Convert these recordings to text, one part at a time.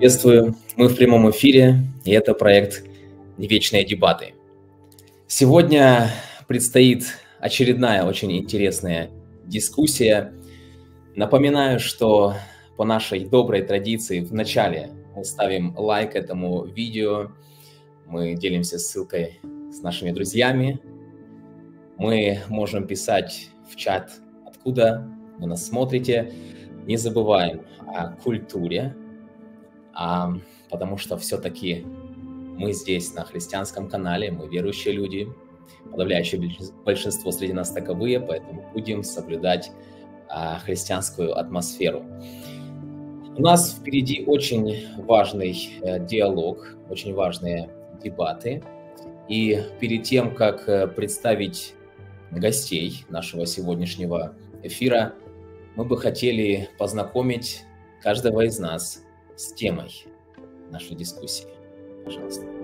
приветствую. Мы в прямом эфире, и это проект «Вечные дебаты». Сегодня предстоит очередная очень интересная дискуссия. Напоминаю, что по нашей доброй традиции в начале мы ставим лайк этому видео, мы делимся ссылкой с нашими друзьями, мы можем писать в чат, откуда вы нас смотрите. Не забываем о культуре, а, потому что все-таки мы здесь на христианском канале, мы верующие люди, подавляющее большинство среди нас таковые, поэтому будем соблюдать а, христианскую атмосферу. У нас впереди очень важный э, диалог, очень важные дебаты. И перед тем, как э, представить гостей нашего сегодняшнего эфира, мы бы хотели познакомить каждого из нас с темой нашей дискуссии. Пожалуйста.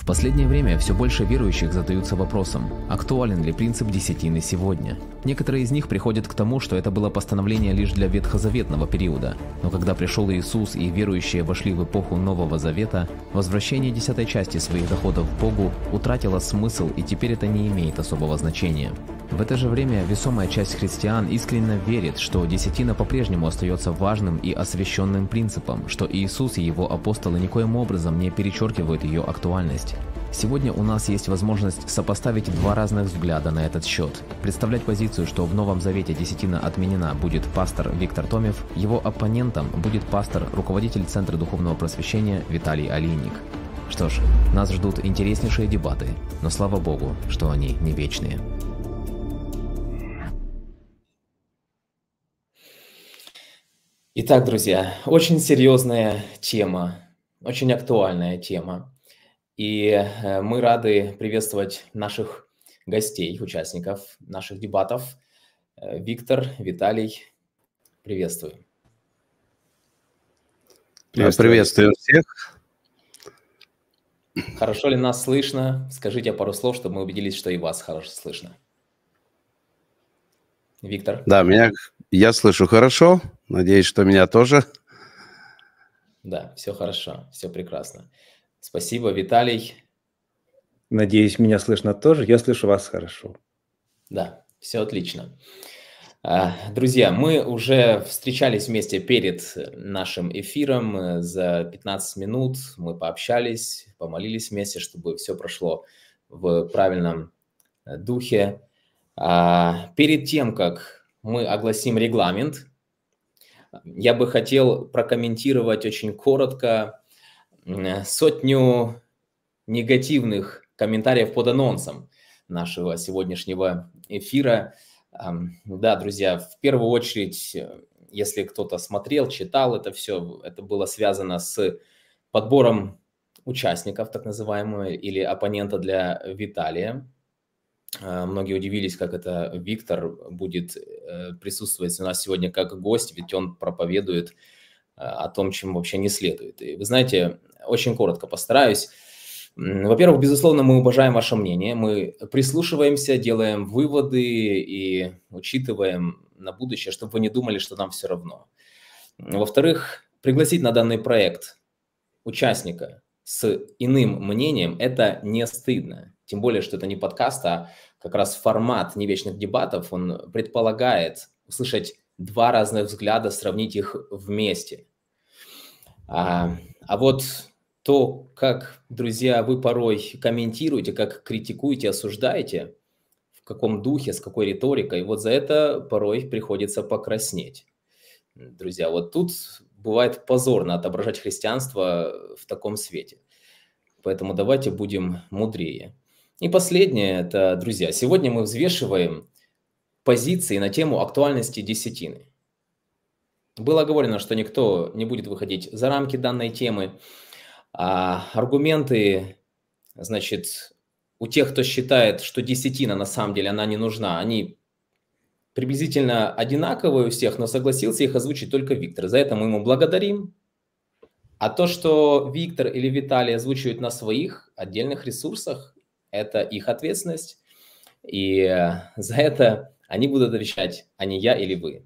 В последнее время все больше верующих задаются вопросом, актуален ли принцип десятины сегодня. Некоторые из них приходят к тому, что это было постановление лишь для ветхозаветного периода, но когда пришел Иисус и верующие вошли в эпоху Нового Завета, возвращение десятой части своих доходов Богу утратило смысл и теперь это не имеет особого значения. В это же время весомая часть христиан искренне верит, что десятина по-прежнему остается важным и освященным принципом, что Иисус и его апостолы никоим образом не перечеркивают ее актуальность. Сегодня у нас есть возможность сопоставить два разных взгляда на этот счет. Представлять позицию, что в Новом Завете десятина отменена, будет пастор Виктор Томев, его оппонентом будет пастор, руководитель Центра Духовного Просвещения Виталий Алиник. Что ж, нас ждут интереснейшие дебаты, но слава богу, что они не вечные. Итак, друзья, очень серьезная тема, очень актуальная тема. И э, мы рады приветствовать наших гостей, участников наших дебатов. Э, Виктор, Виталий, приветствую. Приветствую, приветствую всех. Хорошо ли нас слышно? Скажите пару слов, чтобы мы убедились, что и вас хорошо слышно. Виктор. Да, меня я слышу хорошо. Надеюсь, что меня тоже. Да, все хорошо, все прекрасно. Спасибо, Виталий. Надеюсь, меня слышно тоже. Я слышу вас хорошо. Да, все отлично. А, друзья, мы уже встречались вместе перед нашим эфиром. За 15 минут мы пообщались, помолились вместе, чтобы все прошло в правильном духе. А, перед тем, как мы огласим регламент, я бы хотел прокомментировать очень коротко Э, сотню негативных комментариев под анонсом нашего сегодняшнего эфира. Да, друзья, в первую очередь, э, если кто-то смотрел, читал это все, это было связано с подбором участников, так называемого, или оппонента для Виталия. Э, многие удивились, как это Виктор будет присутствовать у нас сегодня как гость, ведь он проповедует о том, чем вообще не следует. И вы знаете, очень коротко постараюсь. Во-первых, безусловно, мы уважаем ваше мнение, мы прислушиваемся, делаем выводы и учитываем на будущее, чтобы вы не думали, что нам все равно. Во-вторых, пригласить на данный проект участника с иным мнением – это не стыдно. Тем более, что это не подкаст, а как раз формат невечных дебатов, он предполагает услышать два разных взгляда, сравнить их вместе – а, а вот то, как, друзья, вы порой комментируете, как критикуете, осуждаете, в каком духе, с какой риторикой, вот за это порой приходится покраснеть. Друзья, вот тут бывает позорно отображать христианство в таком свете. Поэтому давайте будем мудрее. И последнее, это, друзья, сегодня мы взвешиваем позиции на тему актуальности десятины. Было оговорено, что никто не будет выходить за рамки данной темы. А, аргументы, значит, у тех, кто считает, что десятина на самом деле она не нужна, они приблизительно одинаковые у всех, но согласился их озвучить только Виктор. За это мы ему благодарим. А то, что Виктор или Виталий озвучивают на своих отдельных ресурсах, это их ответственность. И за это они будут отвечать, а не я или вы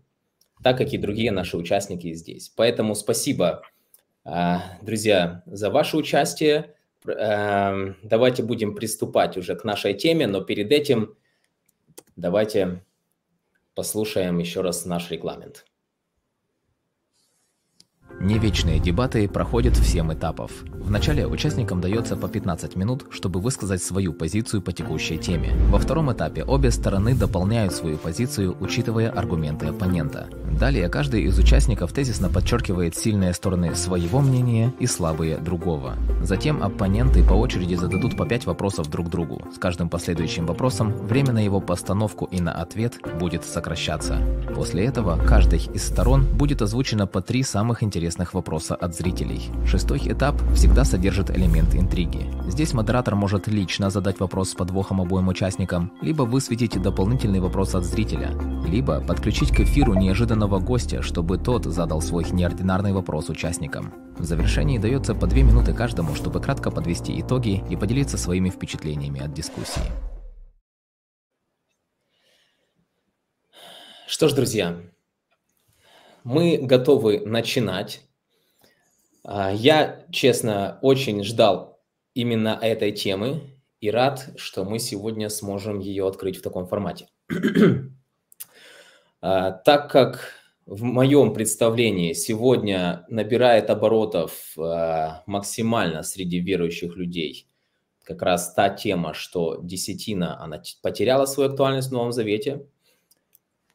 так как и другие наши участники здесь. Поэтому спасибо, а, друзья, за ваше участие. А, давайте будем приступать уже к нашей теме, но перед этим давайте послушаем еще раз наш регламент. Невечные дебаты проходят в 7 этапов. Вначале участникам дается по 15 минут, чтобы высказать свою позицию по текущей теме. Во втором этапе обе стороны дополняют свою позицию, учитывая аргументы оппонента. Далее каждый из участников тезисно подчеркивает сильные стороны своего мнения и слабые другого. Затем оппоненты по очереди зададут по 5 вопросов друг другу. С каждым последующим вопросом время на его постановку и на ответ будет сокращаться. После этого каждой из сторон будет озвучено по три самых интересных интересных вопроса от зрителей. Шестой этап всегда содержит элемент интриги. Здесь модератор может лично задать вопрос с подвохом обоим участникам, либо высветить дополнительный вопрос от зрителя, либо подключить к эфиру неожиданного гостя, чтобы тот задал свой неординарный вопрос участникам. В завершении дается по две минуты каждому, чтобы кратко подвести итоги и поделиться своими впечатлениями от дискуссии. Что ж, друзья, мы готовы начинать. А, я, честно, очень ждал именно этой темы и рад, что мы сегодня сможем ее открыть в таком формате. А, так как в моем представлении сегодня набирает оборотов а, максимально среди верующих людей как раз та тема, что десятина, она потеряла свою актуальность в Новом Завете –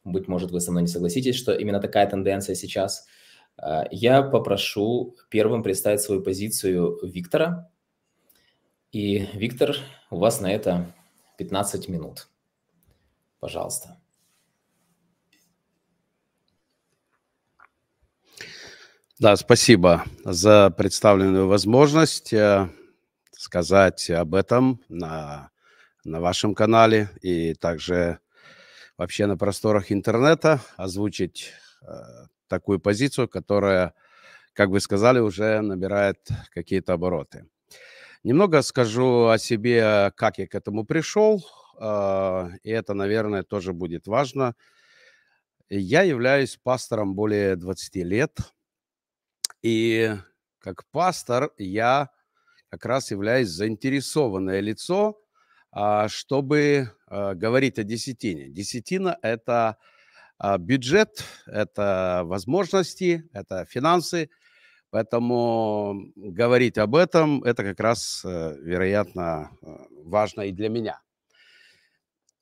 быть может, вы со мной не согласитесь, что именно такая тенденция сейчас. А, я попрошу первым представить свою позицию Виктора. И, Виктор, у вас на это 15 минут. Пожалуйста. Да, спасибо за представленную возможность э, сказать об этом на, на вашем канале и также вообще на просторах интернета озвучить э, такую позицию, которая, как вы сказали, уже набирает какие-то обороты. Немного скажу о себе, как я к этому пришел, э, и это, наверное, тоже будет важно. Я являюсь пастором более 20 лет, и как пастор я как раз являюсь заинтересованное лицо а, чтобы а, говорить о десятине. Десятина – это а, бюджет, это возможности, это финансы. Поэтому говорить об этом – это как раз, э, вероятно, э, важно и для меня.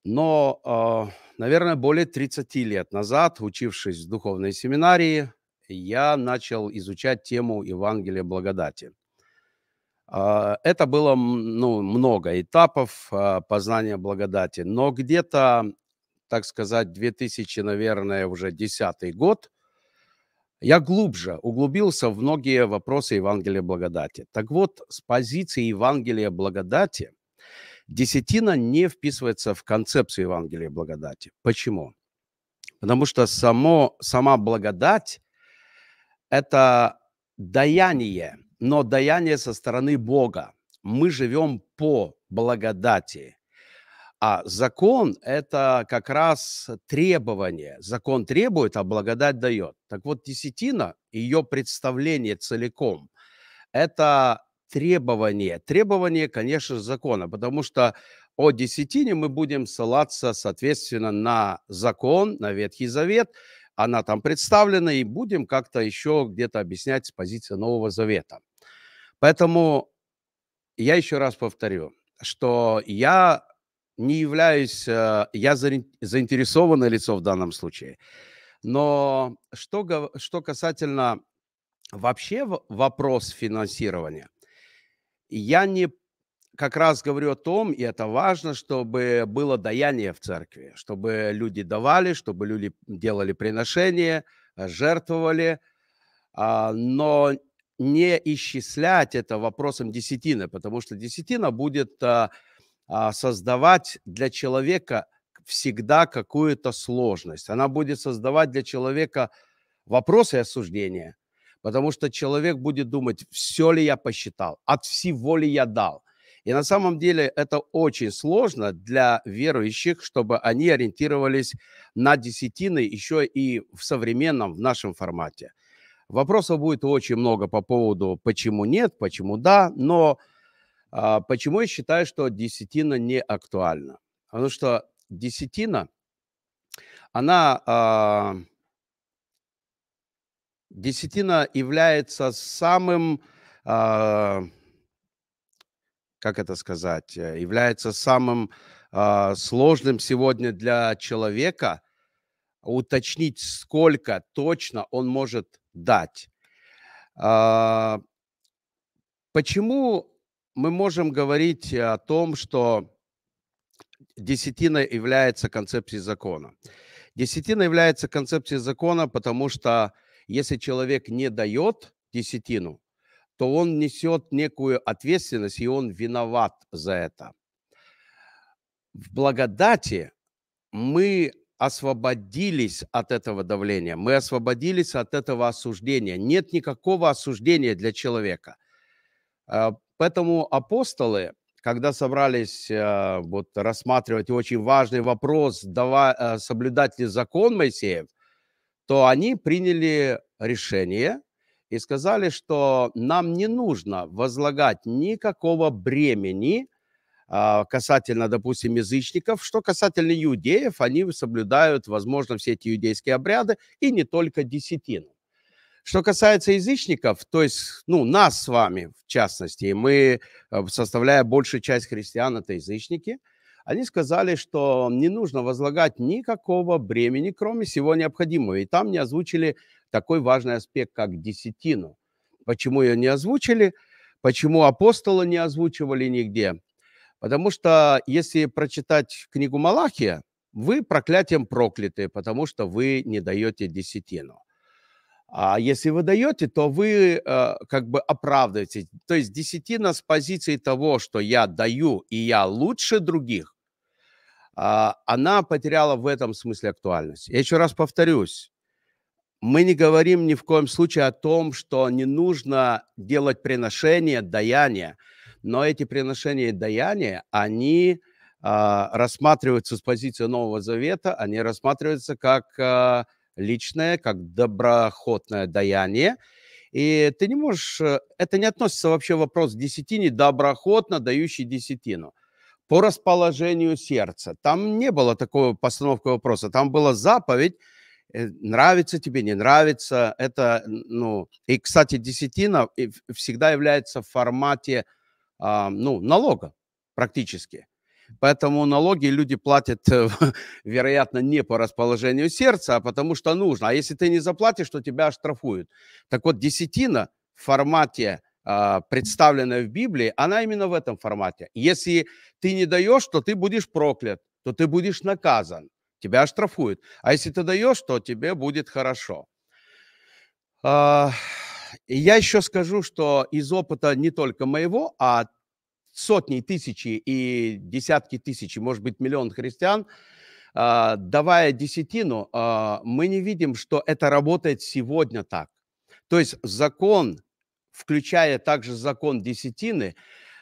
Но, наверное, более 30 лет назад, учившись в духовной семинарии, я начал изучать тему Евангелия благодати. А, это было ну, много этапов а, познания благодати, но где-то, так сказать, 2000, наверное, уже 10 год, я глубже углубился в многие вопросы Евангелия благодати. Так вот, с позиции Евангелия благодати десятина не вписывается в концепцию Евангелия благодати. Почему? Потому что само, сама благодать – это даяние – но даяние со стороны Бога. Мы живем по благодати. А закон – это как раз требование. Закон требует, а благодать дает. Так вот, десятина, ее представление целиком – это требование. Требование, конечно закона, потому что о десятине мы будем ссылаться, соответственно, на закон, на Ветхий Завет. Она там представлена, и будем как-то еще где-то объяснять с позиции Нового Завета. Поэтому я еще раз повторю, что я не являюсь, э, я заинтересованное лицо в данном случае. Но что, что касательно вообще вопрос финансирования, я не как раз говорю о том, и это важно, чтобы было даяние в церкви, чтобы люди давали, чтобы люди делали приношения, э, жертвовали, а, но не исчислять это вопросом десятины, потому что десятина будет а, а, создавать для человека всегда какую-то сложность. Она будет создавать для человека вопросы и осуждения, потому что человек будет думать, все ли я посчитал, от всего ли я дал. И на самом деле это очень сложно для верующих, чтобы они ориентировались на десятины еще и в современном, в нашем формате. Вопросов будет очень много по поводу почему нет, почему да, но а, почему я считаю, что десятина не актуальна? Потому что десятина, она... А, десятина является самым... А, как это сказать, э, является самым э, сложным сегодня для человека уточнить, сколько точно он может дать. А, почему мы можем говорить э, о том, что десятина является концепцией закона? Десятина является концепцией закона, потому что если человек не дает десятину, то он несет некую ответственность, и он виноват за это. В благодати мы освободились от этого давления, мы освободились от этого осуждения. Нет никакого осуждения для человека. А, поэтому апостолы, когда собрались а, вот, рассматривать очень важный вопрос, давай, а, соблюдать ли закон Моисеев, то они приняли решение и сказали, что нам не нужно возлагать никакого бремени – а, касательно, допустим, язычников. Что касательно иудеев, они соблюдают, возможно, все эти иудейские обряды и не только десятину. Что касается язычников, то есть, ну, нас с вами, в частности, мы, э, составляя большую часть христиан, это язычники, они сказали, что не нужно возлагать никакого бремени, кроме всего необходимого. И там не озвучили такой важный аспект, как десятину. Почему ее не озвучили? Почему апостола не озвучивали нигде? Потому что если прочитать книгу Малахия, вы проклятием прокляты, потому что вы не даете десятину. А если вы даете, то вы э, как бы оправдываете. То есть десятина с позиции того, что я даю и я лучше других, э, она потеряла в этом смысле актуальность. Я еще раз повторюсь. Мы не говорим ни в коем случае о том, что не нужно делать приношение, даяние – но эти приношения и даяния, они а, рассматриваются с позиции Нового Завета, они рассматриваются как а, личное, как доброхотное даяние. И ты не можешь... Э, это не относится вообще вопрос десятине, доброхотно дающий десятину. По расположению сердца. Там не было такого постановки вопроса. Там была заповедь, э, нравится тебе, не нравится. Это, ну... И, кстати, десятина всегда является в формате а, ну, налога практически. Поэтому налоги люди платят, э, вероятно, не по расположению сердца, а потому что нужно. А если ты не заплатишь, то тебя оштрафуют. Так вот, десятина в формате, а, представленная в Библии, она именно в этом формате. Если ты не даешь, то ты будешь проклят, то ты будешь наказан, тебя оштрафуют. А если ты даешь, то тебе будет хорошо. А, и я еще скажу, что из опыта не только моего, а сотни, тысячи и десятки тысяч, может быть, миллион христиан, а, давая десятину, а, мы не видим, что это работает сегодня так. То есть закон, включая также закон десятины,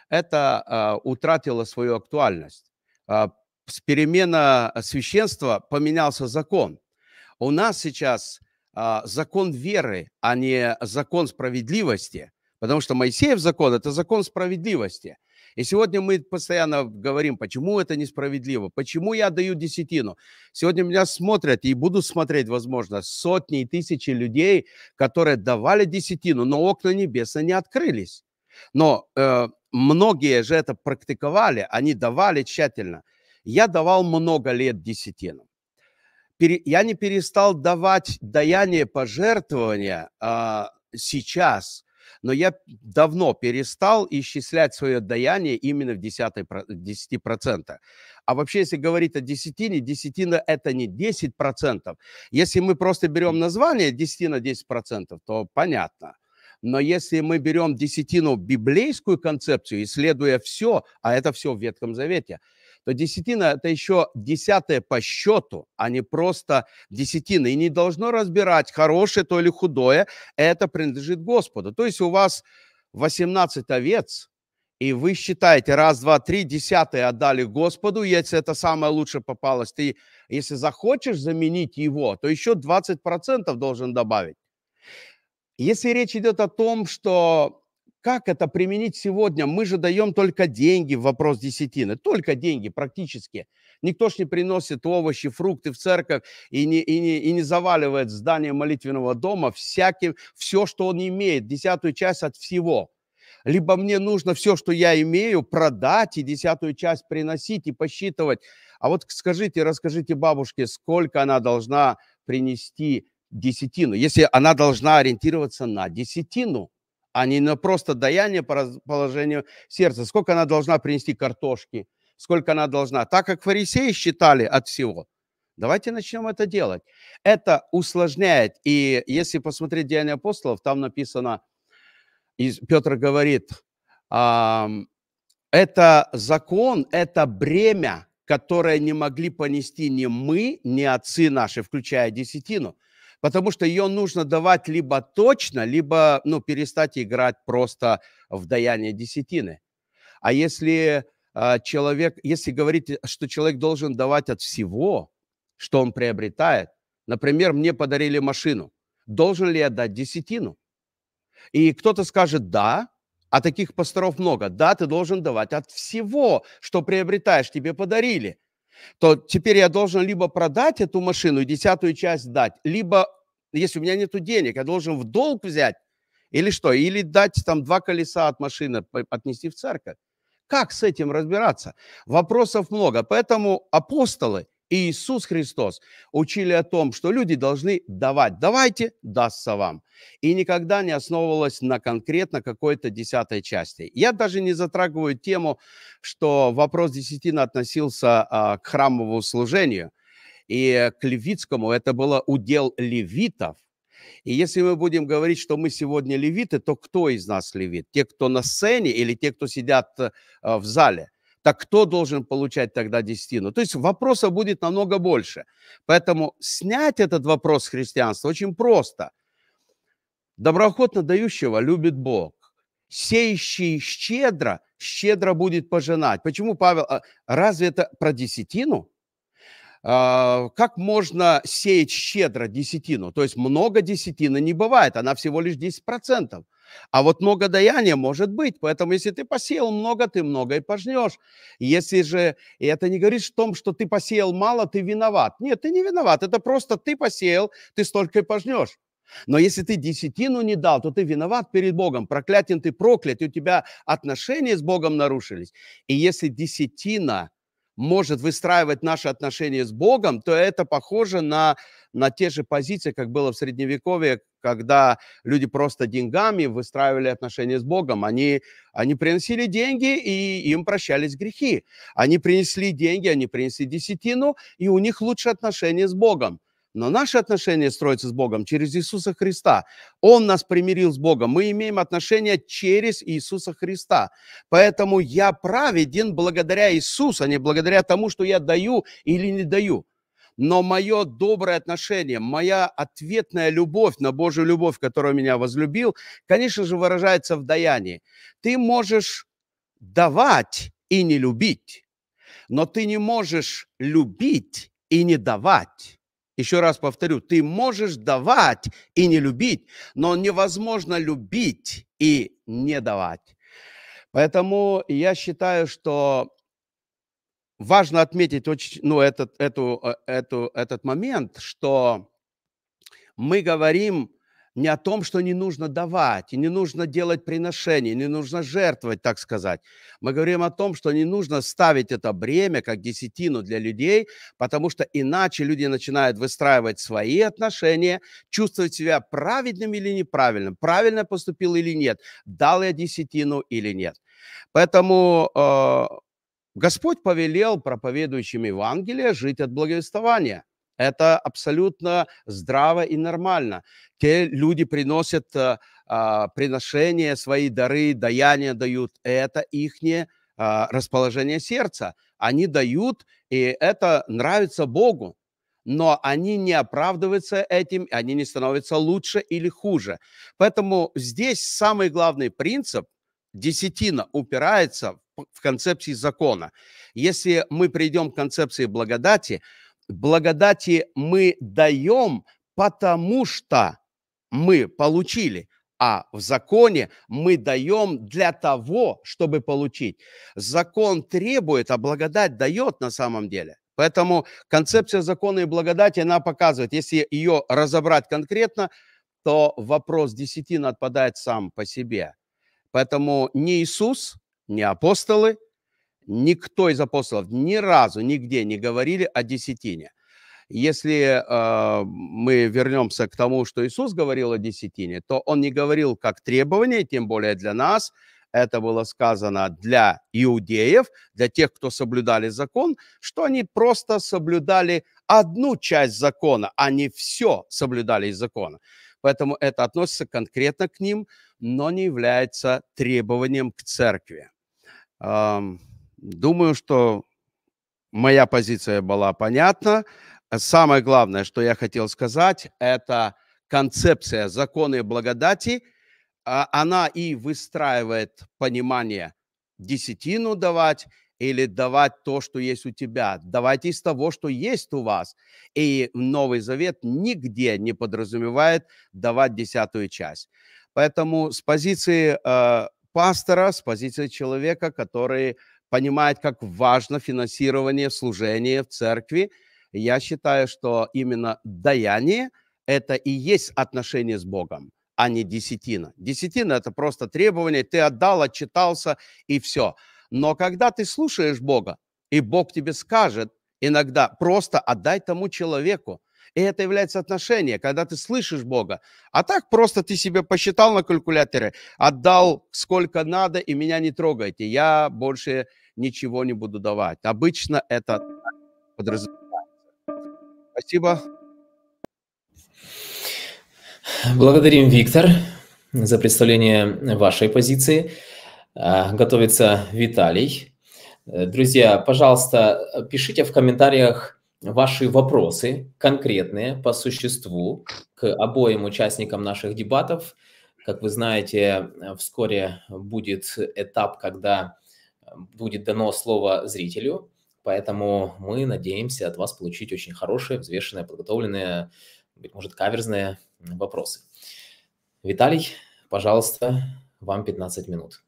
это а, утратило свою актуальность. С перемена священства поменялся закон. У нас сейчас а, закон веры, а не закон справедливости, потому что Моисеев закон – это закон справедливости. И сегодня мы постоянно говорим, почему это несправедливо, почему я даю десятину. Сегодня меня смотрят и будут смотреть, возможно, сотни и тысячи людей, которые давали десятину, но окна небеса не открылись. Но э, многие же это практиковали, они давали тщательно. Я давал много лет десятину пере, я не перестал давать даяние пожертвования а, сейчас, но я давно перестал исчислять свое даяние именно в 10%. 10%. А вообще, если говорить о десятине, десятина – это не 10%. Если мы просто берем название десятина 10%, то понятно – но если мы берем десятину библейскую концепцию, исследуя все, а это все в Ветхом Завете – то десятина – это еще десятая по счету, а не просто десятина. И не должно разбирать, хорошее то или худое, это принадлежит Господу. То есть у вас 18 овец, и вы считаете, раз, два, три, десятые отдали Господу, если это самое лучшее попалось, ты, если захочешь заменить его, то еще 20% должен добавить. Если речь идет о том, что как это применить сегодня? Мы же даем только деньги в вопрос десятины, только деньги практически. Никто ж не приносит овощи, фрукты в церковь и не, и не, и не заваливает здание молитвенного дома всяким, все, что он имеет, десятую часть от всего. Либо мне нужно все, что я имею, продать и десятую часть приносить и посчитывать. А вот скажите, расскажите бабушке, сколько она должна принести десятину, если она должна ориентироваться на десятину – а не на просто даяние по расположению сердца. Сколько она должна принести картошки, сколько она должна. Так как фарисеи считали от всего. Давайте начнем это делать. Это усложняет. И если посмотреть Деяния апостолов, там написано, Петр говорит, это закон, это бремя, которое не могли понести ни мы, ни отцы наши, включая десятину потому что ее нужно давать либо точно, либо ну, перестать играть просто в даяние десятины. А если э, человек, если говорить, что человек должен давать от всего, что он приобретает, например, мне подарили машину, должен ли я дать десятину? И кто-то скажет «да», а таких пасторов много. Да, ты должен давать от всего, что приобретаешь, тебе подарили – то теперь я должен либо продать эту машину и десятую часть дать, либо, если у меня нет денег, я должен в долг взять или что, или дать там два колеса от машины, отнести в церковь. Как с этим разбираться? Вопросов много. Поэтому апостолы и Иисус Христос учили о том, что люди должны давать. Давайте, дастся вам и никогда не основывалась на конкретно какой-то десятой части. Я даже не затрагиваю тему, что вопрос десятин относился а, к храмовому служению и к левитскому. Это было удел левитов. И если мы будем говорить, что мы сегодня левиты, то кто из нас левит? Те, кто на сцене или те, кто сидят э, в зале? Так кто должен получать тогда десятину? То есть вопросов будет намного больше. Поэтому снять этот вопрос христианства очень просто – Доброхотно дающего любит Бог. Сеющий щедро, щедро будет пожинать. Почему, Павел, а, разве это про десятину? А, как можно сеять щедро десятину? То есть много десятины не бывает, она всего лишь 10%. А вот много даяния может быть. Поэтому, если ты посеял много, ты много и пожнешь. Если же, и это не говорит о том, что ты посеял мало, ты виноват. Нет, ты не виноват. Это просто ты посеял, ты столько и пожнешь. Но если ты десятину не дал, то ты виноват перед Богом, проклятен ты проклят, у тебя отношения с Богом нарушились. И если десятина может выстраивать наши отношения с Богом, то это похоже на, на те же позиции, как было в Средневековье, когда люди просто деньгами выстраивали отношения с Богом. Они, они приносили деньги, и им прощались грехи. Они принесли деньги, они принесли десятину, и у них лучше отношения с Богом. Но наши отношения строятся с Богом через Иисуса Христа. Он нас примирил с Богом. Мы имеем отношения через Иисуса Христа. Поэтому я праведен благодаря Иисусу, а не благодаря тому, что я даю или не даю. Но мое доброе отношение, моя ответная любовь на Божью любовь, которую меня возлюбил, конечно же, выражается в даянии. Ты можешь давать и не любить, но ты не можешь любить и не давать. Еще раз повторю, ты можешь давать и не любить, но невозможно любить и не давать. Поэтому я считаю, что важно отметить очень, ну, этот, эту, э, эту, этот момент, что мы говорим не о том, что не нужно давать, и не нужно делать приношения, не нужно жертвовать, так сказать. Мы говорим о том, что не нужно ставить это бремя как десятину для людей, потому что иначе люди начинают выстраивать свои отношения, чувствовать себя праведным или неправильным, правильно поступил или нет, дал я десятину или нет. Поэтому э, Господь повелел проповедующим Евангелие жить от благовествования – это абсолютно здраво и нормально. Те люди приносят э, а, приношения, свои дары, даяния дают. Это их а, расположение сердца. Они дают, и это нравится Богу. Но они не оправдываются этим, они не становятся лучше или хуже. Поэтому здесь самый главный принцип десятина упирается в концепции закона. Если мы придем к концепции благодати, благодати мы даем, потому что мы получили, а в законе мы даем для того, чтобы получить. Закон требует, а благодать дает на самом деле. Поэтому концепция закона и благодати, она показывает, если ее разобрать конкретно, то вопрос десятин отпадает сам по себе. Поэтому ни Иисус, ни апостолы, Никто из апостолов ни разу, нигде не говорили о десятине. Если э, мы вернемся к тому, что Иисус говорил о десятине, то он не говорил как требование, тем более для нас, это было сказано для иудеев, для тех, кто соблюдали закон, что они просто соблюдали одну часть закона, а не все соблюдали из закона. Поэтому это относится конкретно к ним, но не является требованием к церкви. Эм, Думаю, что моя позиция была понятна. Самое главное, что я хотел сказать, это концепция законы благодати. А, она и выстраивает понимание десятину давать или давать то, что есть у тебя. Давайте из того, что есть у вас. И Новый Завет нигде не подразумевает давать десятую часть. Поэтому с позиции э, пастора, с позиции человека, который понимает, как важно финансирование служения в церкви. Я считаю, что именно даяние – это и есть отношение с Богом, а не десятина. Десятина – это просто требование, ты отдал, отчитался и все. Но когда ты слушаешь Бога, и Бог тебе скажет иногда, просто отдай тому человеку, и это является отношение, когда ты слышишь Бога. А так просто ты себе посчитал на калькуляторе, отдал сколько надо, и меня не трогайте, я больше ничего не буду давать. Обычно это подразумевается. Спасибо. Благодарим, Виктор, за представление вашей позиции. А, готовится Виталий. Друзья, пожалуйста, пишите в комментариях, ваши вопросы конкретные по существу к обоим участникам наших дебатов. Как вы знаете, э, вскоре будет этап, когда э, будет дано слово зрителю, поэтому мы надеемся от вас получить очень хорошие, взвешенные, подготовленные, быть может, каверзные вопросы. Виталий, пожалуйста, вам 15 минут.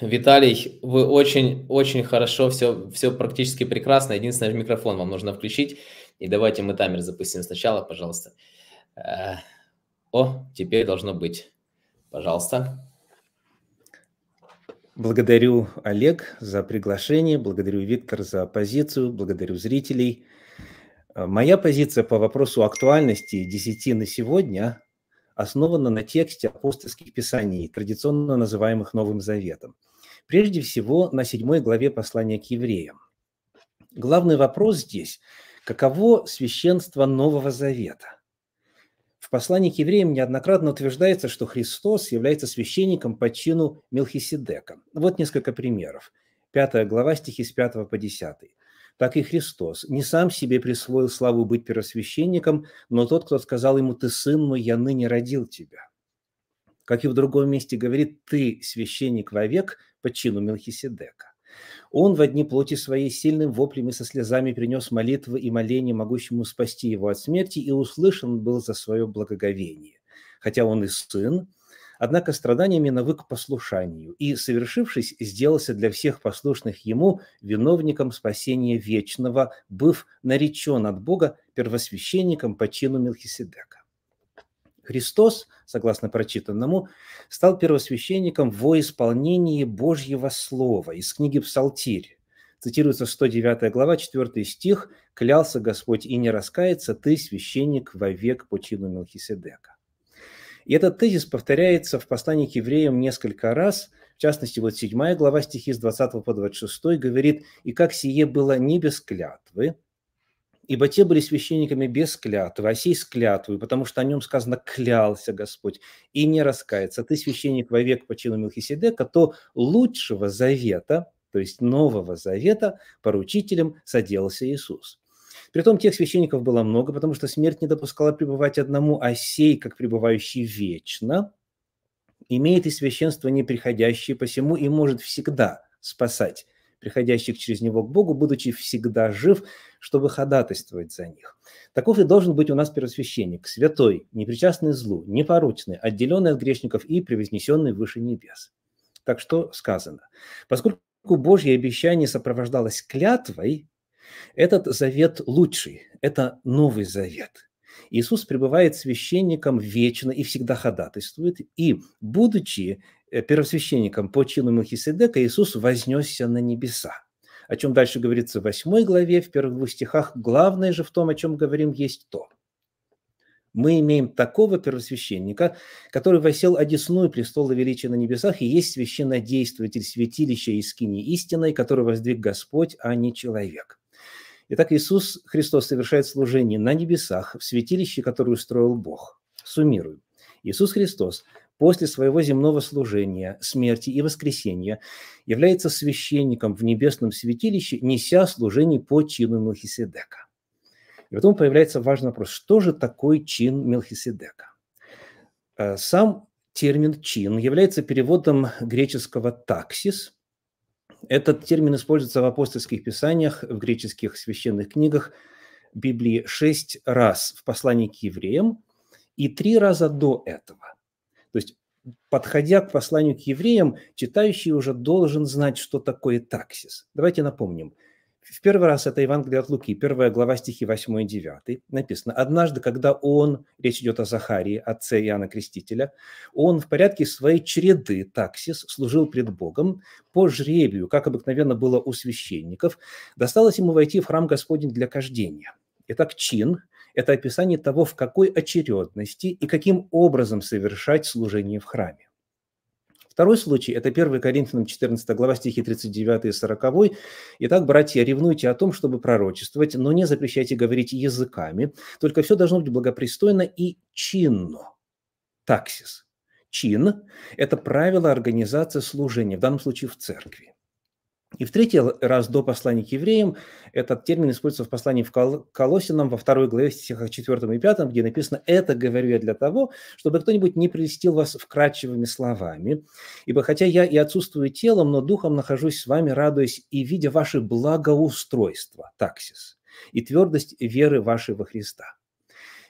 Виталий, вы очень-очень хорошо, все, все практически прекрасно. Единственное, микрофон вам нужно включить. И давайте мы таймер запустим сначала, пожалуйста. Э, о, теперь должно быть. Пожалуйста. Благодарю Олег за приглашение, благодарю Виктор за позицию, благодарю зрителей. Э, моя позиция по вопросу актуальности 10 на сегодня основана на тексте апостольских писаний, традиционно называемых Новым Заветом. Прежде всего, на седьмой главе послания к евреям. Главный вопрос здесь – каково священство Нового Завета? В послании к евреям неоднократно утверждается, что Христос является священником по чину Мелхиседека. Вот несколько примеров. пятая глава, стихи с 5 по 10 так и Христос. Не сам себе присвоил славу быть первосвященником, но тот, кто сказал ему, «Ты сын мой, я ныне родил тебя». Как и в другом месте говорит, «Ты священник вовек по чину Мелхиседека». Он в одни плоти своей сильным воплями со слезами принес молитвы и моления могущему спасти его от смерти, и услышан был за свое благоговение. Хотя он и сын, Однако страданиями навык к послушанию, и, совершившись, сделался для всех послушных ему виновником спасения вечного, быв наречен от Бога первосвященником по чину Мелхиседека. Христос, согласно прочитанному, стал первосвященником во исполнении Божьего Слова из книги Псалтирь. Цитируется 109 глава, 4 стих «Клялся Господь и не раскается, ты, священник, вовек по чину Мелхиседека». И этот тезис повторяется в послании к евреям несколько раз. В частности, вот 7 глава стихи с 20 по 26 говорит, «И как сие было не без клятвы, ибо те были священниками без клятвы, а сей с клятвой, потому что о нем сказано «клялся Господь» и не раскается. Ты священник вовек по чину Милхиседека, то лучшего завета, то есть Нового Завета, поручителем соделался Иисус. Притом тех священников было много, потому что смерть не допускала пребывать одному, а сей, как пребывающий вечно, имеет и священство неприходящее, посему и может всегда спасать приходящих через него к Богу, будучи всегда жив, чтобы ходатайствовать за них. Таков и должен быть у нас первосвященник, святой, непричастный злу, непорочный, отделенный от грешников и превознесенный выше небес. Так что сказано. Поскольку Божье обещание сопровождалось клятвой, этот завет лучший, это Новый Завет. Иисус пребывает священником вечно и всегда ходатайствует, и, будучи э, первосвященником по чину Мелхиседека, Иисус вознесся на небеса о чем дальше говорится в 8 главе, в первых двух стихах. Главное же в том, о чем говорим, есть то. Мы имеем такого первосвященника, который восел одесную престола величия на небесах и есть священнодействователь святилища и скини истиной, который воздвиг Господь, а не человек. Итак, Иисус Христос совершает служение на небесах, в святилище, которое устроил Бог. Суммирую. Иисус Христос после своего земного служения, смерти и воскресения является священником в небесном святилище, неся служение по чину Мелхиседека. И потом появляется важный вопрос, что же такое чин Мелхиседека? Э, сам термин «чин» является переводом греческого «таксис», этот термин используется в апостольских писаниях, в греческих священных книгах Библии шесть раз в послании к евреям и три раза до этого. То есть, подходя к посланию к евреям, читающий уже должен знать, что такое таксис. Давайте напомним – в первый раз это Евангелие от Луки, первая глава стихи 8 и 9. Написано, однажды, когда он, речь идет о Захарии, отце Иоанна Крестителя, он в порядке своей череды, таксис, служил пред Богом по жребию, как обыкновенно было у священников, досталось ему войти в храм Господень для кождения. Итак, чин – это описание того, в какой очередности и каким образом совершать служение в храме. Второй случай – это 1 Коринфянам 14 глава стихи 39 и 40. «Итак, братья, ревнуйте о том, чтобы пророчествовать, но не запрещайте говорить языками, только все должно быть благопристойно и чинно». Таксис. Чин – это правило организации служения, в данном случае в церкви. И в третий раз до послания к евреям этот термин используется в послании в Колосинам во второй главе стихах 4 и 5, где написано «Это говорю я для того, чтобы кто-нибудь не прелестил вас вкрадчивыми словами, ибо хотя я и отсутствую телом, но духом нахожусь с вами, радуясь и видя ваше благоустройство, таксис, и твердость веры вашей во Христа».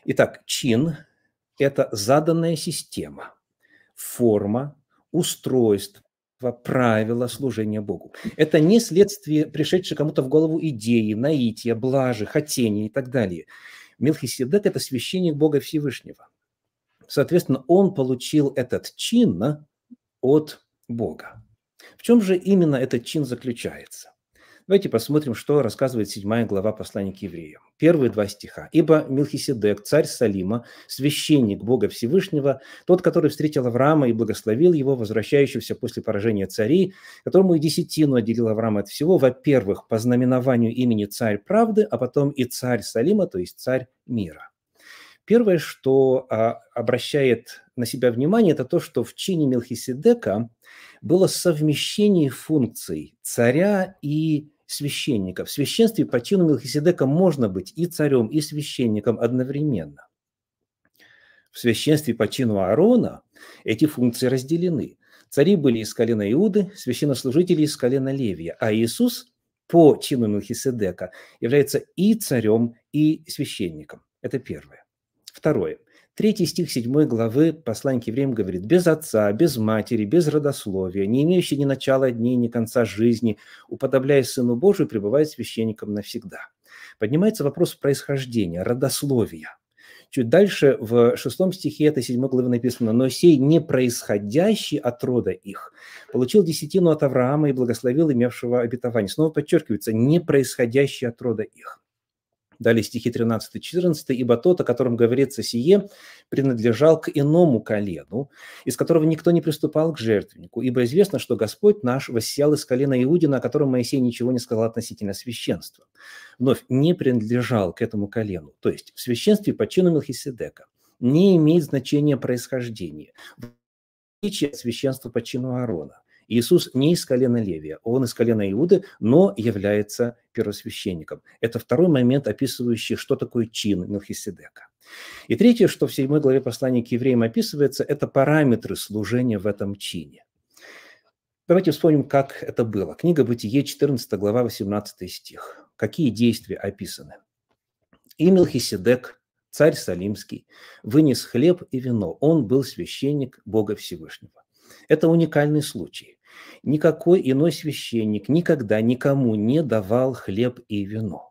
Итак, чин – это заданная система, форма, устройство, правила служения Богу. Это не следствие пришедшей кому-то в голову идеи, наития, блажи, хотения и так далее. Мелхиседек – это священник Бога Всевышнего. Соответственно, он получил этот чин от Бога. В чем же именно этот чин заключается? Давайте посмотрим, что рассказывает седьмая глава послания к евреям. Первые два стиха. «Ибо Милхиседек, царь Салима, священник Бога Всевышнего, тот, который встретил Авраама и благословил его, возвращающегося после поражения царей, которому и десятину отделил Авраам от всего, во-первых, по знаменованию имени царь правды, а потом и царь Салима, то есть царь мира». Первое, что а, обращает на себя внимание, это то, что в чине Мелхиседека было совмещение функций царя и священника. В священстве по чину Мелхиседека можно быть и царем, и священником одновременно. В священстве по чину Аарона эти функции разделены. Цари были из колена Иуды, священнослужители из колена Левия, а Иисус по чину Мелхиседека является и царем, и священником. Это первое. Второе. Третий стих 7 главы послания к евреям говорит, «Без отца, без матери, без родословия, не имеющий ни начала дней, ни конца жизни, уподобляясь Сыну Божию, пребывает священником навсегда». Поднимается вопрос происхождения, родословия. Чуть дальше в шестом стихе этой седьмой главы написано, «Но сей, не происходящий от рода их, получил десятину от Авраама и благословил имевшего обетование». Снова подчеркивается, не происходящий от рода их. Далее стихи 13-14. «Ибо тот, о котором говорится сие, принадлежал к иному колену, из которого никто не приступал к жертвеннику, ибо известно, что Господь наш воссиял из колена Иудина, о котором Моисей ничего не сказал относительно священства». Вновь, не принадлежал к этому колену. То есть в священстве по чину Мелхиседека не имеет значения происхождения, в отличие от священства по чину Аарона. Иисус не из колена Левия, он из колена Иуды, но является первосвященником. Это второй момент, описывающий, что такое чин Мелхиседека. И третье, что в 7 главе послания к евреям описывается, это параметры служения в этом чине. Давайте вспомним, как это было. Книга Бытие, 14 глава, 18 стих. Какие действия описаны? И Мелхиседек, царь Салимский, вынес хлеб и вино. Он был священник Бога Всевышнего. Это уникальный случай. Никакой иной священник никогда никому не давал хлеб и вино.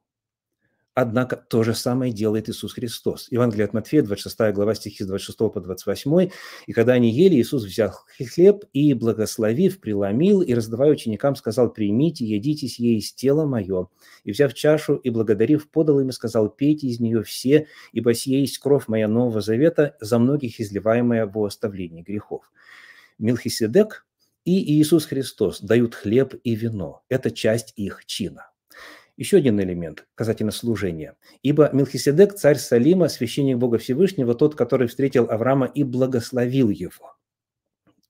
Однако то же самое делает Иисус Христос. Евангелие от Матфея, 26 глава, стихи с 26 по 28. «И когда они ели, Иисус взял хлеб и, благословив, преломил, и, раздавая ученикам, сказал, «Примите, едите сие из тела мое». И, взяв чашу и благодарив, подал им и сказал, «Пейте из нее все, ибо сие есть кровь моя Нового Завета, за многих изливаемая во оставлении грехов». Милхиседек, и Иисус Христос дают хлеб и вино. Это часть их чина. Еще один элемент касательно служения. «Ибо Милхиседек, царь Салима, священник Бога Всевышнего, тот, который встретил Авраама и благословил его».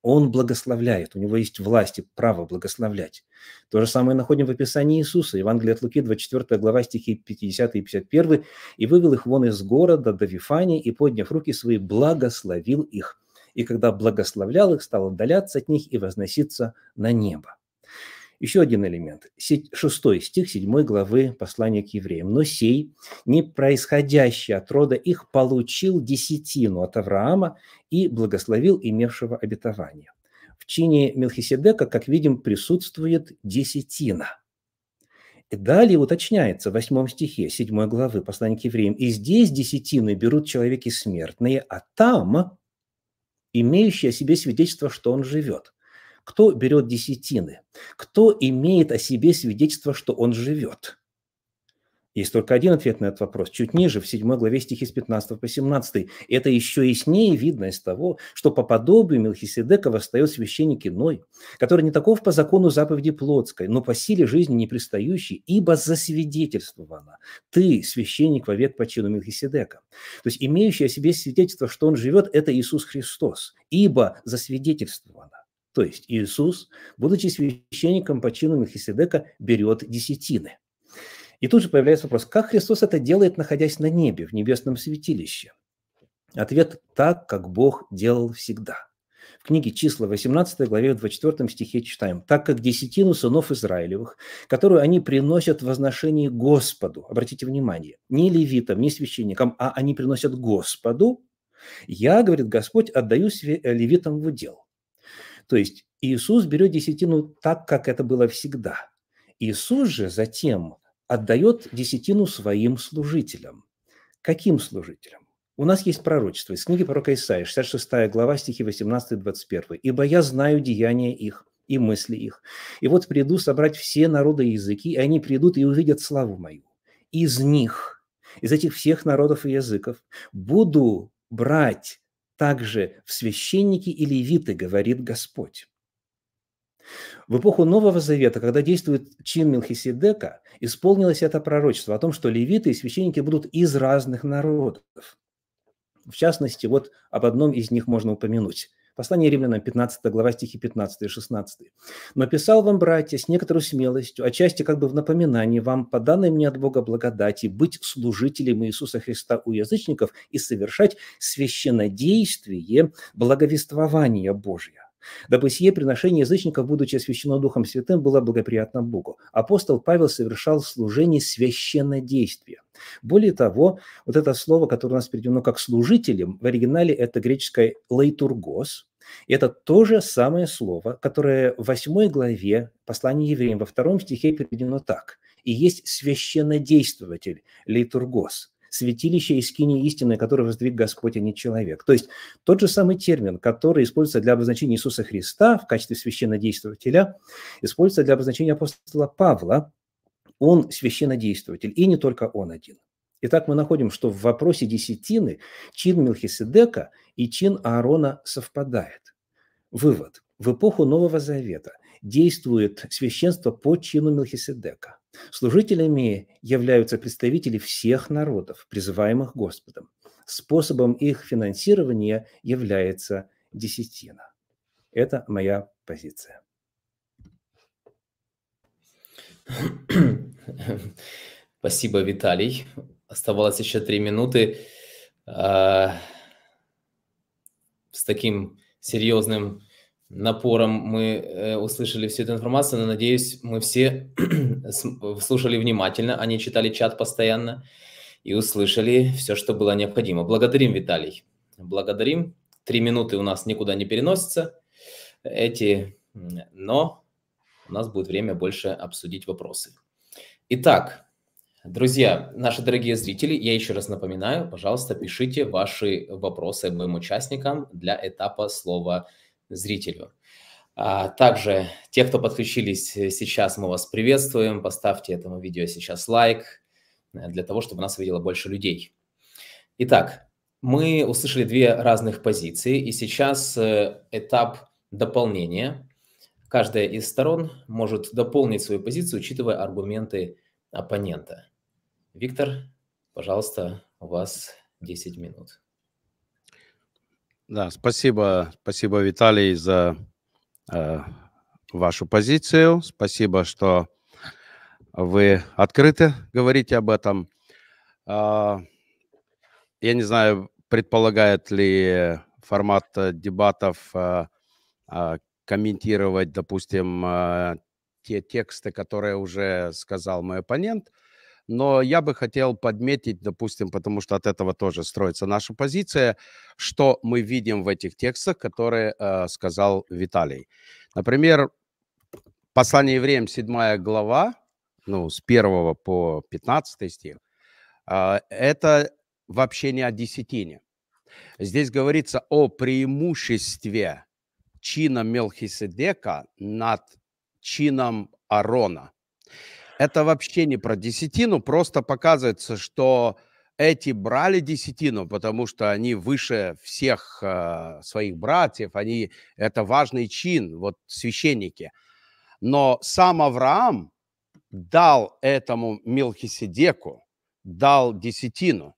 Он благословляет, у него есть власть и право благословлять. То же самое находим в описании Иисуса, Евангелие от Луки, 24 глава, стихи 50 и 51, «И вывел их вон из города до Вифании, и, подняв руки свои, благословил их» и когда благословлял их, стал отдаляться от них и возноситься на небо. Еще один элемент. Шестой стих седьмой главы послания к евреям. «Но сей, не происходящий от рода их, получил десятину от Авраама и благословил имевшего обетование». В чине Мелхиседека, как видим, присутствует десятина. И далее уточняется в 8 стихе седьмой главы послания к евреям. «И здесь десятины берут человеки смертные, а там имеющий о себе свидетельство, что он живет? Кто берет десятины? Кто имеет о себе свидетельство, что он живет? Есть только один ответ на этот вопрос. Чуть ниже, в 7 главе стихи с 15 по 17. Это еще яснее видно из того, что по подобию Мелхиседека восстает священник иной, который не таков по закону заповеди плотской, но по силе жизни непристающей, ибо засвидетельствовано. Ты священник вовек по чину Мелхиседека. То есть имеющий о себе свидетельство, что он живет, это Иисус Христос, ибо засвидетельствовано. То есть Иисус, будучи священником по чину Мелхиседека, берет десятины – и тут же появляется вопрос, как Христос это делает, находясь на небе, в небесном святилище? Ответ – так, как Бог делал всегда. В книге «Числа» 18 главе в 24 стихе читаем. «Так как десятину сынов Израилевых, которую они приносят в возношении Господу». Обратите внимание, не левитам, не священникам, а они приносят Господу. «Я, — говорит Господь, — отдаю левитам в удел». То есть Иисус берет десятину так, как это было всегда. Иисус же затем отдает десятину своим служителям. Каким служителям? У нас есть пророчество из книги пророка Исаия, 66 глава, стихи 18-21. «Ибо я знаю деяния их и мысли их. И вот приду собрать все народы и языки, и они придут и увидят славу мою. Из них, из этих всех народов и языков, буду брать также в священники и левиты, говорит Господь. В эпоху Нового Завета, когда действует чин Мелхиседека, исполнилось это пророчество о том, что левиты и священники будут из разных народов. В частности, вот об одном из них можно упомянуть. Послание римлянам, 15 глава, стихи 15 и 16. «Но писал вам, братья, с некоторой смелостью, отчасти как бы в напоминании вам, по данной мне от Бога благодати, быть служителем Иисуса Христа у язычников и совершать священнодействие благовествования Божия, Дабы сие приношение язычников, будучи освящено Духом Святым, было благоприятно Богу. Апостол Павел совершал служение священнодействия. Более того, вот это слово, которое у нас переведено как «служителем», в оригинале это греческое «лейтургос», это то же самое слово, которое в 8 главе послания евреям во втором стихе переведено так. «И есть священнодействователь, лейтургос» святилище и скини истины, которое воздвиг Господь, а не человек. То есть тот же самый термин, который используется для обозначения Иисуса Христа в качестве священнодействователя, используется для обозначения апостола Павла. Он священнодействователь, и не только он один. Итак, мы находим, что в вопросе десятины чин Милхиседека и чин Аарона совпадает. Вывод. В эпоху Нового Завета действует священство по чину Милхиседека. Служителями являются представители всех народов, призываемых Господом. Способом их финансирования является десятина. Это моя позиция. Спасибо, Виталий. Оставалось еще три минуты. А, с таким серьезным напором мы э, услышали всю эту информацию, но надеюсь, мы все Э, слушали внимательно, они читали чат постоянно и услышали все, что было необходимо. Благодарим, Виталий. Благодарим. Три минуты у нас никуда не переносятся э, эти, но у нас будет время больше обсудить вопросы. Итак, друзья, наши дорогие зрители, я еще раз напоминаю, пожалуйста, пишите ваши вопросы обоим участникам для этапа слова зрителю. А, также те, кто подключились э, сейчас, мы вас приветствуем. Поставьте этому видео сейчас лайк э, для того, чтобы нас видело больше людей. Итак, мы услышали две разных позиции, и сейчас э, этап дополнения. Каждая из сторон может дополнить свою позицию, учитывая аргументы оппонента. Виктор, пожалуйста, у вас 10 минут. Да, спасибо, спасибо, Виталий, за Э, вашу позицию. Спасибо, что вы открыто говорите об этом. А, я не знаю, предполагает ли формат э, дебатов э, а, комментировать, допустим, те тексты, которые уже сказал мой оппонент – но я бы хотел подметить, допустим, потому что от этого тоже строится наша позиция, что мы видим в этих текстах, которые э, сказал Виталий. Например, послание евреям 7 глава, ну, с 1 по 15 стих, э, это вообще не о десятине. Здесь говорится о преимуществе чина Мелхиседека над чином Арона – это вообще не про десятину, просто показывается, что эти брали десятину, потому что они выше всех э, своих братьев, они это важный чин, вот священники. Но сам Авраам дал этому Мелхиседеку, дал десятину.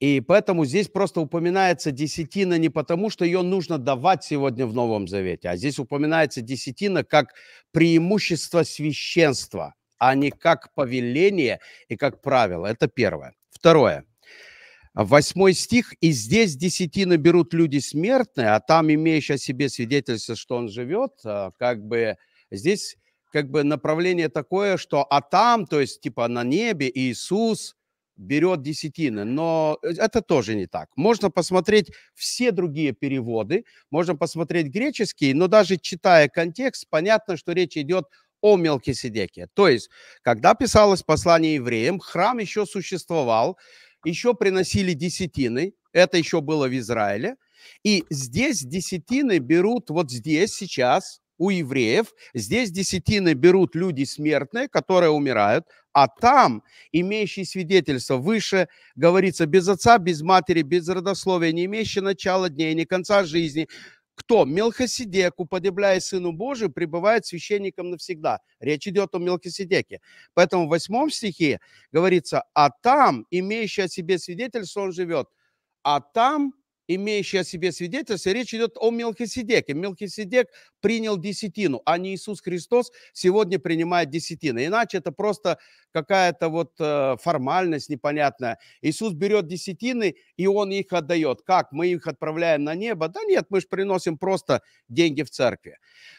И поэтому здесь просто упоминается десятина не потому, что ее нужно давать сегодня в Новом Завете, а здесь упоминается десятина как преимущество священства – а не как повеление и как правило. Это первое. Второе. Восьмой стих. «И здесь десятины берут люди смертные, а там, имеющие о себе свидетельство, что он живет, а, как бы здесь как бы направление такое, что а там, то есть типа на небе Иисус берет десятины, но э, это тоже не так. Можно посмотреть все другие переводы, можно посмотреть греческий, но даже читая контекст, понятно, что речь идет о Мелкиседеке. То есть, когда писалось послание евреям, храм еще существовал, еще приносили десятины, это еще было в Израиле, и здесь десятины берут вот здесь сейчас у евреев, здесь десятины берут люди смертные, которые умирают, а там, имеющие свидетельство выше, говорится, без отца, без матери, без родословия, не имеющие начала дней, ни конца жизни, кто мелкосидек, уподобляя Сыну Божию, пребывает священником навсегда. Речь идет о мелкосидеке. Поэтому в восьмом стихе говорится, а там, имеющий о себе свидетельство, он живет, а там имеющие о себе свидетельство, речь идет о Мелхиседеке. Мелхиседек принял десятину, а не Иисус Христос сегодня принимает десятину. Иначе это просто какая-то вот э, формальность непонятная. Иисус берет десятины, и Он их отдает. Как? Мы их отправляем на небо? Да нет, мы же приносим просто деньги в церкви.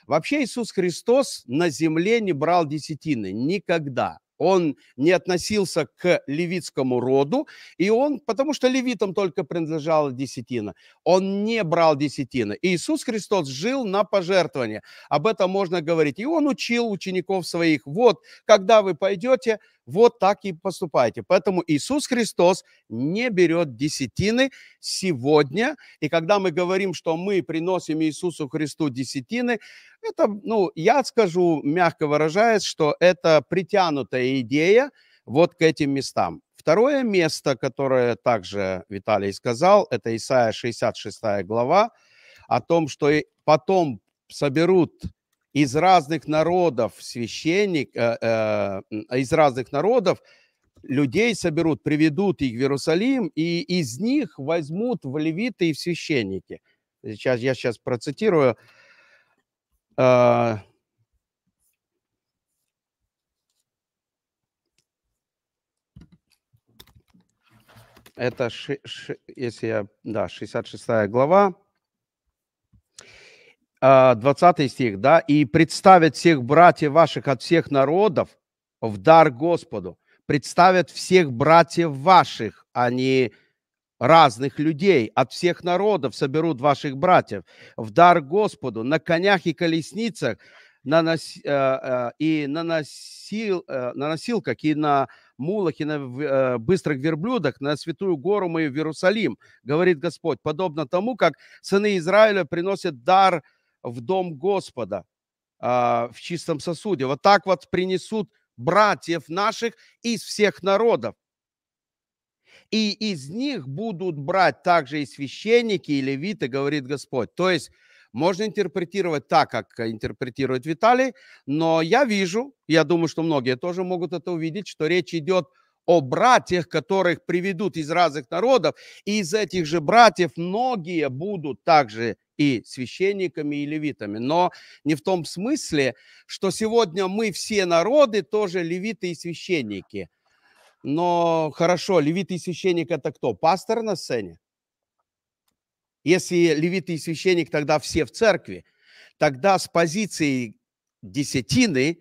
Вообще Иисус Христос на земле не брал десятины никогда он не относился к левитскому роду, и он, потому что левитам только принадлежала десятина, он не брал десятины. Иисус Христос жил на пожертвование, об этом можно говорить. И он учил учеников своих, вот, когда вы пойдете, вот так и поступайте. Поэтому Иисус Христос не берет десятины сегодня. И когда мы говорим, что мы приносим Иисусу Христу десятины, это, ну, я скажу, мягко выражаясь, что это притянутая идея вот к этим местам. Второе место, которое также Виталий сказал, это Исаия 66 глава, о том, что потом соберут из разных народов священник, э, э, из разных народов людей соберут, приведут их в Иерусалим, и из них возьмут в левиты и в священники. Сейчас я сейчас процитирую. Э, это, ши, ши, если я, да, 66 глава, 20 э, стих, да, «И представят всех братьев ваших от всех народов в дар Господу». Представят всех братьев ваших, а не разных людей, от всех народов соберут ваших братьев в дар Господу, на конях и колесницах, на нос, э, э, и на, носил, э, на носилках, и на мулах, и на быстрых верблюдах, на святую гору мою в Иерусалим, говорит Господь, подобно тому, как сыны Израиля приносят дар Господу, в дом Господа а, в чистом сосуде. Вот так вот принесут братьев наших из всех народов. И из них будут брать также и священники, и левиты, говорит Господь. То есть можно интерпретировать так, как интерпретирует Виталий, но я вижу, я думаю, что многие тоже могут это увидеть, что речь идет о о братьях, которых приведут из разных народов, и из этих же братьев многие будут также и священниками, и левитами. Но не в том смысле, что сегодня мы все народы тоже левиты и священники. Но хорошо, левит и священник – это кто? Пастор на сцене? Если левит и священник, тогда все в церкви. Тогда с позиции десятины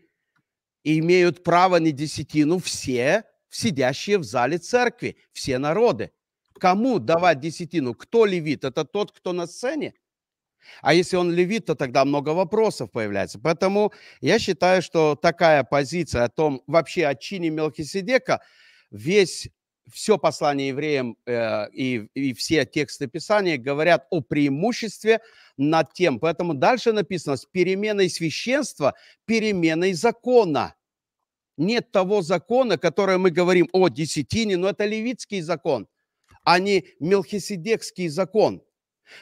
имеют право на десятину все сидящие в зале церкви, все народы. Кому давать десятину? Кто левит? Это тот, кто на сцене? А если он левит, то тогда много вопросов появляется. Поэтому я считаю, что такая позиция о том, вообще о чине Мелхиседека, весь, все послание евреям э, и, и все тексты Писания говорят о преимуществе над тем. Поэтому дальше написано с переменой священства, переменой закона – нет того закона, который мы говорим о десятине, но это левитский закон, а не мелхиседекский закон.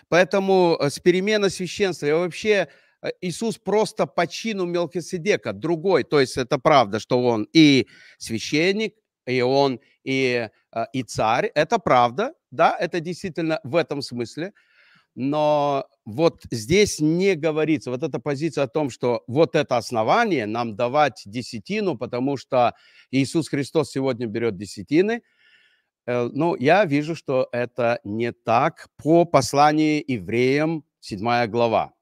Поэтому э, с перемена священства и вообще э, Иисус просто по чину Мелхиседека, другой, то есть это правда, что он и священник, и он и, э, и царь, это правда, да, это действительно в этом смысле – но вот здесь не говорится, вот эта позиция о том, что вот это основание нам давать десятину, потому что Иисус Христос сегодня берет десятины, э, ну, я вижу, что это не так по посланию евреям, 7 глава.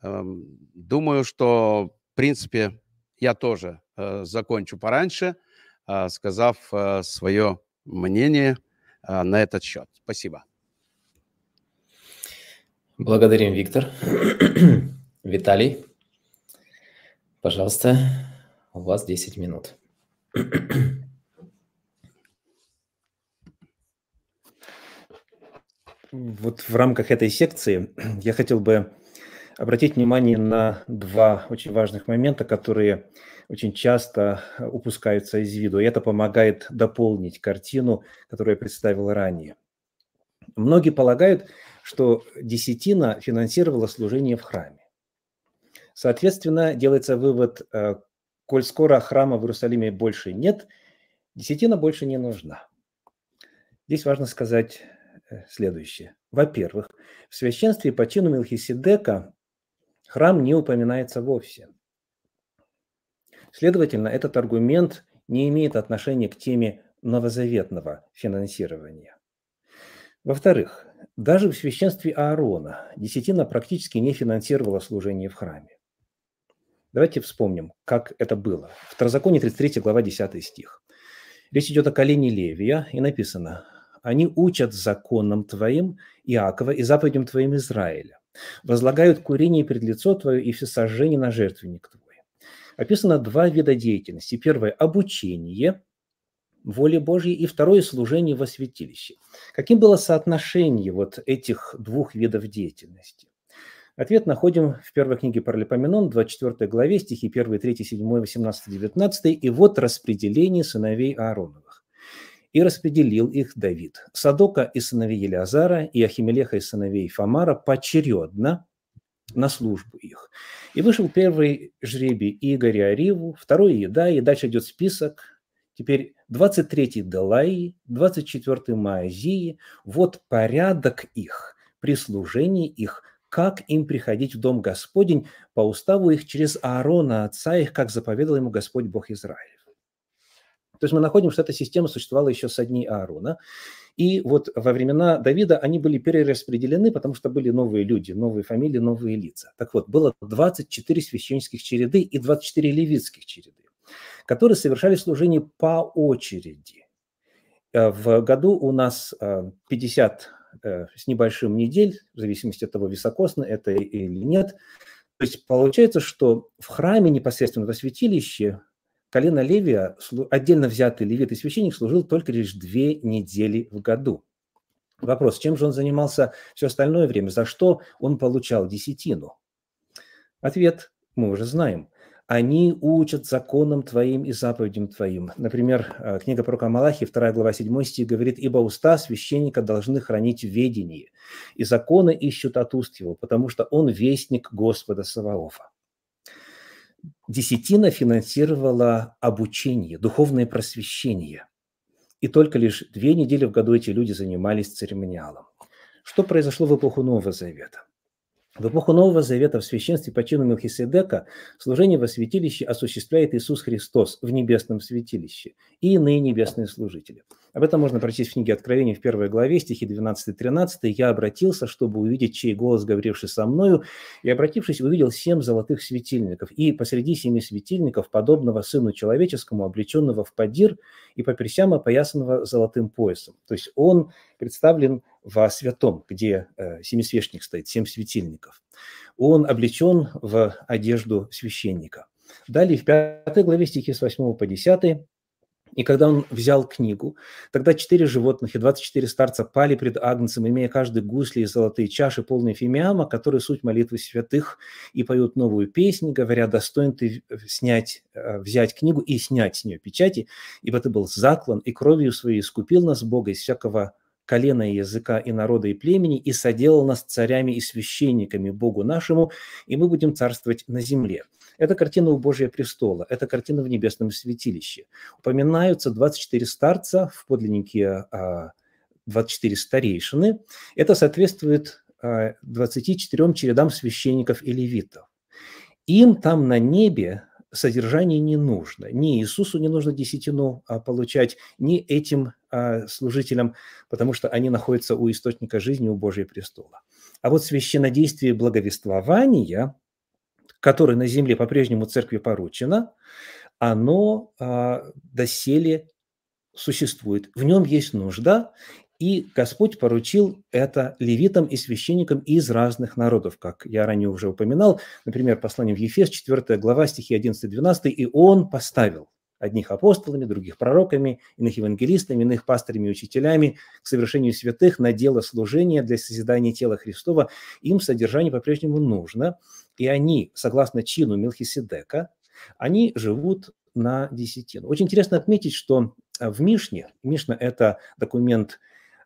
Эм, думаю, что, в принципе, я тоже э, закончу пораньше, э, сказав свое мнение на этот счет. Спасибо. Благодарим, Виктор. Виталий, пожалуйста, у вас 10 минут. Вот в рамках этой секции я хотел бы обратить внимание на два очень важных момента, которые очень часто упускаются из виду. И это помогает дополнить картину, которую я представил ранее. Многие полагают, что десятина финансировала служение в храме. Соответственно, делается вывод, э, коль скоро храма в Иерусалиме больше нет, десятина больше не нужна. Здесь важно сказать э, следующее. Во-первых, в священстве по чину Милхиседека храм не упоминается вовсе. Следовательно, этот аргумент не имеет отношения к теме новозаветного финансирования. Во-вторых, даже в священстве Аарона десятина практически не финансировала служение в храме. Давайте вспомним, как это было. в Второзаконие 33 глава 10 стих. Речь идет о колене Левия, и написано, «Они учат законом твоим Иакова и заповедям твоим Израиля, возлагают курение пред лицо твое и всесожжение на жертвенник твой». Описано два вида деятельности. Первое – обучение – воле Божьей, и второе – служение во святилище. Каким было соотношение вот этих двух видов деятельности? Ответ находим в первой книге Паралипоменон, 24 главе, стихи 1, 3, 7, 18, 19. «И вот распределение сыновей Аароновых. И распределил их Давид, Садока и сыновей Елиазара, и Ахимелеха и сыновей Фамара поочередно на службу их. И вышел первый жребий Игоря Ариву, второй – Еда, и дальше идет список Теперь 23 Далаи, 24 Маазии. Вот порядок их, при служении их, как им приходить в Дом Господень по уставу их через Аарона, отца их, как заповедал ему Господь Бог Израиль. То есть мы находим, что эта система существовала еще со дней Аарона. И вот во времена Давида они были перераспределены, потому что были новые люди, новые фамилии, новые лица. Так вот, было 24 священнических череды и 24 левитских череды которые совершали служение по очереди. Э, в году у нас 50 э, э, с небольшим недель, в зависимости от того, високосно это или нет. То есть получается, что в храме непосредственно, во святилище, колено Левия, отдельно взятый левит и священник, служил только лишь две недели в году. Вопрос, чем же он занимался все остальное время, за что он получал десятину? Ответ мы уже знаем они учат законам Твоим и заповедям Твоим. Например, э, книга пророка Малахии, 2 глава 7 стих говорит, «Ибо уста священника должны хранить ведение и законы ищут от уст его, потому что он вестник Господа Саваофа». Десятина финансировала обучение, духовное просвещение. И только лишь две недели в году эти люди занимались церемониалом. Что произошло в эпоху Нового Завета? В эпоху Нового Завета в священстве по чину Мелхиседека служение во святилище осуществляет Иисус Христос в небесном святилище и иные небесные служители. Об этом можно прочесть в книге Откровения в первой главе, стихи 12-13. «Я обратился, чтобы увидеть, чей голос, говоривший со мною, и, обратившись, увидел семь золотых светильников, и посреди семи светильников, подобного Сыну Человеческому, облеченного в падир и по персям опоясанного золотым поясом». То есть он представлен – во святом, где э, семисвешник стоит, семь светильников. Он облечен в одежду священника. Далее в 5 главе стихи с 8 по 10 и когда он взял книгу, тогда четыре животных и двадцать четыре старца пали пред Агнцем, имея каждый гусли и золотые чаши, полные фимиама, которые суть молитвы святых, и поют новую песню, говоря, достоин ты снять, э, взять книгу и снять с нее печати, ибо ты был заклан, и кровью своей искупил нас Бога из всякого колена и языка и народа и племени, и соделал нас царями и священниками Богу нашему, и мы будем царствовать на земле». Это картина у Божьего престола, это картина в небесном святилище. Упоминаются 24 старца в подлиннике 24 а, старейшины. Это соответствует 24 а, чередам священников и левитов. Им там на небе содержание не нужно. Ни Иисусу не нужно десятину а, получать, ни этим а, служителям, потому что они находятся у источника жизни, у Божьего престола. А вот священнодействие благовествования, которое на земле по-прежнему церкви поручено, оно а, доселе существует. В нем есть нужда, и Господь поручил это левитам и священникам из разных народов, как я ранее уже упоминал. Например, послание в Ефес, 4 глава, стихи 11-12, «И он поставил одних апостолами, других пророками, иных евангелистами, иных пастырями и учителями, к совершению святых на дело служения для созидания тела Христова, им содержание по-прежнему нужно, и они, согласно чину Милхиседека, они живут на десятину. Очень интересно отметить, что а, в Мишне, Мишна – это документ,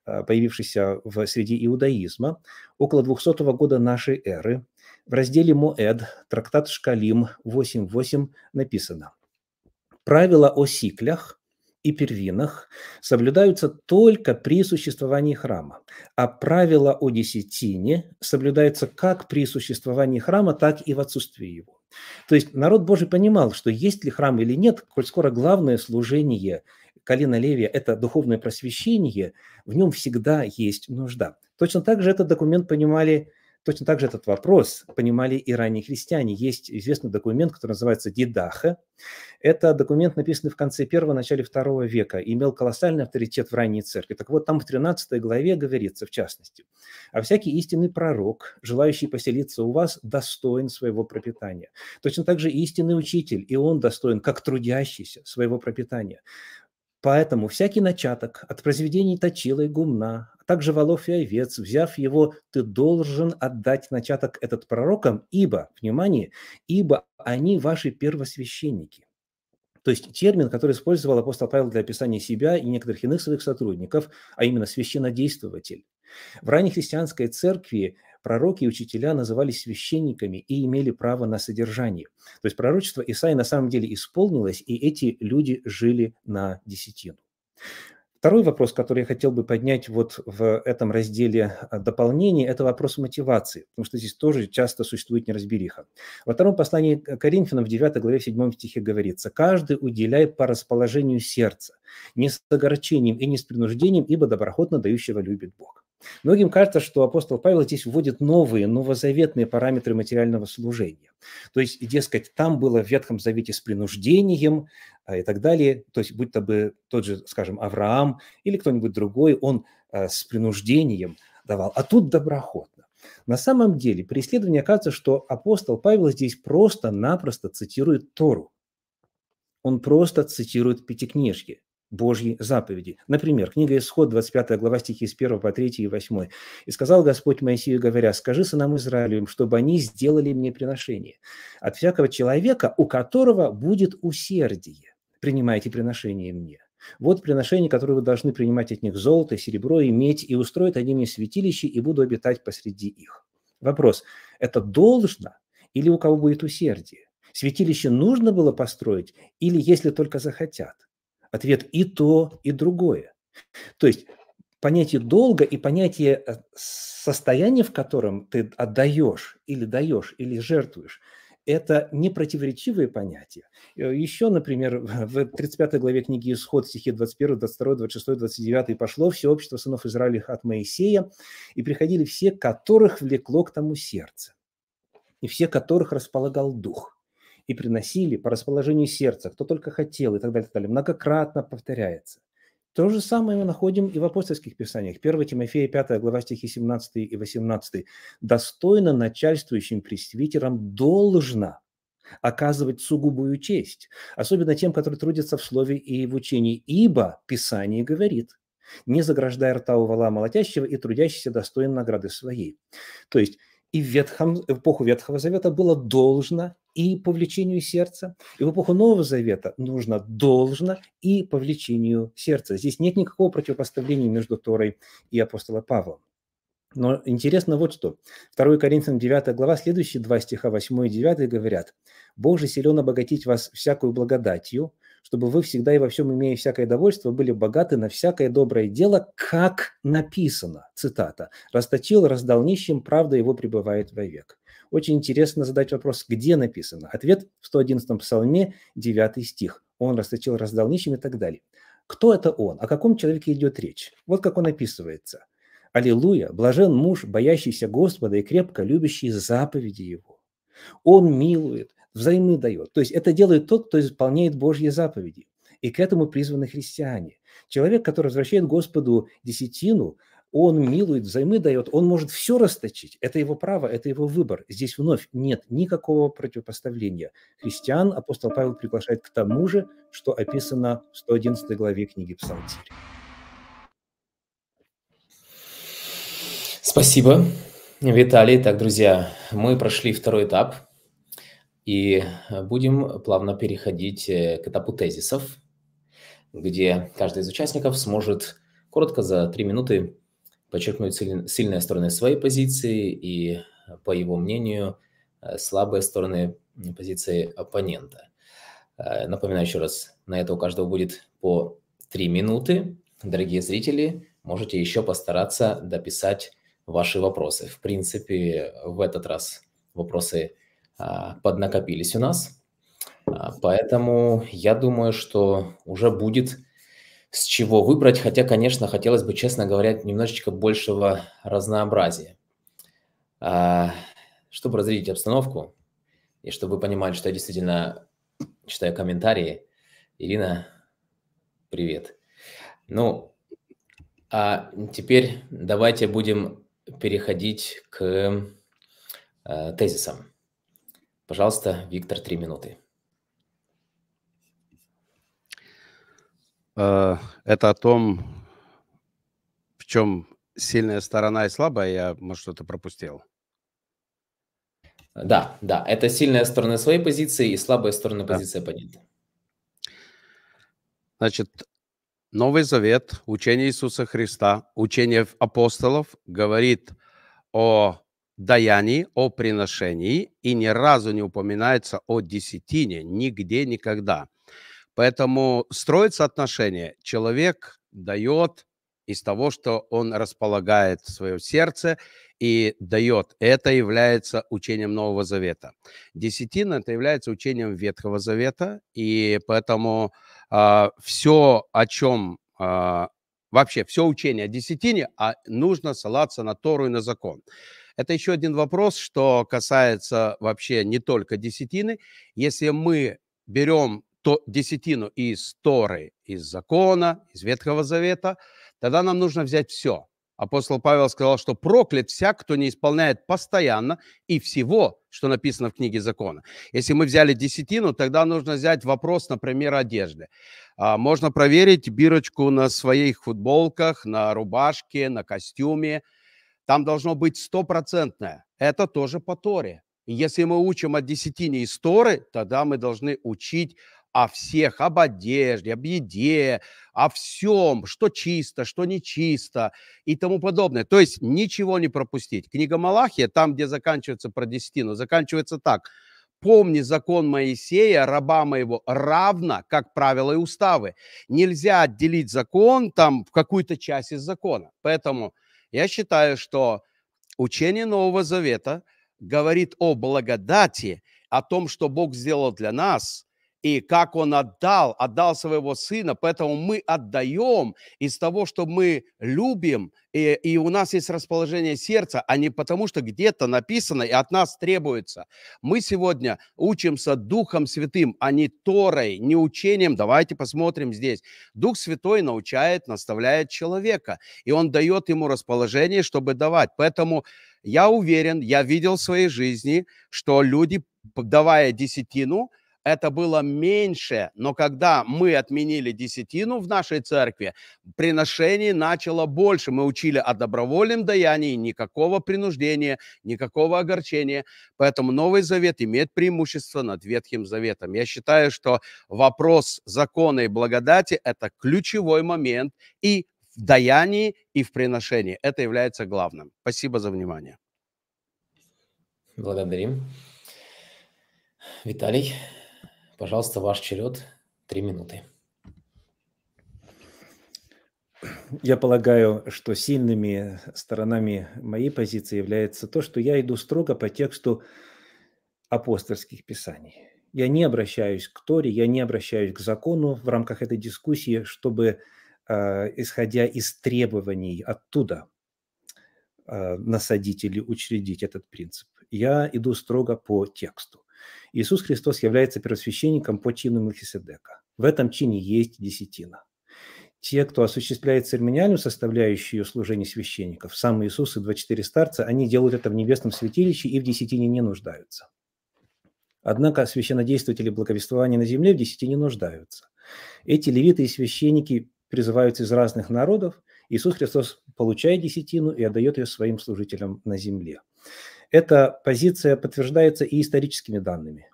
а, появившийся в среде иудаизма, около 200 года нашей эры, в разделе Моэд, трактат Шкалим 8.8 написано Правила о сиклях и первинах соблюдаются только при существовании храма, а правила о десятине соблюдаются как при существовании храма, так и в отсутствии его. То есть народ Божий понимал, что есть ли храм или нет, коль скоро главное служение колена Левия – это духовное просвещение, в нем всегда есть нужда. Точно так же этот документ понимали Точно так же этот вопрос понимали и ранние христиане. Есть известный документ, который называется «Дидаха». Это документ, написанный в конце первого, начале второго века, и имел колоссальный авторитет в ранней церкви. Так вот, там в 13 главе говорится, в частности, «А всякий истинный пророк, желающий поселиться у вас, достоин своего пропитания». Точно так же истинный учитель, и он достоин, как трудящийся, своего пропитания. Поэтому всякий начаток от произведений Точила и Гумна, а также Волов и Овец, взяв его, ты должен отдать начаток этот пророкам, ибо, внимание, ибо они ваши первосвященники. То есть термин, который использовал апостол Павел для описания себя и некоторых иных своих сотрудников, а именно священнодействователь. В ранней христианской церкви пророки и учителя назывались священниками и имели право на содержание. То есть пророчество Исаи на самом деле исполнилось, и эти люди жили на десятину. Второй вопрос, который я хотел бы поднять вот в этом разделе а, дополнения, это вопрос мотивации, потому что здесь тоже часто существует неразбериха. Во втором послании э, Коринфянам в 9 главе 7 стихе говорится, «Каждый уделяй по расположению сердца, не с огорчением и не с принуждением, ибо доброхотно дающего любит Бог». Многим кажется, что апостол Павел здесь вводит новые, новозаветные параметры материального служения. То есть, дескать, там было в Ветхом Завете с принуждением а, и так далее. То есть, будь то бы тот же, скажем, Авраам или кто-нибудь другой, он а, с принуждением давал. А тут доброохотно. На самом деле, при исследовании оказывается, что апостол Павел здесь просто-напросто цитирует Тору. Он просто цитирует Пятикнижье. Божьи заповеди. Например, книга Исход, 25 глава, стихи с 1 по 3 и 8. «И сказал Господь Моисею, говоря, «Скажи сынам Израилем, чтобы они сделали мне приношение от всякого человека, у которого будет усердие. Принимайте приношение мне». Вот приношения, которые вы должны принимать от них золото, серебро и медь, и устроят они мне святилище, и буду обитать посреди их. Вопрос, это должно или у кого будет усердие? Святилище нужно было построить или если только захотят? Ответ и то, и другое. То есть понятие долга и понятие э, состояния, в котором ты отдаешь или даешь, или жертвуешь, это не противоречивые понятия. Э, Еще, например, в 35 главе книги «Исход» стихи 21, 22, 26, 29 «Пошло все общество сынов Израиля от Моисея, и приходили все, которых влекло к тому сердце, и все, которых располагал дух» и приносили по расположению сердца, кто только хотел и так далее, и так далее. Многократно повторяется. То же самое мы находим и в апостольских писаниях. 1 Тимофея 5 глава стихи 17 и 18. «Достойно начальствующим пресвитерам должно оказывать сугубую честь, особенно тем, которые трудятся в слове и в учении, ибо Писание говорит, не заграждая рта у вала молотящего и трудящийся достоин награды своей». То есть и в, Ветхом, в эпоху Ветхого Завета было должно и по влечению сердца, и в эпоху Нового Завета нужно должно и по влечению сердца. Здесь нет никакого противопоставления между Торой и апостолом Павлом. Но интересно вот что. 2 Коринфянам 9 глава, следующие два стиха, 8 и 9 говорят, Боже, силен обогатить вас всякую благодатью, чтобы вы всегда и во всем, имея всякое довольство, были богаты на всякое доброе дело, как написано». Цитата. «Расточил, раздал нищим, правда его пребывает вовек». Очень интересно задать вопрос, где написано. Ответ в 111 псалме, 9 стих. «Он расточил, раздал нищим» и так далее. Кто это он? О каком человеке идет речь? Вот как он описывается – Аллилуйя! Блажен муж, боящийся Господа и крепко любящий заповеди Его. Он милует, взаймы дает. То есть это делает тот, кто исполняет Божьи заповеди. И к этому призваны христиане. Человек, который возвращает Господу десятину, он милует, взаймы дает, он может все расточить. Это его право, это его выбор. Здесь вновь нет никакого противопоставления. Христиан апостол Павел приглашает к тому же, что описано в 111 главе книги Псалтирь. Спасибо, Виталий. Так, друзья, мы прошли второй этап и будем плавно переходить э, к этапу тезисов, где каждый из участников сможет коротко за три минуты подчеркнуть сильные стороны своей позиции и, по его мнению, э, слабые стороны позиции оппонента. Э, напоминаю еще раз, на это у каждого будет по три минуты. Дорогие зрители, можете еще постараться дописать ваши вопросы. В принципе, в этот раз вопросы а, поднакопились у нас. А, поэтому я думаю, что уже будет с чего выбрать, хотя, конечно, хотелось бы, честно говоря, немножечко большего разнообразия. А, чтобы разрядить обстановку и чтобы вы понимали, что я действительно читаю комментарии. Ирина, привет. Ну, а теперь давайте будем переходить к э, тезисам. Пожалуйста, Виктор, три минуты. Э, это о том, в чем сильная сторона и слабая. Я, может, что-то пропустил. Да, да. Это сильная сторона своей позиции и слабая сторона да. позиции оппонента. Значит, Новый Завет, учение Иисуса Христа, учение апостолов говорит о даянии, о приношении и ни разу не упоминается о десятине, нигде, никогда. Поэтому строится отношение. Человек дает из того, что он располагает в свое сердце и дает. Это является учением Нового Завета. Десятина – это является учением Ветхого Завета, и поэтому э, а, все, о чем а, вообще все учение о десятине, а нужно ссылаться на Тору и на закон. Это еще один вопрос, что касается вообще не только десятины. Если мы берем то, десятину из Торы, из закона, из Ветхого Завета, тогда нам нужно взять все. Апостол Павел сказал, что проклят всяк, кто не исполняет постоянно и всего, что написано в книге закона. Если мы взяли десятину, тогда нужно взять вопрос, например, одежды. А, можно проверить бирочку на своих футболках, на рубашке, на костюме. Там должно быть стопроцентное. Это тоже по Торе. если мы учим о десятине из Торы, тогда мы должны учить о всех, об одежде, об еде, о всем, что чисто, что нечисто и тому подобное. То есть ничего не пропустить. Книга Малахия, там, где заканчивается про десятину, заканчивается так. «Помни закон Моисея, раба моего, равно, как правила и уставы». Нельзя отделить закон там в какую-то часть из закона. Поэтому я считаю, что учение Нового Завета говорит о благодати, о том, что Бог сделал для нас – и как Он отдал, отдал своего Сына. Поэтому мы отдаем из того, что мы любим, и, и у нас есть расположение сердца, а не потому, что где-то написано и от нас требуется. Мы сегодня учимся Духом Святым, а не Торой, не учением. Давайте посмотрим здесь. Дух Святой научает, наставляет человека, и Он дает ему расположение, чтобы давать. Поэтому я уверен, я видел в своей жизни, что люди, давая десятину, это было меньше, но когда мы отменили десятину в нашей церкви, приношений начало больше. Мы учили о добровольном даянии, никакого принуждения, никакого огорчения. Поэтому Новый Завет имеет преимущество над Ветхим Заветом. Я считаю, что вопрос закона и благодати – это ключевой момент и в даянии, и в приношении. Это является главным. Спасибо за внимание. Благодарим. Виталий, Пожалуйста, ваш черед. Три минуты. Я полагаю, что сильными сторонами моей позиции является то, что я иду строго по тексту апостольских писаний. Я не обращаюсь к Торе, я не обращаюсь к закону в рамках этой дискуссии, чтобы, э, исходя из требований оттуда, э, насадить или учредить этот принцип. Я иду строго по тексту. Иисус Христос является первосвященником по чину Мелхиседека. В этом чине есть десятина. Те, кто осуществляет церемониальную составляющую служения священников, сам Иисус и 24 старца, они делают это в небесном святилище и в десятине не нуждаются. Однако священнодействователи благовествования на земле в десятине нуждаются. Эти левиты и священники призываются из разных народов. Иисус Христос получает десятину и отдает ее своим служителям на земле. Эта позиция подтверждается и историческими данными.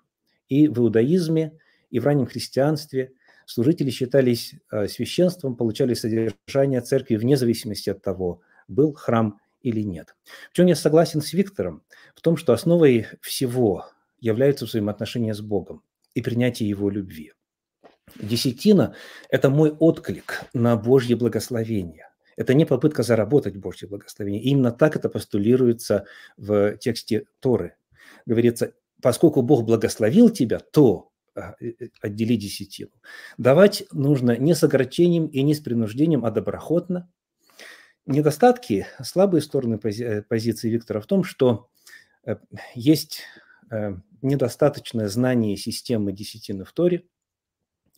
И в иудаизме, и в раннем христианстве служители считались э, священством, получали содержание церкви вне зависимости от того, был храм или нет. В чем я согласен с Виктором? В том, что основой всего являются взаимоотношения с Богом и принятие Его любви. Десятина – это мой отклик на Божье благословение. Это не попытка заработать Божье благословение. И именно так это постулируется в тексте Торы. Говорится, поскольку Бог благословил тебя, то а, э, э, отдели десятину. Давать нужно не с огорчением и не с принуждением, а доброхотно. Недостатки, слабые стороны пози- э, позиции Виктора в том, что есть недостаточное знание системы десятины в Торе,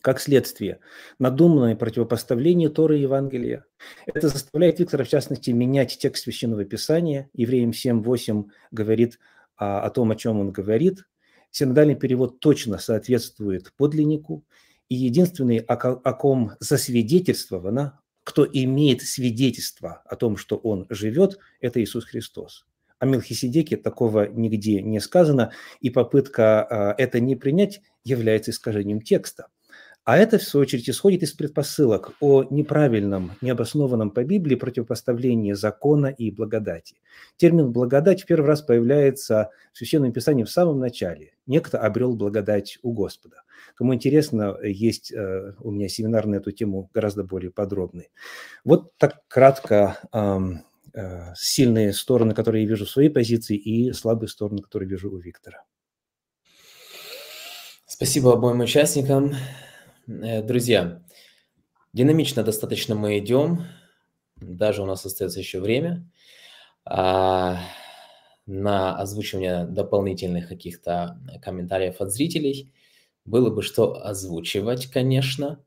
как следствие, надуманное противопоставление Торы и Евангелия. Это заставляет Виктора, в частности, менять текст Священного Писания. Евреям 7.8 говорит а, о том, о чем он говорит. Синодальный перевод точно соответствует подлиннику. И единственный, о, о ком засвидетельствовано, кто имеет свидетельство о том, что он живет, это Иисус Христос. О Мелхиседеке такого нигде не сказано, и попытка а, это не принять является искажением текста – а это, в свою очередь, исходит из предпосылок о неправильном, необоснованном по Библии противопоставлении закона и благодати. Термин «благодать» в первый раз появляется в Священном Писании в самом начале. Некто обрел благодать у Господа. Кому интересно, есть э, у меня семинар на эту тему гораздо более подробный. Вот так кратко э, сильные стороны, которые я вижу в своей позиции, и слабые стороны, которые вижу у Виктора. Спасибо обоим участникам. Э, друзья, динамично достаточно мы идем. Даже у нас остается еще время а, на озвучивание дополнительных каких-то комментариев от зрителей. Было бы что озвучивать, конечно.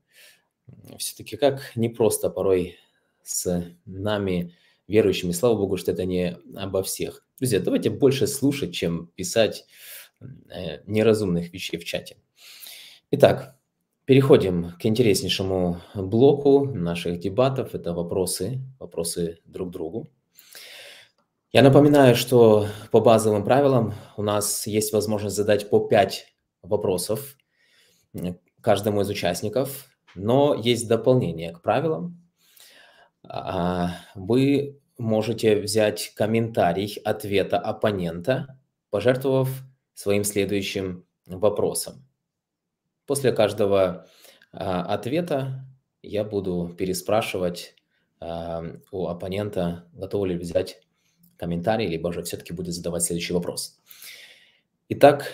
Все-таки как непросто порой с нами, верующими. Слава Богу, что это не обо всех. Друзья, давайте больше слушать, чем писать э, неразумных вещей в чате. Итак, Переходим к интереснейшему блоку наших дебатов. Это вопросы, вопросы друг другу. Я напоминаю, что по базовым правилам у нас есть возможность задать по 5 вопросов каждому из участников, но есть дополнение к правилам. А, вы можете взять комментарий ответа оппонента, пожертвовав своим следующим вопросом. После каждого а, ответа я буду переспрашивать а, у оппонента, готовы ли взять комментарий, либо же все-таки будет задавать следующий вопрос. Итак,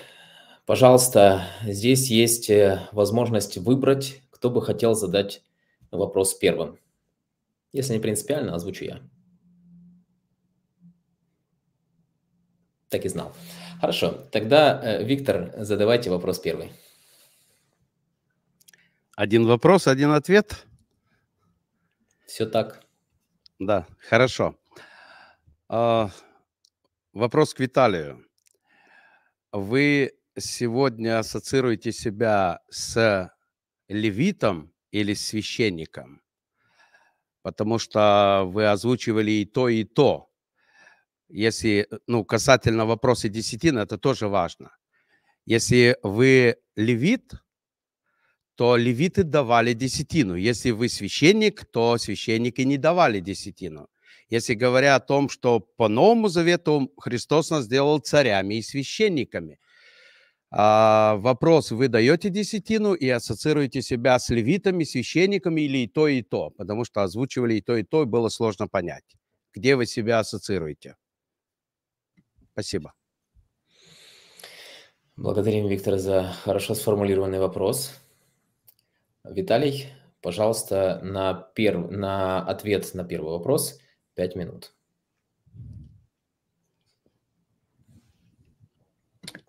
пожалуйста, здесь есть э, возможность выбрать, кто бы хотел задать вопрос первым. Если не принципиально, озвучу я. Так и знал. Хорошо, тогда, э, Виктор, задавайте вопрос первый. Один вопрос, один ответ. Все так. Да, хорошо. А, вопрос к Виталию. Вы сегодня ассоциируете себя с левитом или священником? Потому что вы озвучивали и то, и то. Если, ну, касательно вопроса десятины, это тоже важно. Если вы левит – то левиты давали десятину. Если вы священник, то священники не давали десятину. Если говоря о том, что по Новому Завету Христос нас сделал царями и священниками. А, вопрос, вы даете десятину и ассоциируете себя с левитами, священниками или и то, и то? Потому что озвучивали и то, и то, и было сложно понять, где вы себя ассоциируете. Спасибо. Благодарим Виктора за хорошо сформулированный вопрос. Виталий, пожалуйста, на, перв... на ответ на первый вопрос 5 минут.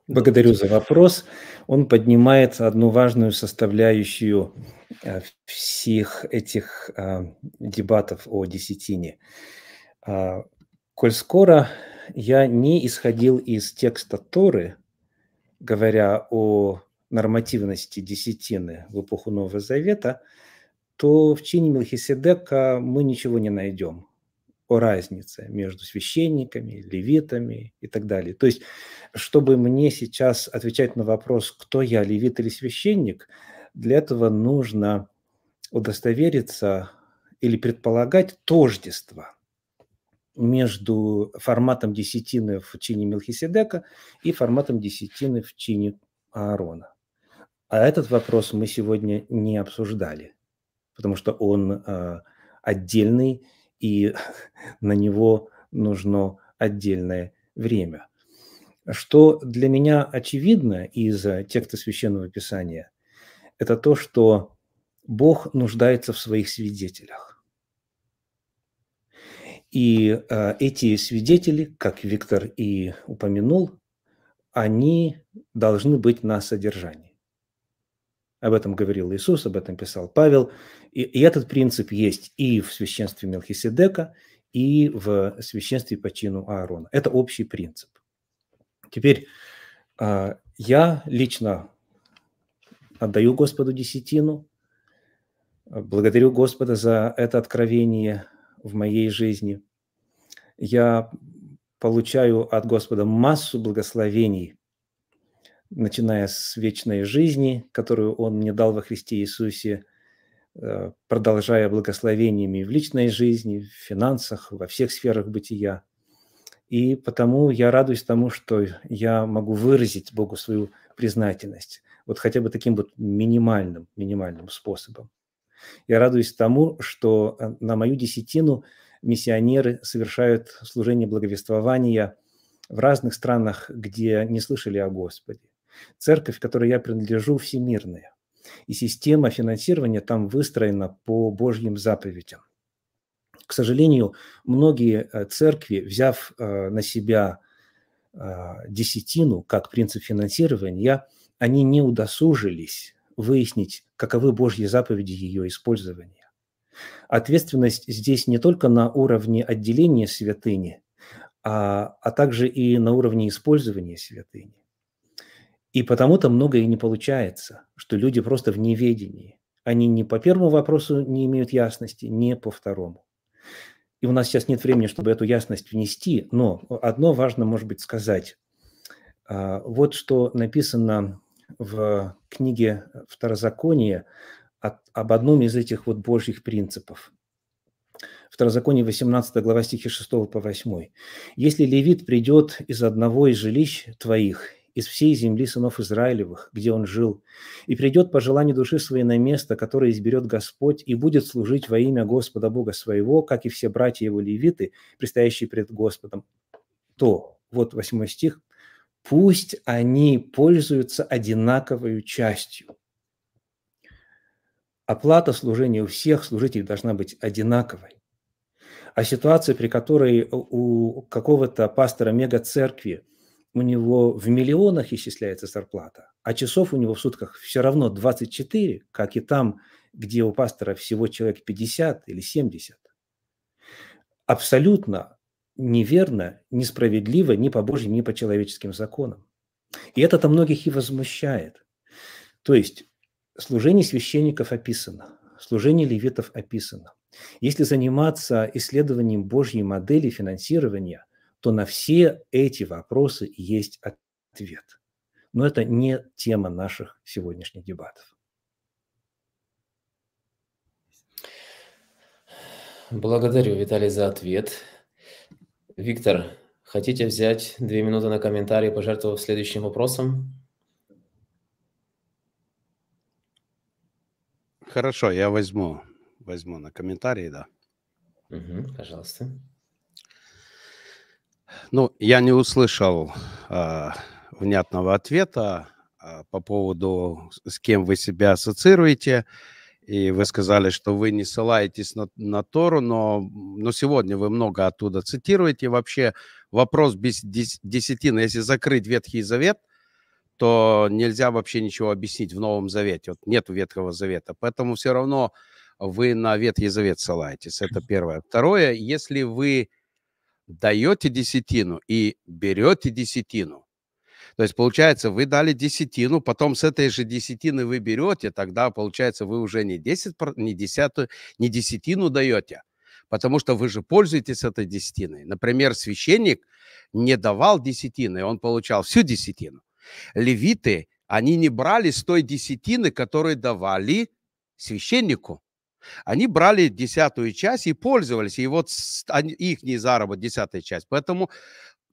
Благодарю за вопрос. Он поднимает одну важную составляющую э, всех этих э, дебатов о десятине. А, коль скоро я не исходил из текста Торы, говоря о нормативности десятины в эпоху Нового Завета, то в чине Мелхиседека мы ничего не найдем о разнице между священниками, левитами и так далее. То есть, чтобы мне сейчас отвечать на вопрос, кто я, левит или священник, для этого нужно удостовериться или предполагать тождество между форматом десятины в чине Мелхиседека и форматом десятины в чине Аарона. А этот вопрос мы сегодня не обсуждали, потому что он э, отдельный, и на него нужно отдельное время. Что для меня очевидно из текста священного писания, это то, что Бог нуждается в своих свидетелях. И э, эти свидетели, как Виктор и упомянул, они должны быть на содержании. Об этом говорил Иисус, об этом писал Павел. И, и этот принцип есть и в священстве Мелхиседека, и в священстве по чину Аарона. Это общий принцип. Теперь а, я лично отдаю Господу десятину, благодарю Господа за это откровение в моей жизни. Я получаю от Господа массу благословений начиная с вечной жизни, которую Он мне дал во Христе Иисусе, э, продолжая благословениями в личной жизни, в финансах, во всех сферах бытия. И потому я радуюсь тому, что я могу выразить Богу свою признательность, вот хотя бы таким вот минимальным, минимальным способом. Я радуюсь тому, что э, на мою десятину миссионеры совершают служение благовествования в разных странах, где не слышали о Господе. Церковь, которой я принадлежу, всемирная. И система финансирования там выстроена по Божьим заповедям. К сожалению, многие э, церкви, взяв э, на себя э, десятину как принцип финансирования, они не удосужились выяснить, каковы Божьи заповеди ее использования. Ответственность здесь не только на уровне отделения святыни, а, а также и на уровне использования святыни. И потому-то многое и не получается, что люди просто в неведении. Они ни по первому вопросу не имеют ясности, ни по второму. И у нас сейчас нет времени, чтобы эту ясность внести, но одно важно, может быть, сказать. А, вот что написано в книге «Второзаконие» об одном из этих вот божьих принципов. Второзаконие 18 глава стихи 6 по 8. «Если левит придет из одного из жилищ твоих из всей земли сынов Израилевых, где он жил, и придет по желанию души своей на место, которое изберет Господь, и будет служить во имя Господа Бога своего, как и все братья его левиты, предстоящие пред Господом, то, вот восьмой стих, пусть они пользуются одинаковой частью. Оплата служения у всех служителей должна быть одинаковой. А ситуация, при которой у какого-то пастора мега-церкви – у него в миллионах исчисляется зарплата, а часов у него в сутках все равно 24, как и там, где у пастора всего человек 50 или 70. Абсолютно неверно, несправедливо ни по Божьим, ни по человеческим законам. И это-то многих и возмущает. То есть служение священников описано, служение левитов описано. Если заниматься исследованием Божьей модели финансирования – то на все эти вопросы есть ответ. Но это не тема наших сегодняшних дебатов. Благодарю, Виталий, за ответ. Виктор, хотите взять две минуты на комментарий, пожертвовав следующим вопросом? Хорошо, я возьму, возьму на комментарии, да. Угу, пожалуйста. Ну, я не услышал э, внятного ответа э, по поводу, с кем вы себя ассоциируете. И вы сказали, что вы не ссылаетесь на, на Тору, но, но сегодня вы много оттуда цитируете. Вообще вопрос без десятины, если закрыть Ветхий Завет, то нельзя вообще ничего объяснить в Новом Завете. Вот нет Ветхого Завета. Поэтому все равно вы на Ветхий Завет ссылаетесь. Это первое. Второе, если вы даете десятину и берете десятину. То есть, получается, вы дали десятину, потом с этой же десятины вы берете, тогда, получается, вы уже не, 10, не, десятую, не десятину даете, потому что вы же пользуетесь этой десятиной. Например, священник не давал десятины, он получал всю десятину. Левиты, они не брали с той десятины, которую давали священнику. Они брали десятую часть и пользовались. И вот их не заработок, десятая часть. Поэтому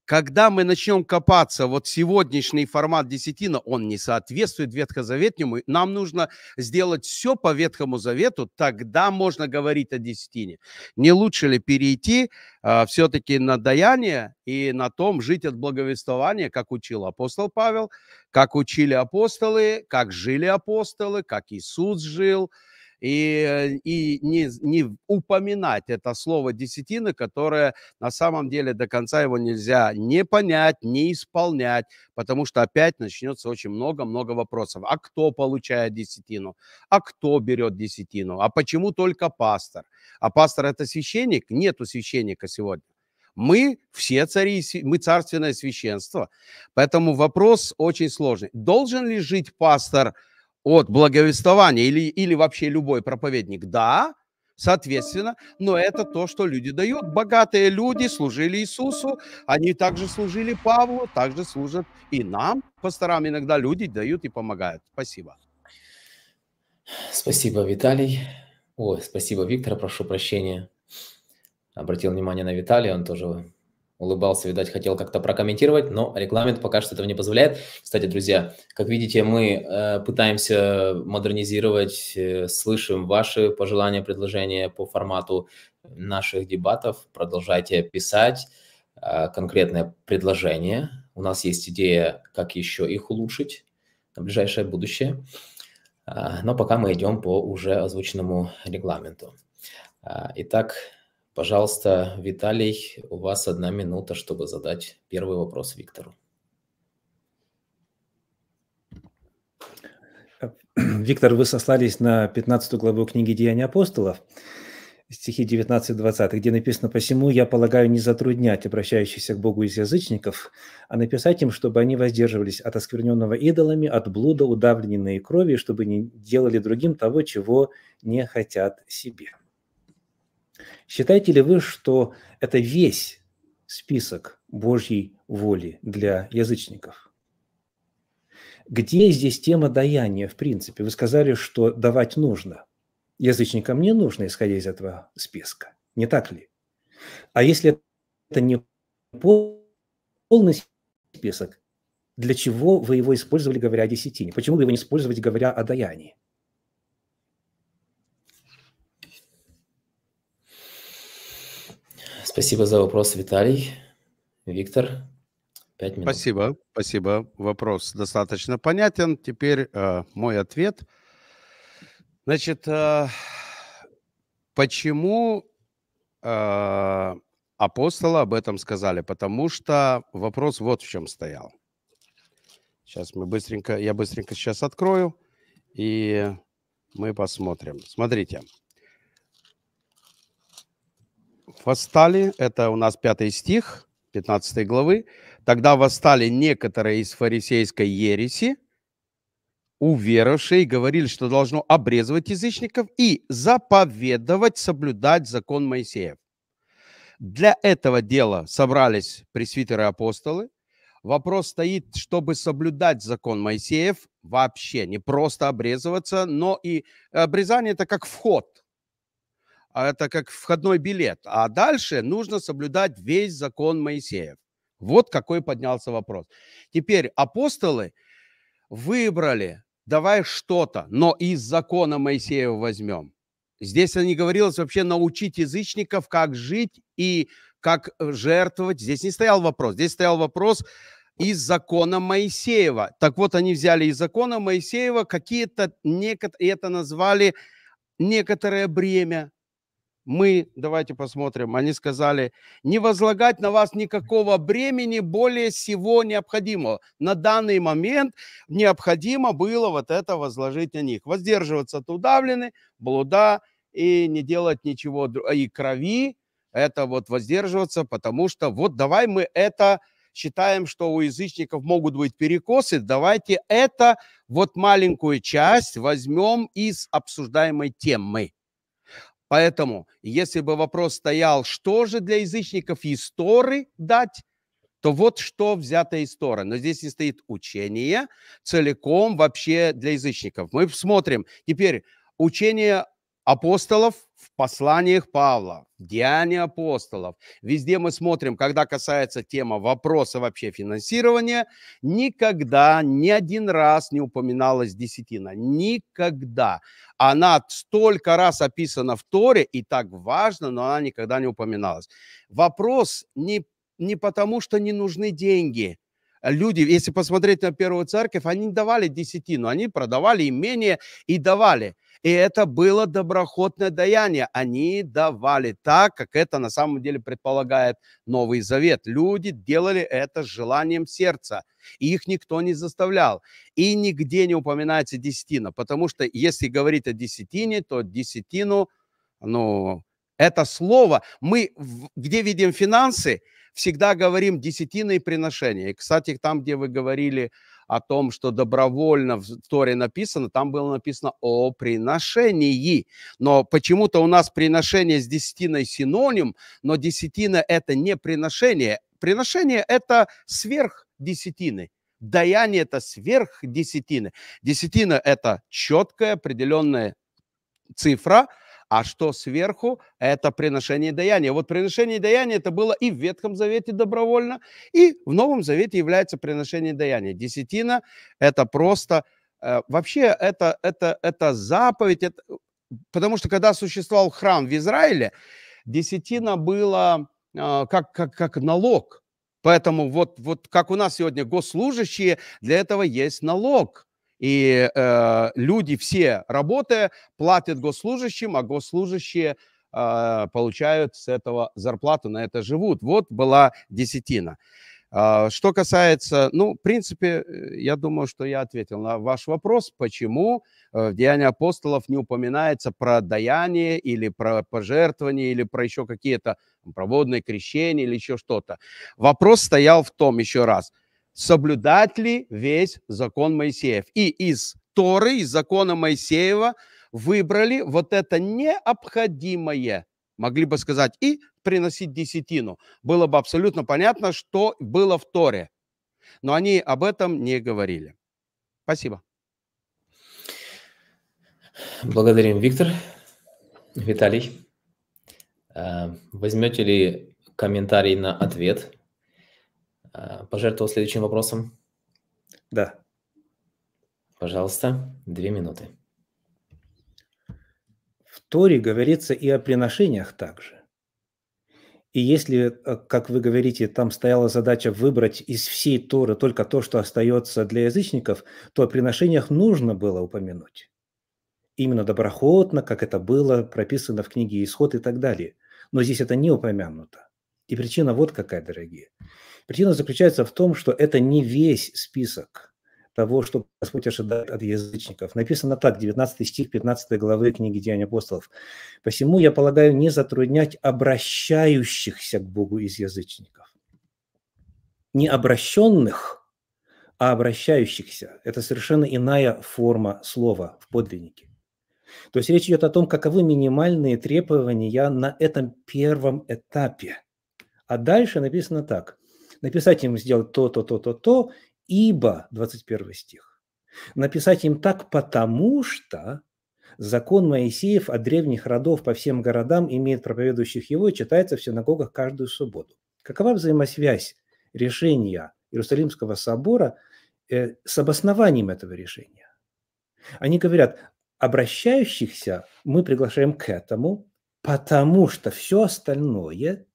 когда мы начнем копаться, вот сегодняшний формат десятина, он не соответствует Ветхозаветнему. Нам нужно сделать все по Ветхому Завету, тогда можно говорить о десятине. Не лучше ли перейти э, а, все-таки на даяние и на том жить от благовествования, как учил апостол Павел, как учили апостолы, как жили апостолы, как Иисус жил – и, и не, не упоминать это слово десятина, которое на самом деле до конца его нельзя не понять, не исполнять, потому что опять начнется очень много-много вопросов. А кто получает десятину? А кто берет десятину? А почему только пастор? А пастор это священник? Нету священника сегодня. Мы все цари, мы царственное священство. Поэтому вопрос очень сложный. Должен ли жить пастор – от благовествования или, или вообще любой проповедник. Да, соответственно, но это то, что люди дают. Богатые люди служили Иисусу, они также служили Павлу, также служат и нам, пасторам. Иногда люди дают и помогают. Спасибо. Спасибо, Виталий. Ой, спасибо, Виктор, прошу прощения. Обратил внимание на Виталия, он тоже улыбался, видать, хотел как-то прокомментировать, но регламент пока что этого не позволяет. Кстати, друзья, как видите, мы э, пытаемся модернизировать, э, слышим ваши пожелания, предложения по формату наших дебатов. Продолжайте писать э, конкретное предложение. У нас есть идея, как еще их улучшить на ближайшее будущее. Э, но пока мы идем по уже озвученному регламенту. Э, итак, Пожалуйста, Виталий, у вас одна минута, чтобы задать первый вопрос Виктору. Виктор, вы сослались на 15 главу книги «Деяния апостолов», стихи 19-20, где написано «Посему я полагаю не затруднять обращающихся к Богу из язычников, а написать им, чтобы они воздерживались от оскверненного идолами, от блуда, удавленной крови, чтобы не делали другим того, чего не хотят себе». Считаете ли вы, что это весь список Божьей воли для язычников? Где здесь тема даяния, в принципе? Вы сказали, что давать нужно. Язычникам не нужно, исходя из этого списка. Не так ли? А если это не полный список, для чего вы его использовали, говоря о десятине? Почему вы его не использовать, говоря о даянии? Спасибо за вопрос, Виталий. Виктор, пять минут. Спасибо, спасибо. Вопрос достаточно понятен. Теперь э, мой ответ. Значит, э, почему э, апостолы об этом сказали? Потому что вопрос вот в чем стоял. Сейчас мы быстренько, я быстренько сейчас открою, и мы посмотрим. Смотрите. Смотрите восстали, это у нас пятый стих 15 главы, тогда восстали некоторые из фарисейской ереси, уверовавшие, говорили, что должно обрезывать язычников и заповедовать соблюдать закон Моисеев. Для этого дела собрались пресвитеры-апостолы. Вопрос стоит, чтобы соблюдать закон Моисеев вообще, не просто обрезываться, но и обрезание – это как вход – а это как входной билет. А дальше нужно соблюдать весь закон Моисеев. Вот какой поднялся вопрос. Теперь апостолы выбрали, давай что-то, но из закона Моисеева возьмем. Здесь не говорилось вообще научить язычников, как жить и как э, жертвовать. Здесь не стоял вопрос. Здесь стоял вопрос из закона Моисеева. Так вот, они взяли из закона Моисеева какие-то, некотор... и это назвали некоторое бремя, мы, давайте посмотрим, они сказали, не возлагать на вас никакого бремени более всего необходимого. На данный момент необходимо было вот это возложить на них. Воздерживаться от удавлены, блуда и не делать ничего, и крови, это вот воздерживаться, потому что вот давай мы это считаем, что у язычников могут быть перекосы, давайте это вот маленькую часть возьмем из обсуждаемой темы. Поэтому, если бы вопрос стоял, что же для язычников истории дать, то вот что взято из Торы. Но здесь не стоит учение целиком вообще для язычников. Мы смотрим теперь учение апостолов в посланиях Павла, деяния апостолов. Везде мы смотрим, когда касается тема вопроса вообще финансирования, никогда ни один раз не упоминалась десятина. Никогда. Она столько раз описана в Торе и так важно, но она никогда не упоминалась. Вопрос не, не потому, что не нужны деньги – люди, если посмотреть на первую церковь, они давали десятину, они продавали имение и давали. И это было доброхотное даяние. Они давали так, как это на самом деле предполагает Новый Завет. Люди делали это с желанием сердца. И их никто не заставлял. И нигде не упоминается десятина, потому что если говорить о десятине, то десятину, ну, это слово, мы где видим финансы, всегда говорим десятины и приношения. И, кстати, там, где вы говорили о том, что добровольно в Торе написано, там было написано о приношении. Но почему-то у нас приношение с десятиной синоним, но десятина – это не приношение. Приношение – это сверх десятины. Даяние – это сверх десятины. Десятина – это четкая определенная цифра – а что сверху, это приношение даяния. Вот приношение даяния это было и в Ветхом Завете добровольно, и в Новом Завете является приношение даяния. Десятина – это просто… Э, вообще, это, это, это заповедь, это, потому что когда существовал храм в Израиле, десятина была э, как, как, как налог. Поэтому вот, вот как у нас сегодня госслужащие, для этого есть налог – и э, люди все, работая, платят госслужащим, а госслужащие э, получают с этого зарплату, на это живут. Вот была десятина. Э, что касается, ну, в принципе, э, я думаю, что я ответил на ваш вопрос, почему э, в Деянии апостолов не упоминается про даяние или про пожертвование или про еще какие-то проводные крещения или еще что-то. Вопрос стоял в том еще раз – соблюдать ли весь закон Моисеев. И из Торы, из закона Моисеева выбрали вот это необходимое. Могли бы сказать и приносить десятину. Было бы абсолютно понятно, что было в Торе. Но они об этом не говорили. Спасибо. Благодарим, Виктор. Виталий, э, возьмете ли комментарий на ответ? А, пожертвовал следующим вопросом? Да. Пожалуйста, две минуты. В Торе говорится и о приношениях также. И если, э, как вы говорите, там стояла задача выбрать из всей Торы только то, что остается для язычников, то о приношениях нужно было упомянуть. Именно доброходно, как это было прописано в книге «Исход» и так далее. Но здесь это не упомянуто. И причина вот какая, дорогие. Причина заключается в том, что это не весь список того, что Господь ожидает от язычников. Написано так, 19 стих 15 главы книги Деяний апостолов. «Посему, я полагаю, не затруднять обращающихся к Богу из язычников». Не обращенных, а обращающихся. Это совершенно иная форма слова в подлиннике. То есть речь идет о том, каковы минимальные требования на этом первом этапе. А дальше написано так – Написать им сделать то, то, то, то, то, ибо, 21 стих. Написать им так, потому что закон Моисеев от древних родов по всем городам имеет проповедующих его и читается в синагогах каждую субботу. Какова взаимосвязь решения Иерусалимского собора э, с обоснованием этого решения? Они говорят, обращающихся мы приглашаем к этому, потому что все остальное,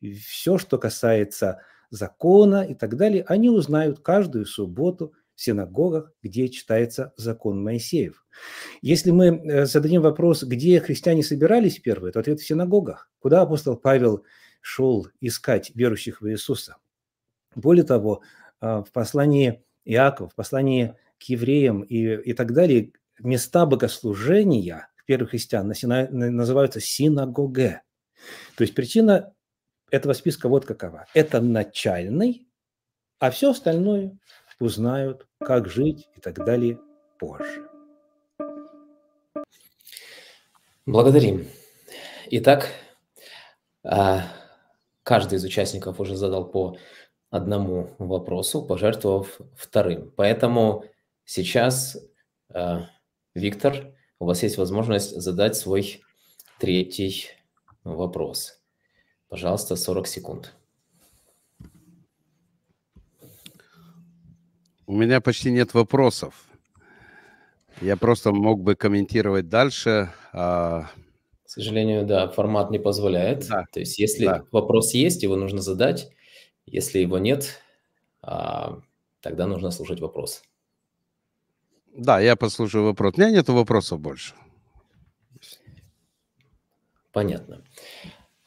все, что касается закона и так далее, они узнают каждую субботу в синагогах, где читается закон Моисеев. Если мы э, зададим вопрос, где христиане собирались первые, то ответ в синагогах, куда апостол Павел шел искать верующих в Иисуса. Более того, э, в послании Иакова, в послании к евреям и, и так далее, места богослужения первых христиан называются синагоге. То есть причина этого списка вот какова. Это начальный, а все остальное узнают, как жить и так далее позже. Благодарим. Итак, а, каждый из участников уже задал по одному вопросу, пожертвовав вторым. Поэтому сейчас, а, Виктор, у вас есть возможность задать свой третий вопрос. Пожалуйста, 40 секунд. У меня почти нет вопросов. Я просто мог бы комментировать дальше. А, К сожалению, да, формат не позволяет. Да. То есть, если да. вопрос есть, его нужно задать. Если его нет, а, тогда нужно слушать вопрос. Да, я послушаю вопрос. У меня нет вопросов больше. Понятно.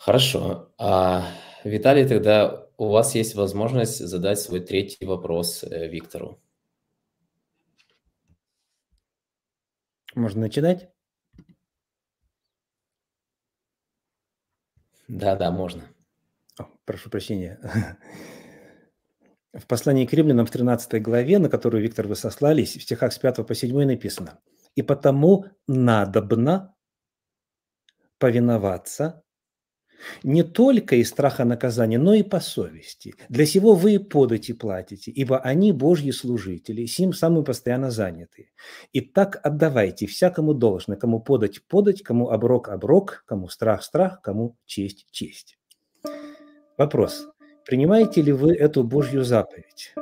Хорошо. А, Виталий, тогда у вас есть возможность задать свой третий вопрос э, Виктору. Можно начинать? Да, да, можно. О, прошу прощения. В послании к римлянам в 13 главе, на которую, Виктор, вы сослались, в стихах с 5 по 7 написано «И потому надобно повиноваться не только из страха наказания, но и по совести. Для сего вы и подати платите, ибо они Божьи служители, с ним самые постоянно заняты. И так отдавайте всякому должно, кому подать – подать, кому оброк – оброк, кому страх – страх, кому честь – честь. Вопрос. Принимаете ли вы эту Божью заповедь?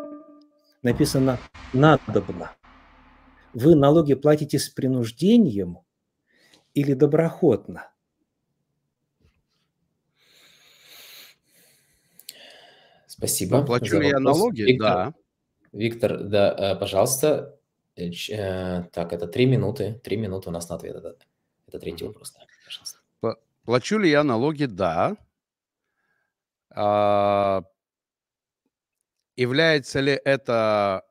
Написано «надобно». Вы налоги платите с принуждением или доброхотно – Спасибо. Плачу ли я налоги? Виктор, да. Виктор, да, э, пожалуйста. Э, э, так, это три минуты. Три минуты у нас на ответ. Это, это третий вопрос. Да, пожалуйста. Плачу ли я налоги? Да. А, является ли это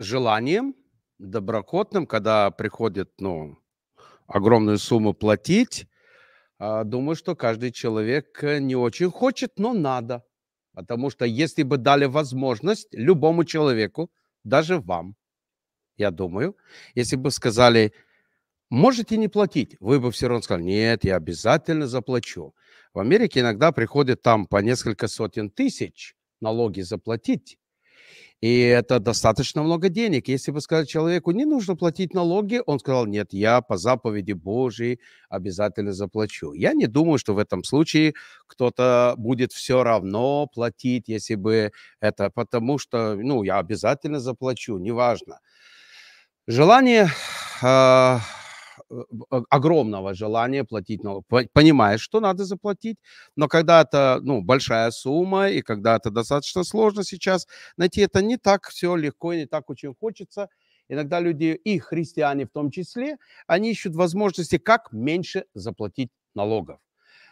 желанием доброкотным, когда приходит, ну, огромную сумму платить? А, думаю, что каждый человек не очень хочет, но надо. Потому что если бы дали возможность любому человеку, даже вам, я думаю, если бы сказали, можете не платить, вы бы все равно сказали, нет, я обязательно заплачу. В Америке иногда приходит там по несколько сотен тысяч налоги заплатить, и это достаточно много денег. Если бы сказать человеку, не нужно платить налоги, он сказал, нет, я по заповеди Божьей обязательно заплачу. Я не думаю, что в этом случае кто-то будет все равно платить, если бы это, потому что, ну, я обязательно заплачу, неважно. Желание а, Э, э, огромного желания платить налог. Понимаешь, что надо заплатить, но когда это ну, большая сумма и когда это достаточно сложно сейчас, найти это не так все легко и не так очень хочется. Иногда люди, и христиане в том числе, они ищут возможности, как меньше заплатить налогов.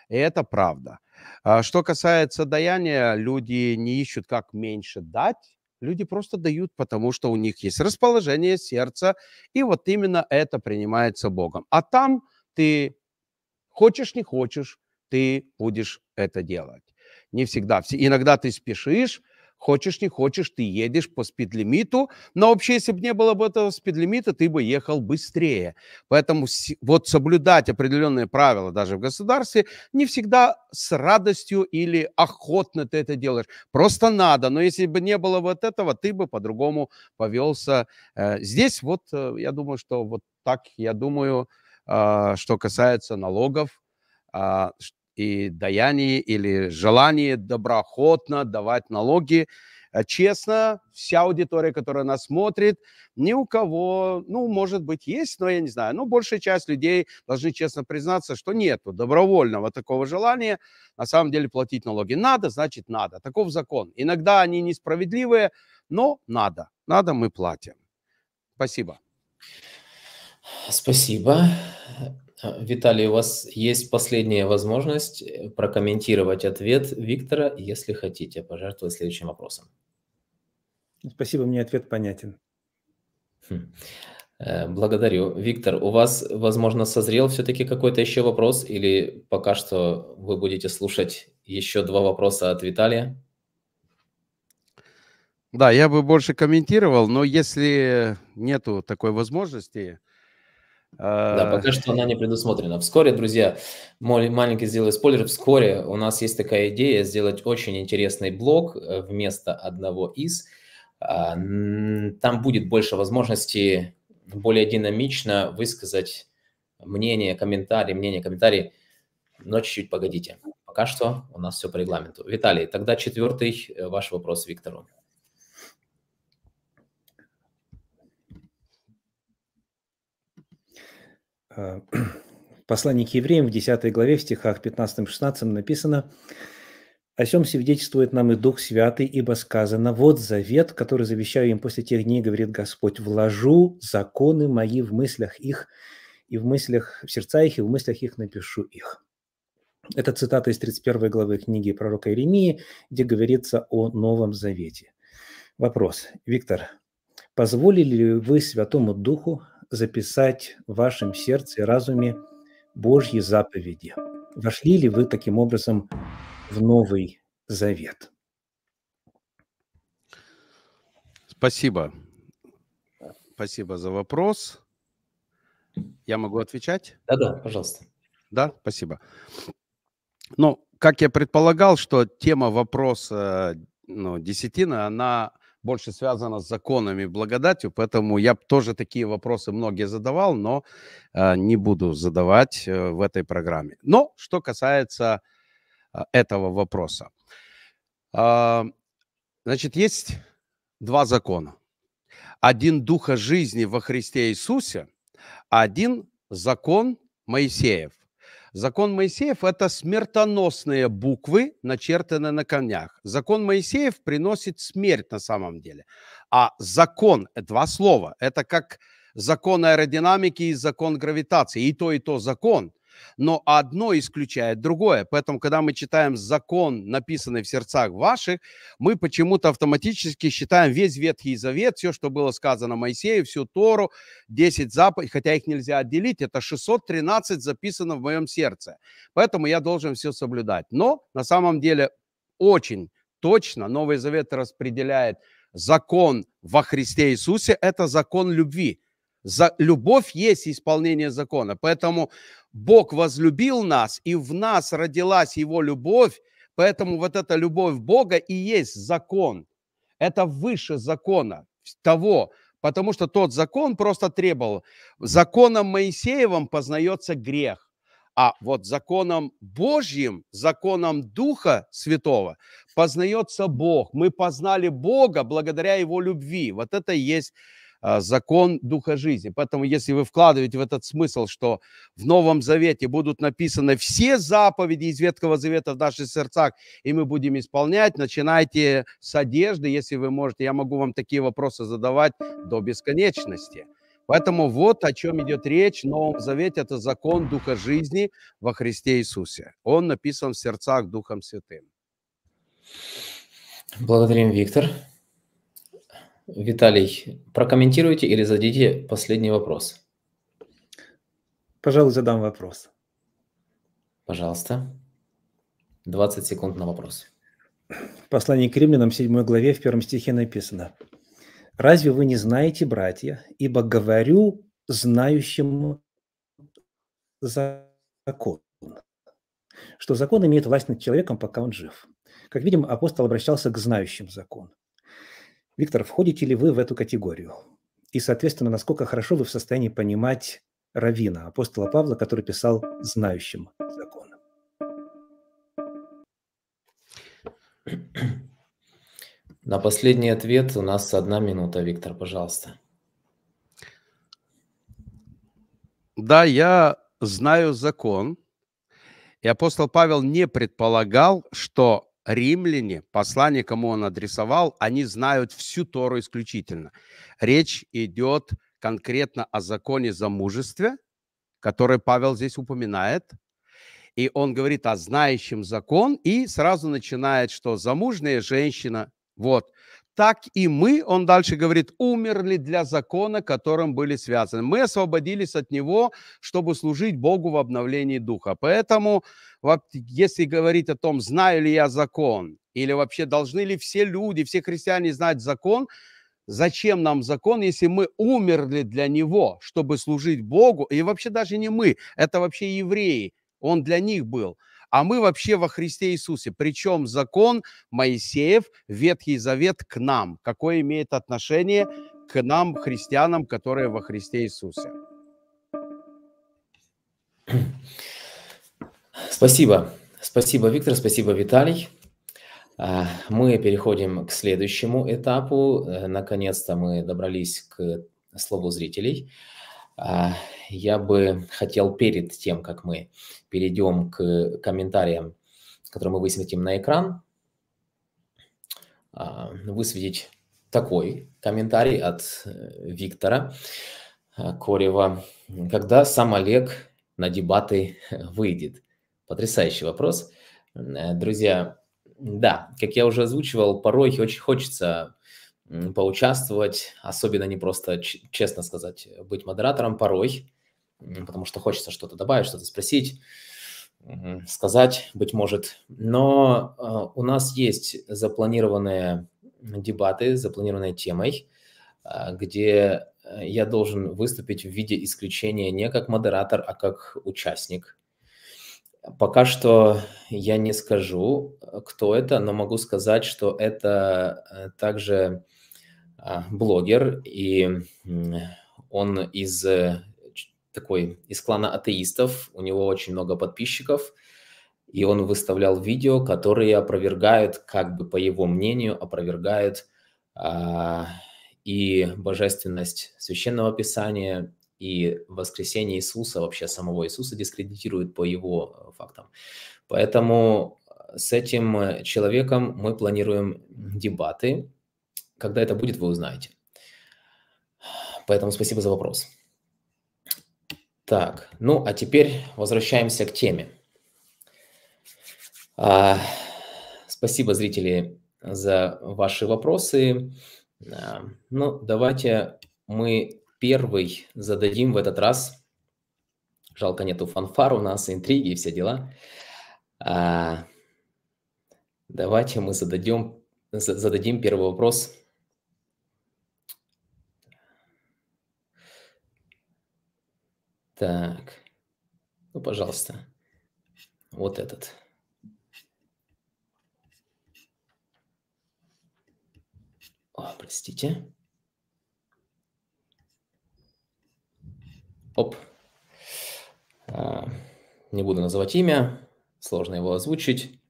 И это правда. А что касается даяния, люди не ищут, как меньше дать, Люди просто дают, потому что у них есть расположение сердца, и вот именно это принимается Богом. А там ты хочешь, не хочешь, ты будешь это делать. Не всегда. Иногда ты спешишь, Хочешь, не хочешь, ты едешь по спидлимиту, но вообще, если бы не было бы этого спидлимита, ты бы ехал быстрее. Поэтому вот соблюдать определенные правила даже в государстве не всегда с радостью или охотно ты это делаешь. Просто надо, но если бы не было вот этого, ты бы по-другому повелся. Э, здесь вот, э, я думаю, что вот так, я думаю, э, что касается налогов, а, и даянии или желании доброохотно давать налоги. Э, честно, вся аудитория, которая нас смотрит, ни у кого, ну, может быть, есть, но я не знаю, ну, большая часть людей должны честно признаться, что нету добровольного такого желания на самом деле платить налоги. Надо, значит, надо. Таков закон. Иногда они несправедливые, но надо. Надо, мы платим. Спасибо. Спасибо. Виталий, у вас есть последняя возможность э, прокомментировать ответ Виктора, если хотите, пожертвовать следующим вопросом. Спасибо, мне ответ понятен. Хм. Э, благодарю. Виктор, у вас, возможно, созрел все-таки какой-то еще вопрос, или пока что вы будете слушать еще два вопроса от Виталия? Да, я бы больше комментировал, но если нету такой возможности, да, э, пока что она не предусмотрена. Вскоре, друзья, мой маленький сделаю спойлер, вскоре у нас есть такая идея сделать очень интересный блог э, вместо одного из. А, там будет больше возможностей более динамично высказать мнение, комментарий, мнение, комментарий, но чуть-чуть погодите. Пока что у нас все по регламенту. Виталий, тогда четвертый э, ваш вопрос Виктору. Э, послание к евреям в 10 главе, в стихах 15-16 написано «О сем свидетельствует нам и Дух Святый, ибо сказано, вот завет, который завещаю им после тех дней, говорит Господь, вложу законы мои в мыслях их, и в мыслях, в сердца их, и в мыслях их напишу их». Это цитата из 31 главы книги пророка Иеремии, где говорится о Новом Завете. Вопрос. Виктор, позволили ли вы Святому Духу записать в вашем сердце и разуме Божьи заповеди. Вошли ли вы таким образом в Новый Завет? Спасибо. Спасибо за вопрос. Я могу отвечать? Да-да, пожалуйста. Да, спасибо. Ну, как я предполагал, что тема вопроса ну, десятина, она больше связано с законами благодатью, поэтому я тоже такие вопросы многие задавал, но э, не буду задавать э, в этой программе. Но что касается э, этого вопроса. Э, значит, есть два закона. Один духа жизни во Христе Иисусе, а один закон Моисеев. Закон Моисеев – это смертоносные буквы, начертанные на камнях. Закон Моисеев приносит смерть на самом деле. А закон – два слова. Это как закон аэродинамики и закон гравитации. И то, и то закон – но одно исключает другое. Поэтому, когда мы читаем закон, написанный в сердцах ваших, мы почему-то автоматически считаем весь Ветхий Завет, все, что было сказано Моисею, всю Тору, 10 заповедей, хотя их нельзя отделить, это 613 записано в моем сердце. Поэтому я должен все соблюдать. Но на самом деле очень точно Новый Завет распределяет закон во Христе Иисусе – это закон любви – за, любовь есть исполнение закона. Поэтому Бог возлюбил нас, и в нас родилась Его любовь. Поэтому вот эта любовь Бога и есть закон. Это выше закона того, потому что тот закон просто требовал. Законом Моисеевым познается грех. А вот законом Божьим, законом Духа Святого познается Бог. Мы познали Бога благодаря Его любви. Вот это есть а, закон духа жизни. Поэтому, если вы вкладываете в этот смысл, что в Новом Завете будут написаны все заповеди из Ветхого Завета в наших сердцах, и мы будем исполнять, начинайте с одежды, если вы можете. Я могу вам такие вопросы задавать до бесконечности. Поэтому вот о чем идет речь Новом Завете. Это закон Духа жизни во Христе Иисусе. Он написан в сердцах Духом Святым. Благодарим, Виктор. Виталий, прокомментируйте или зададите последний вопрос. Пожалуй, задам вопрос. Пожалуйста. 20 секунд на вопрос. Послание к римлянам 7 главе в первом стихе написано. «Разве вы не знаете, братья, ибо говорю знающему закон, что закон имеет власть над человеком, пока он жив». Как видим, апостол обращался к знающим закон. Виктор, входите ли вы в эту категорию? И, соответственно, насколько хорошо вы в состоянии понимать Равина, апостола Павла, который писал знающим закон? На последний ответ у нас одна минута, Виктор, пожалуйста. Да, я знаю закон. И апостол Павел не предполагал, что римляне, послание, кому он адресовал, они знают всю Тору исключительно. Речь идет конкретно о законе замужества, который Павел здесь упоминает. И он говорит о знающем закон и сразу начинает, что замужняя женщина, вот, так и мы, он дальше говорит, умерли для закона, которым были связаны. Мы освободились от него, чтобы служить Богу в обновлении духа. Поэтому, если говорить о том, знаю ли я закон, или вообще должны ли все люди, все христиане знать закон, Зачем нам закон, если мы умерли для него, чтобы служить Богу? И вообще даже не мы, это вообще евреи, он для них был – а мы вообще во Христе Иисусе. Причем закон Моисеев, Ветхий Завет к нам. Какое имеет отношение к нам, христианам, которые во Христе Иисусе. Спасибо. Спасибо, Виктор, спасибо, Виталий. А, мы переходим к следующему этапу. Э, наконец-то мы добрались к слову зрителей. А, я бы хотел перед тем, как мы перейдем к комментариям, которые мы высветим на экран, а, высветить такой комментарий от э, Виктора э, Корева. Когда сам Олег на дебаты э, выйдет? Потрясающий вопрос. Друзья, да, как я уже озвучивал, порой очень хочется поучаствовать, особенно не просто, честно сказать, быть модератором порой, потому что хочется что-то добавить, что-то спросить, сказать, быть может. Но а, у нас есть запланированные дебаты, запланированные темой, а, где э, я должен выступить в виде исключения не как модератор, а как участник. Пока что я не скажу, э, кто это, но могу сказать, что это э, также а, блогер, и он из э, такой, из клана атеистов, у него очень много подписчиков, и он выставлял видео, которые опровергают, как бы по его мнению, опровергают а, и божественность священного писания, и воскресение Иисуса, вообще самого Иисуса дискредитирует по его э, фактам. Поэтому э, с этим человеком мы планируем дебаты, когда это будет, вы узнаете. Поэтому спасибо за вопрос. Так, ну а теперь возвращаемся к теме. А, спасибо, зрители, за ваши вопросы. А, ну, давайте мы первый зададим в этот раз. Жалко, нету фанфар у нас, интриги и все дела. А, давайте мы зададим, зададим первый вопрос Так. Ну, пожалуйста. Вот этот. О, простите. Оп. А, не буду называть имя, сложно его озвучить.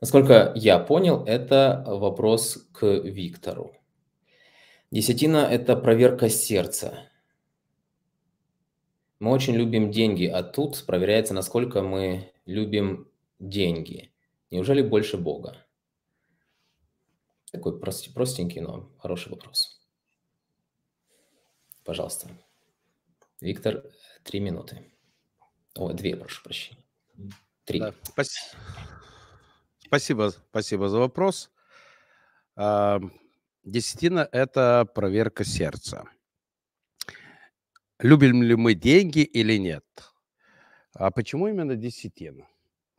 Насколько я понял, это вопрос к Виктору. Десятина – это проверка сердца. Мы очень любим деньги, а тут проверяется, насколько мы любим деньги. Неужели больше Бога? Такой прост, простенький, но хороший вопрос. Пожалуйста. Виктор, три минуты. О, две, прошу прощения. Три. Да, спасибо. спасибо, спасибо за вопрос. Десятина – это проверка сердца любим ли мы деньги или нет. А почему именно десятина?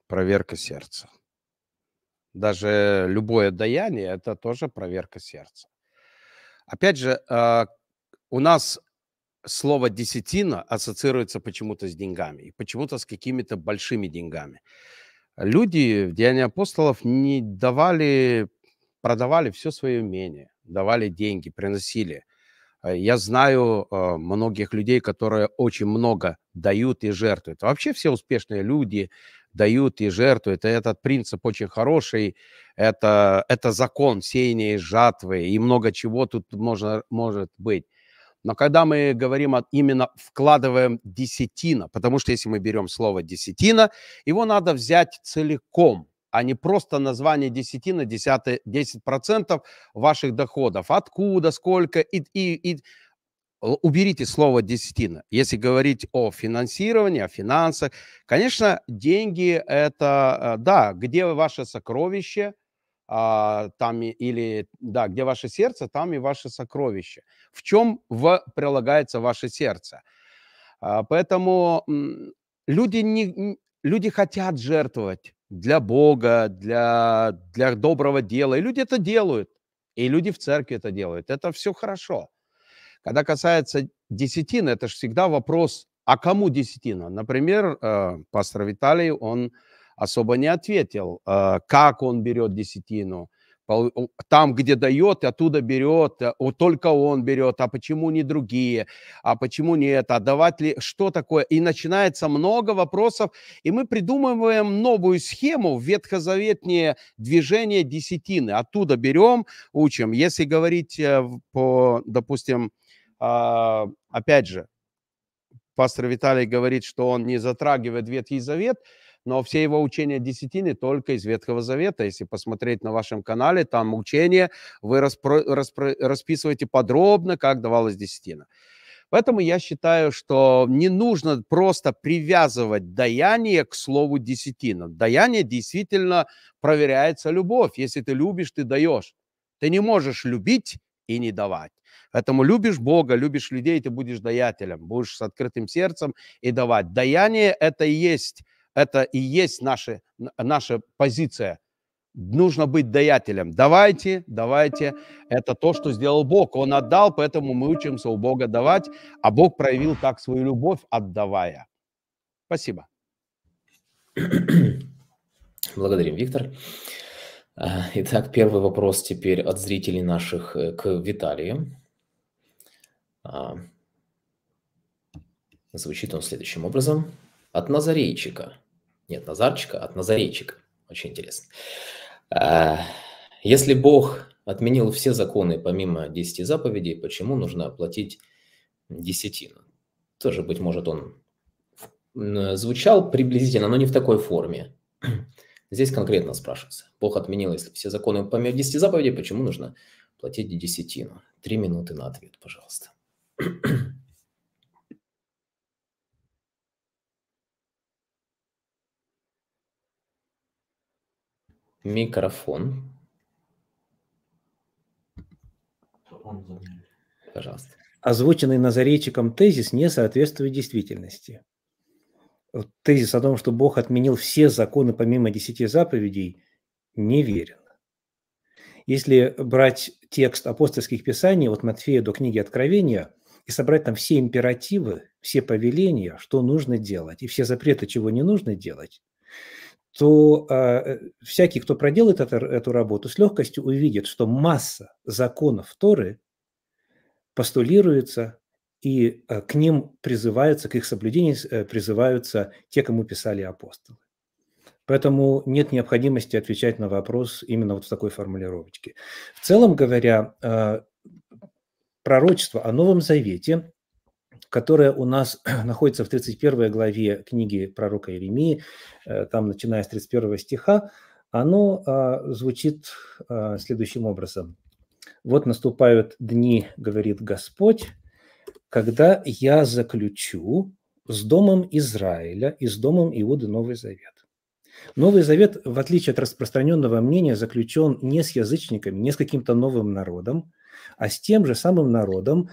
Проверка сердца. Даже любое даяние – это тоже проверка сердца. Опять же, а, у нас слово «десятина» ассоциируется почему-то с деньгами, и почему-то с какими-то большими деньгами. Люди в Деянии апостолов не давали, продавали все свое имение, давали деньги, приносили. Э, я знаю э, многих людей, которые очень много дают и жертвуют. Вообще все успешные люди дают и жертвуют. И этот принцип очень хороший. Это, это закон сеяния и жатвы, и много чего тут можно, может быть. Но когда мы говорим от, именно вкладываем десятина, потому что если мы берем слово десятина, его надо взять целиком – а не просто название 10 на 10, 10% ваших доходов. Откуда, сколько и, и, и уберите слово «десятина». Если говорить о финансировании, о финансах, конечно, деньги – это, э, да, где ваше сокровище, а, там или, да, где ваше сердце, там и ваше сокровище. В чем в, прилагается ваше сердце? А, поэтому люди, не, люди хотят жертвовать, для Бога, для, для доброго дела. И люди это делают. И люди в церкви это делают. Это все хорошо. Когда касается десятины, это же всегда вопрос, а кому десятина? Например, э, пастор Виталий, он особо не ответил, э, как он берет десятину – там, где дает, оттуда берет, э, только он берет, а почему не другие, а почему не это, отдавать а ли, что такое. И начинается много вопросов, и мы придумываем новую схему, ветхозаветнее движение десятины. Оттуда берем, учим. Если говорить э, по, допустим, а, опять же, пастор Виталий говорит, что он не затрагивает Ветхий Завет – но все его учения десятины только из Ветхого Завета. Если посмотреть на вашем канале, там учения, вы распро, распро, расписываете подробно, как давалась десятина. Поэтому я считаю, что не нужно просто привязывать даяние к слову десятина. Даяние действительно проверяется любовь. Если ты любишь, ты даешь. Ты не можешь любить и не давать. Поэтому любишь Бога, любишь людей, ты будешь даятелем, будешь с открытым сердцем и давать. Даяние – это и есть это и есть наша, наша позиция. Нужно быть даятелем. Давайте, давайте. Это то, что сделал Бог. Он отдал, поэтому мы учимся у Бога давать, а Бог проявил так свою любовь, отдавая. Спасибо. Благодарим, Виктор. А, итак, первый вопрос теперь от зрителей наших э, к Виталию. А, звучит он следующим образом. От Назарейчика. Нет, Назарчика, от Назарейчика. Очень интересно. А, если Бог отменил все законы помимо десяти заповедей, почему нужно оплатить десятину? Тоже, быть может, он звучал приблизительно, но не в такой форме. Здесь конкретно спрашивается. Бог отменил, если все законы помимо десяти заповедей, почему нужно платить десятину? Три минуты на ответ, пожалуйста. Микрофон. Пожалуйста. Озвученный Назарейчиком тезис не соответствует действительности. тезис о том, что Бог отменил все законы помимо десяти заповедей, неверен. Если брать текст апостольских писаний от Матфея до книги Откровения и собрать там все императивы, все повеления, что нужно делать, и все запреты, чего не нужно делать, то э, всякий, кто проделает это, эту работу, с легкостью увидит, что масса законов Торы постулируется и э, к ним призываются, к их соблюдению э, призываются те, кому писали апостолы. Поэтому нет необходимости отвечать на вопрос именно вот в такой формулировочке. В целом говоря, э, пророчество о Новом Завете которая у нас находится в 31 главе книги пророка Иеремии, э, там, начиная с 31 стиха, оно а, звучит а, следующим образом. «Вот наступают дни, — говорит Господь, — когда я заключу с домом Израиля и с домом Иуды Новый Завет. Новый Завет, в отличие от распространенного мнения, заключен не с язычниками, не с каким-то новым народом, а с тем же самым народом,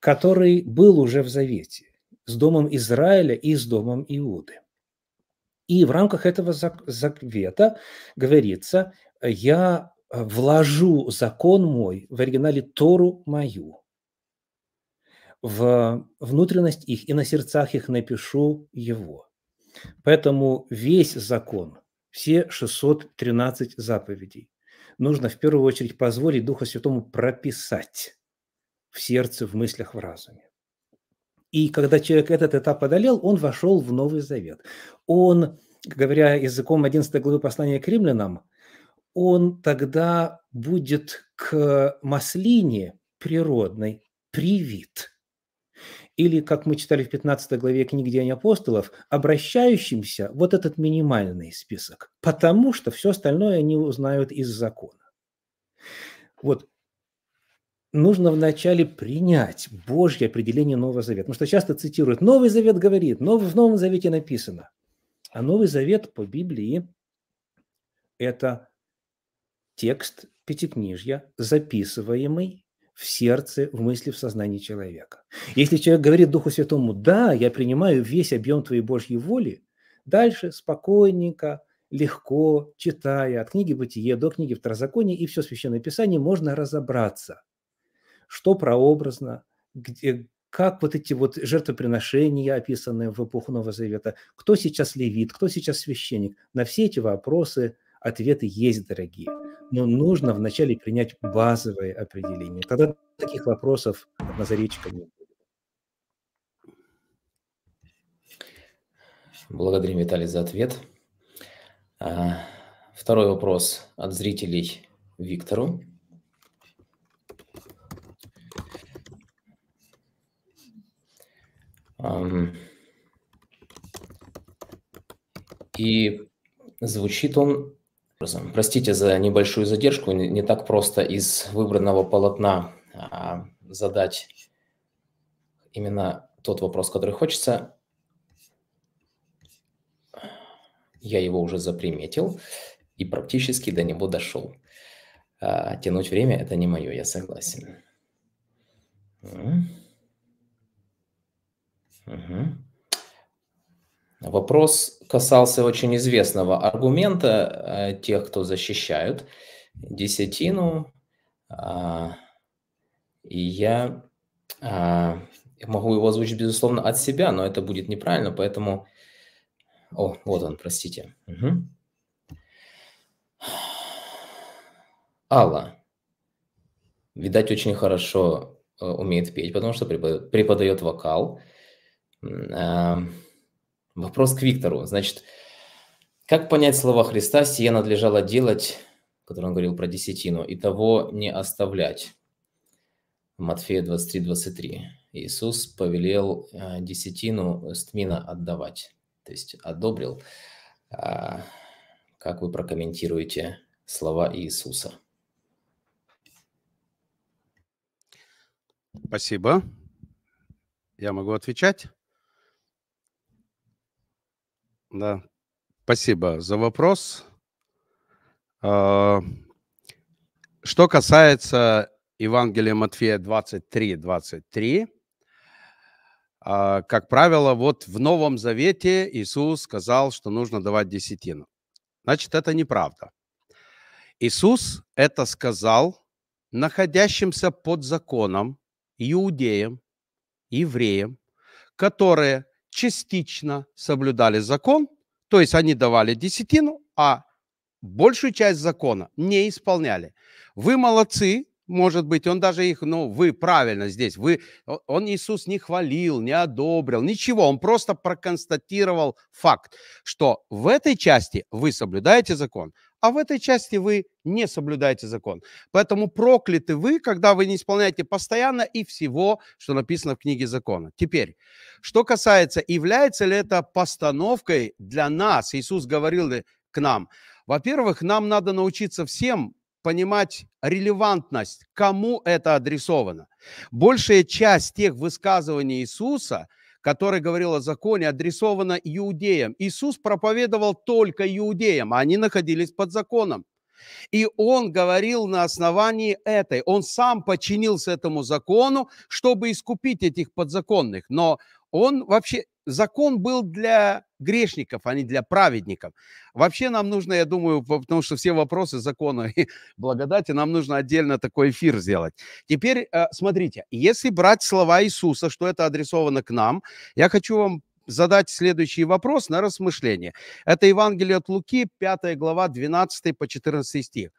который был уже в Завете с Домом Израиля и с Домом Иуды. И в рамках этого завета говорится, я э, вложу закон мой, в оригинале Тору мою, в внутренность их и на сердцах их напишу его. Поэтому весь закон, все 613 заповедей, нужно в первую очередь позволить Духу Святому прописать в сердце, в мыслях, в разуме. И когда человек этот этап одолел, он вошел в Новый Завет. Он, говоря языком 11 главы послания к римлянам, он тогда будет к маслине природной привит. Или, как мы читали в 15 главе книги Деяний апостолов, обращающимся вот этот минимальный список, потому что все остальное они узнают из закона. Вот нужно вначале принять Божье определение Нового Завета. Потому что часто цитируют, Новый Завет говорит, в Новом Завете написано. А Новый Завет по Библии – это текст Пятикнижья, записываемый в сердце, в мысли, в сознании человека. Если человек говорит Духу Святому, да, я принимаю весь объем твоей Божьей воли, дальше спокойненько, легко, читая от книги «Бытие» до книги «Второзаконие» и все Священное Писание, можно разобраться – что прообразно, где, как вот эти вот жертвоприношения, описанные в эпоху Нового Завета, кто сейчас левит, кто сейчас священник, на все эти вопросы ответы есть, дорогие. Но нужно вначале принять базовое определение. Тогда таких вопросов на заречка не будет. Благодарим, Виталий, за ответ. А, второй вопрос от зрителей Виктору. И звучит он образом. Простите за небольшую задержку, не так просто из выбранного полотна а, задать именно тот вопрос, который хочется. Я его уже заприметил и практически до него дошел. А, тянуть время – это не мое, я согласен. Mm-hmm. Угу. Вопрос касался очень известного аргумента э, тех, кто защищают десятину. А, и я а, могу его озвучить, безусловно, от себя, но это будет неправильно, поэтому... О, вот он, простите. Угу. Алла. Видать, очень хорошо э, умеет петь, потому что преподает вокал. Эм, вопрос к Виктору. Значит, как понять слова Христа, сие надлежало делать, который он говорил про десятину, и того не оставлять? Матфея 23, 23. Иисус повелел э, десятину стмина отдавать, то есть одобрил. А, как вы прокомментируете слова Иисуса? Спасибо. Я могу отвечать? Да. Спасибо за вопрос. А, что касается Евангелия Матфея 23, 23, а, как правило, вот в Новом Завете Иисус сказал, что нужно давать десятину. Значит, это неправда. Иисус это сказал находящимся под законом, иудеям, евреям, которые – частично соблюдали закон, то есть они давали десятину, а большую часть закона не исполняли. Вы молодцы, может быть, он даже их, ну, вы правильно здесь, вы, он Иисус не хвалил, не одобрил, ничего, он просто проконстатировал факт, что в этой части вы соблюдаете закон, а в этой части вы не соблюдаете закон. Поэтому прокляты вы, когда вы не исполняете постоянно и всего, что написано в книге закона. Теперь, что касается, является ли это постановкой для нас, Иисус говорил ли к нам, во-первых, нам надо научиться всем понимать релевантность, кому это адресовано. Большая часть тех высказываний Иисуса который говорил о законе, адресовано иудеям. Иисус проповедовал только иудеям, а они находились под законом. И он говорил на основании этой. Он сам подчинился этому закону, чтобы искупить этих подзаконных. Но он вообще... Закон был для грешников, а не для праведников. Вообще нам нужно, я думаю, потому что все вопросы закона и благодати, нам нужно отдельно такой эфир сделать. Теперь э, смотрите, если брать слова Иисуса, что это адресовано к нам, я хочу вам задать следующий вопрос на рассмышление. Это Евангелие от Луки, 5 глава, 12 по 14 стих.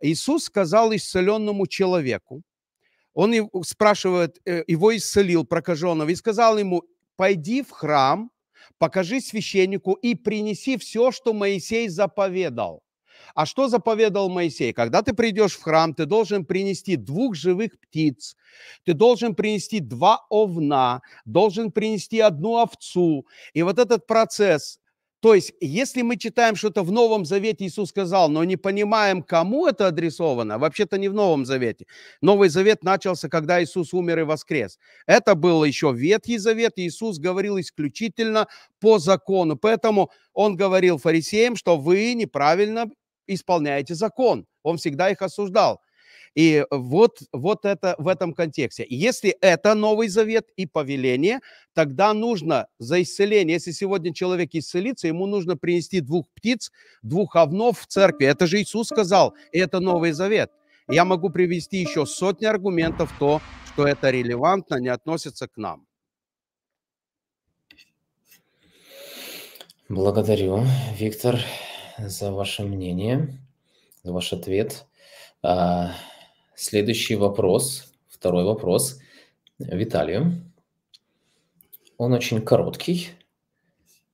Иисус сказал исцеленному человеку, он э, спрашивает, э, его исцелил прокаженного, и сказал ему, пойди в храм покажи священнику и принеси все, что Моисей заповедал. А что заповедал Моисей? Когда ты придешь в храм, ты должен принести двух живых птиц, ты должен принести два овна, должен принести одну овцу. И вот этот процесс то есть, если мы читаем что-то в Новом Завете, Иисус сказал, но не понимаем, кому это адресовано, вообще-то не в Новом Завете. Новый Завет начался, когда Иисус умер и воскрес. Это был еще Ветхий Завет, Иисус говорил исключительно по закону. Поэтому он говорил фарисеям, что вы неправильно исполняете закон. Он всегда их осуждал. И вот, вот это в этом контексте. если это Новый Завет и повеление, тогда нужно за исцеление, если сегодня человек исцелится, ему нужно принести двух птиц, двух овнов в церкви. Это же Иисус сказал, и это Новый Завет. Я могу привести еще сотни аргументов то, что это релевантно, не относится к нам. Благодарю, Виктор, за ваше мнение, за ваш ответ. А, Следующий вопрос, второй вопрос Виталию. Он очень короткий,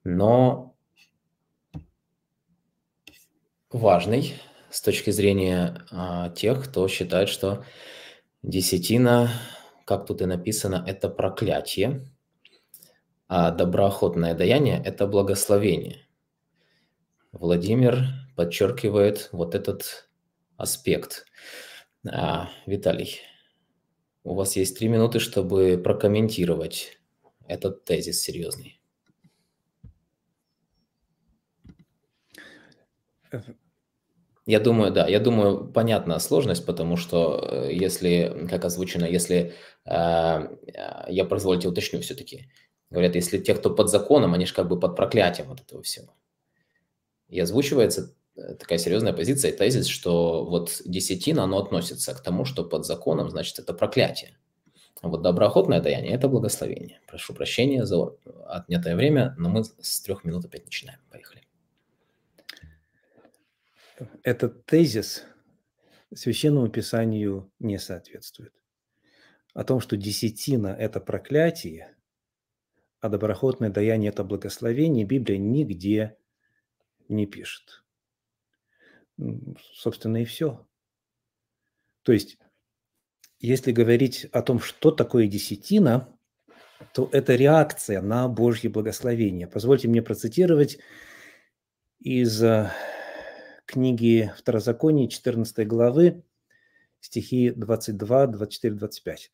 но важный с точки зрения а, тех, кто считает, что десятина, как тут и написано, это проклятие, а доброохотное даяние – это благословение. Владимир подчеркивает вот этот аспект – а, Виталий, у вас есть три минуты, чтобы прокомментировать этот тезис серьезный. Я думаю, да, я думаю, понятна сложность, потому что э, если, как озвучено, если, э, я, позвольте, уточню все-таки, говорят, если те, кто под законом, они же как бы под проклятием вот этого всего. И озвучивается Э, такая серьезная позиция и тезис, что вот десятина, оно относится к тому, что под законом, значит, это проклятие. А вот доброохотное даяние – это благословение. Прошу прощения за отнятое время, но мы с трех минут опять начинаем. Поехали. Этот тезис Священному Писанию не соответствует. О том, что десятина – это проклятие, а доброохотное даяние – это благословение, Библия нигде не пишет собственно, и все. То есть, если говорить о том, что такое десятина, то это реакция на Божье благословение. Позвольте мне процитировать из э, книги Второзакония, 14 главы, стихи 22, 24, 25.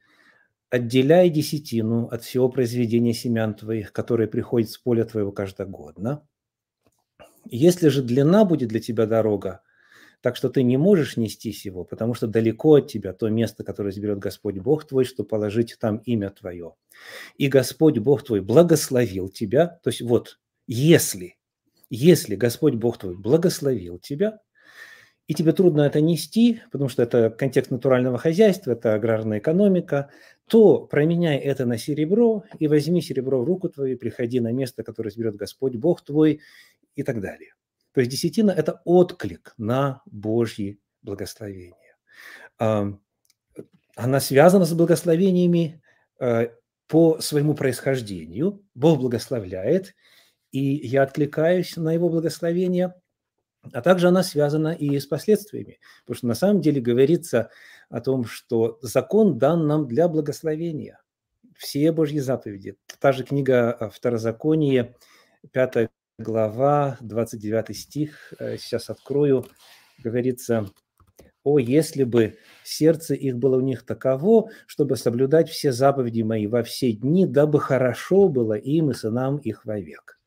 «Отделяй десятину от всего произведения семян твоих, которые приходят с поля твоего каждогодно. Если же длина будет для тебя дорога, так что ты не можешь нестись его, потому что далеко от тебя то место, которое изберет Господь Бог твой, чтобы положить там имя твое. И Господь Бог твой благословил тебя. То есть вот, если, если Господь Бог твой благословил тебя, и тебе трудно это нести, потому что это контекст натурального хозяйства, это аграрная экономика, то променяй это на серебро и возьми серебро в руку твою, приходи на место, которое изберет Господь, Бог твой и так далее. То есть десятина – это отклик на Божье благословение. Она связана с благословениями э, по своему происхождению. Бог благословляет, и я откликаюсь на его благословение, а также она связана и с последствиями, потому что на самом деле говорится о том, что закон дан нам для благословения. Все Божьи заповеди. Та же книга э, Второзакония, 5 глава, 29 стих, э, сейчас открою, говорится, «О, если бы сердце их было у них таково, чтобы соблюдать все заповеди мои во все дни, дабы хорошо было им и сынам их вовек».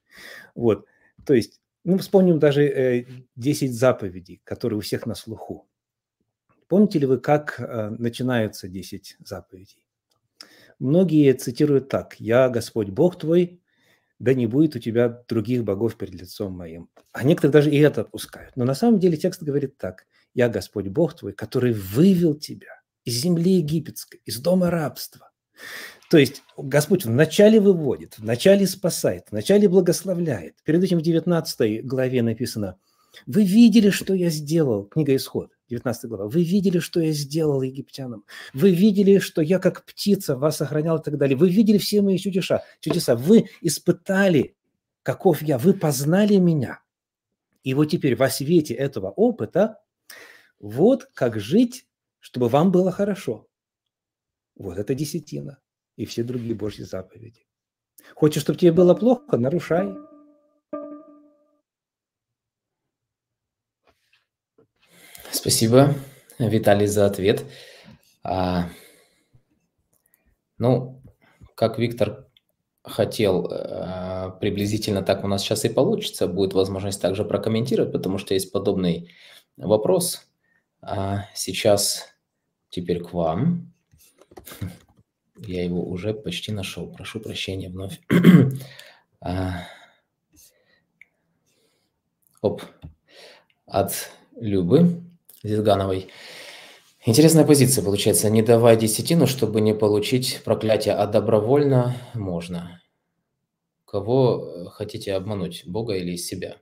Вот, то есть, ну, вспомним даже 10 э, заповедей, которые у всех на слуху. Помните ли вы, как э, начинаются 10 заповедей? Многие цитируют так. «Я Господь Бог твой, да не будет у тебя других богов перед лицом моим. А некоторые даже и это опускают. Но на самом деле текст говорит так. Я Господь Бог твой, который вывел тебя из земли египетской, из дома рабства. То есть Господь вначале выводит, вначале спасает, вначале благословляет. Перед этим в 19 главе написано – вы видели, что я сделал. Книга Исход, 19 глава. Вы видели, что я сделал египтянам. Вы видели, что я как птица вас охранял и так далее. Вы видели все мои чудеса. чудеса. Вы испытали, каков я. Вы познали меня. И вот теперь во свете этого опыта вот как жить, чтобы вам было хорошо. Вот это десятина и все другие Божьи заповеди. Хочешь, чтобы тебе было плохо, нарушай. Спасибо, Виталий, за ответ. А, ну, как Виктор хотел, э, приблизительно так у нас сейчас и получится. Будет возможность также прокомментировать, потому что есть подобный вопрос. А сейчас теперь к вам. Я его уже почти нашел. Прошу прощения вновь. а... Оп. От Любы. Лизгановой. Интересная позиция получается. Не давай десятину, чтобы не получить проклятие, а добровольно можно. Кого э, хотите обмануть, Бога или себя?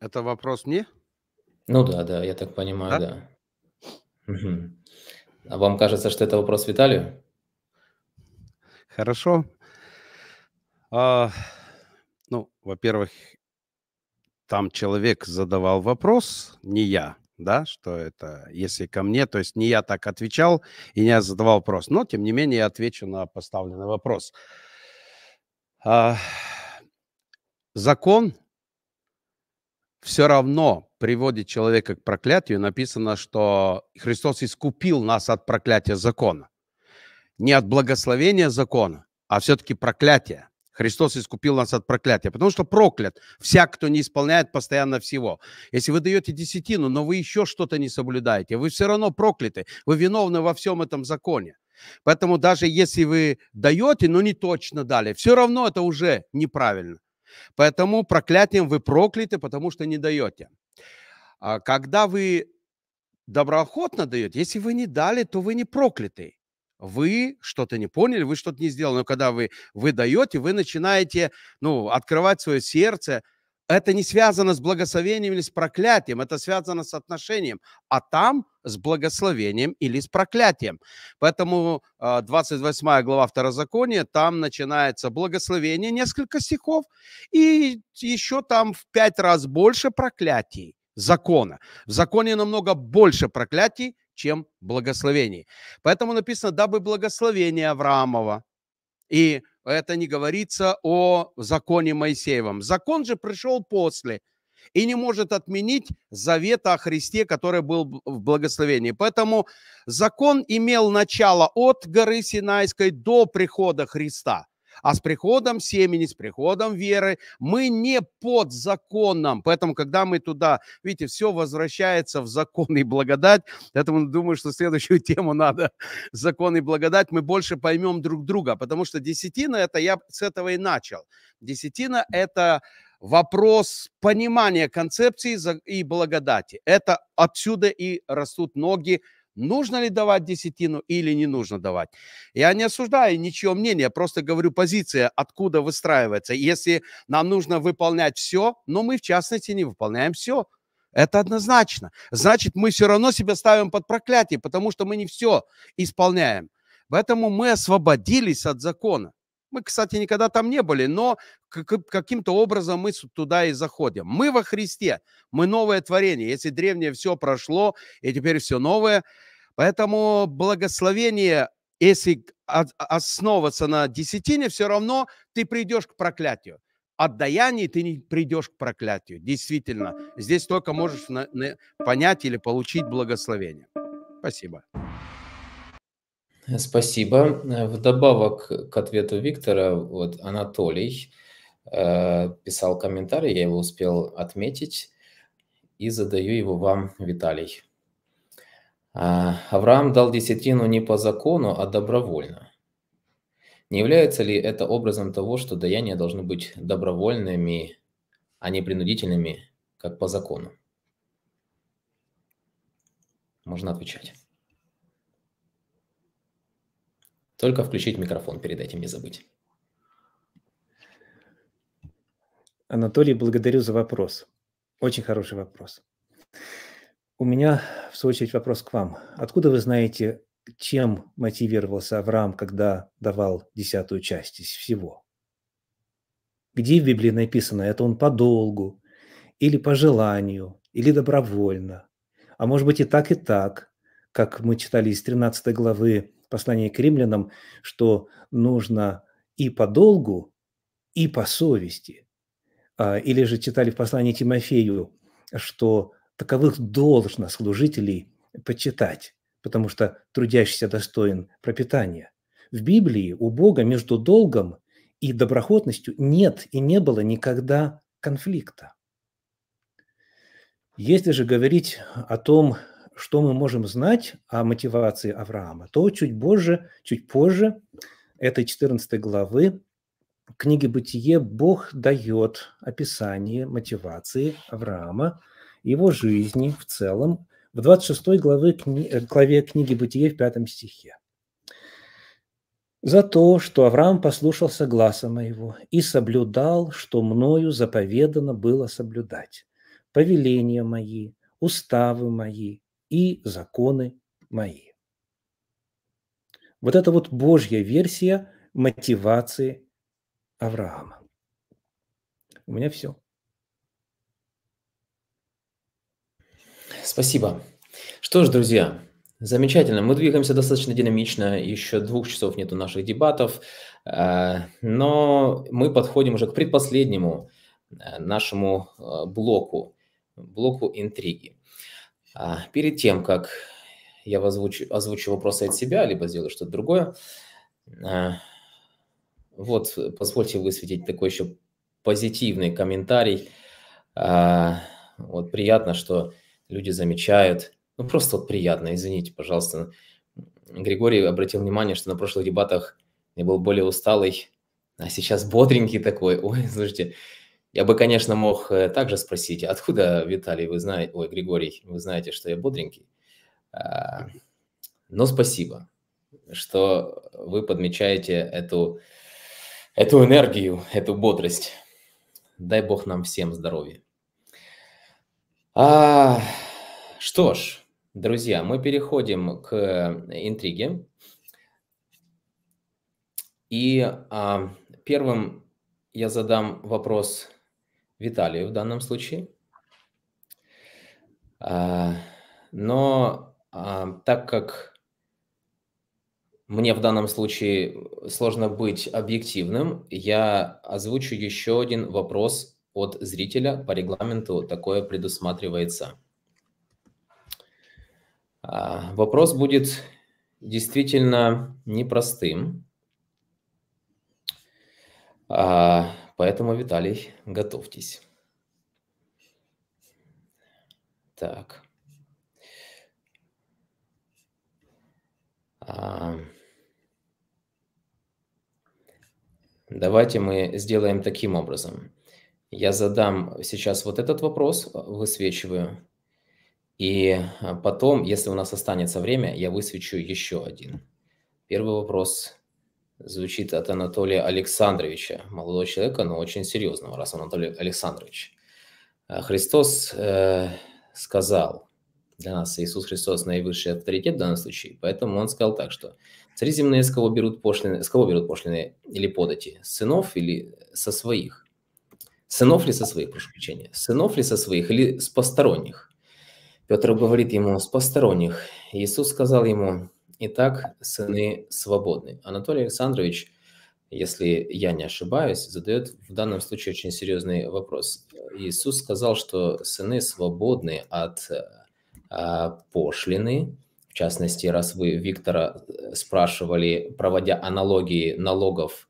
Это вопрос мне? Ну да, да, я так понимаю, да. да. Угу. А вам кажется, что это вопрос Виталию? Хорошо. А, ну, во-первых, там человек задавал вопрос, не я, да, что это, если ко мне, то есть не я так отвечал и не задавал вопрос, но, тем не менее, я отвечу на поставленный вопрос. А, закон все равно приводит человека к проклятию. Написано, что Христос искупил нас от проклятия закона. Не от благословения закона, а все-таки проклятия. Христос искупил нас от проклятия, потому что проклят всяк, кто не исполняет постоянно всего. Если вы даете десятину, но вы еще что-то не соблюдаете, вы все равно прокляты, вы виновны во всем этом законе. Поэтому даже если вы даете, но не точно дали, все равно это уже неправильно. Поэтому проклятием вы прокляты, потому что не даете. А когда вы доброохотно даете, если вы не дали, то вы не прокляты вы что-то не поняли, вы что-то не сделали. Но когда вы, вы даете, вы начинаете ну, открывать свое сердце. Это не связано с благословением или с проклятием, это связано с отношением, а там с благословением или с проклятием. Поэтому 28 а, глава Второзакония, там начинается благословение, несколько стихов, и еще там в пять раз больше проклятий закона. В законе намного больше проклятий, чем благословений. Поэтому написано, дабы благословение Авраамова. И это не говорится о законе Моисеевом. Закон же пришел после и не может отменить завета о Христе, который был в благословении. Поэтому закон имел начало от горы Синайской до прихода Христа – а с приходом семени, с приходом веры мы не под законом. Поэтому, когда мы туда, видите, все возвращается в закон и благодать. Поэтому думаю, что следующую тему надо закон и благодать. Мы больше поймем друг друга, потому что десятина это я с этого и начал. Десятина это вопрос понимания концепции и благодати. Это отсюда и растут ноги нужно ли давать десятину или не нужно давать. Я не осуждаю ничего мнения, просто говорю позиция, откуда выстраивается. Если нам нужно выполнять все, но мы в частности не выполняем все, это однозначно. Значит, мы все равно себя ставим под проклятие, потому что мы не все исполняем. Поэтому мы освободились от закона. Мы, кстати, никогда там не были, но каким-то образом мы туда и заходим. Мы во Христе, мы новое творение. Если древнее все прошло, и теперь все новое. Поэтому благословение, если основываться на десятине, все равно ты придешь к проклятию от даяний ты не придешь к проклятию. Действительно, здесь только можешь понять или получить благословение. Спасибо. Спасибо. Э, вдобавок к ответу Виктора, вот Анатолий э, писал комментарий, я его успел отметить и задаю его вам, Виталий. А, Авраам дал десятину не по закону, а добровольно. Не является ли это образом того, что даяния должны быть добровольными, а не принудительными, как по закону? Можно отвечать. Только включить микрофон перед этим не забыть. Анатолий, благодарю за вопрос. Очень хороший вопрос. У меня, в свою очередь, вопрос к вам. Откуда вы знаете, чем мотивировался Авраам, когда давал десятую часть из всего? Где в Библии написано, это он по долгу, или по желанию, или добровольно? А может быть и так, и так, как мы читали из 13 главы послании к римлянам, что нужно и по долгу, и по совести. А, или же читали в послании Тимофею, что таковых должно служителей почитать, потому что трудящийся достоин пропитания. В Библии у Бога между долгом и доброхотностью нет и не было никогда конфликта. Если же говорить о том, что мы можем знать о мотивации Авраама, то чуть позже, чуть позже этой 14 главы книги «Бытие» Бог дает описание мотивации Авраама, его жизни в целом, в 26 главе, кни... Э, главе книги «Бытие» в 5 стихе. «За то, что Авраам послушался гласа моего и соблюдал, что мною заповедано было соблюдать, повеления мои, уставы мои, и законы мои. Вот это вот Божья версия мотивации Авраама. У меня все. Спасибо. Что ж, друзья, замечательно. Мы двигаемся достаточно динамично. Еще двух часов нету наших дебатов. Э, но мы подходим уже к предпоследнему э, нашему э, блоку, блоку интриги. А, перед тем, как я озвучу, озвучу вопросы от себя, либо сделаю что-то другое, а, вот позвольте высветить такой еще позитивный комментарий. А, вот приятно, что люди замечают. Ну, просто вот приятно, извините, пожалуйста. Григорий обратил внимание, что на прошлых дебатах я был более усталый, а сейчас бодренький такой. Ой, слушайте, я бы, конечно, мог э, также спросить, откуда, Виталий, вы знаете, ой, Григорий, вы знаете, что я бодренький. А, но спасибо, что вы подмечаете эту, эту энергию, эту бодрость. Дай Бог нам всем здоровья. А, что ж, друзья, мы переходим к э, интриге. И а, первым я задам вопрос Виталию в данном случае. А, но а, так как мне в данном случае сложно быть объективным, я озвучу еще один вопрос от зрителя. По регламенту такое предусматривается. А, вопрос будет действительно непростым. Поэтому, Виталий, готовьтесь. Так. А... Давайте мы сделаем таким образом. Я задам сейчас вот этот вопрос, э, высвечиваю. И э, потом, если у нас останется время, я высвечу еще один. Первый вопрос звучит от Анатолия Александровича, молодого человека, но очень серьезного, раз Анатолий Александрович. А Христос э, сказал, для нас Иисус Христос наивысший авторитет в данном случае, поэтому он сказал так, что цари земные с кого берут пошлины, с кого берут пошлины или подати, сынов или со своих? Сынов ли со своих, прошу прощения, сынов ли со своих или с посторонних? Петр говорит ему, с посторонних. Иисус сказал ему, Итак, сыны свободны. Анатолий Александрович, если я не ошибаюсь, задает в данном случае очень серьезный вопрос. Иисус сказал, что сыны свободны от а, пошлины. В частности, раз вы Виктора э, спрашивали, проводя аналогии налогов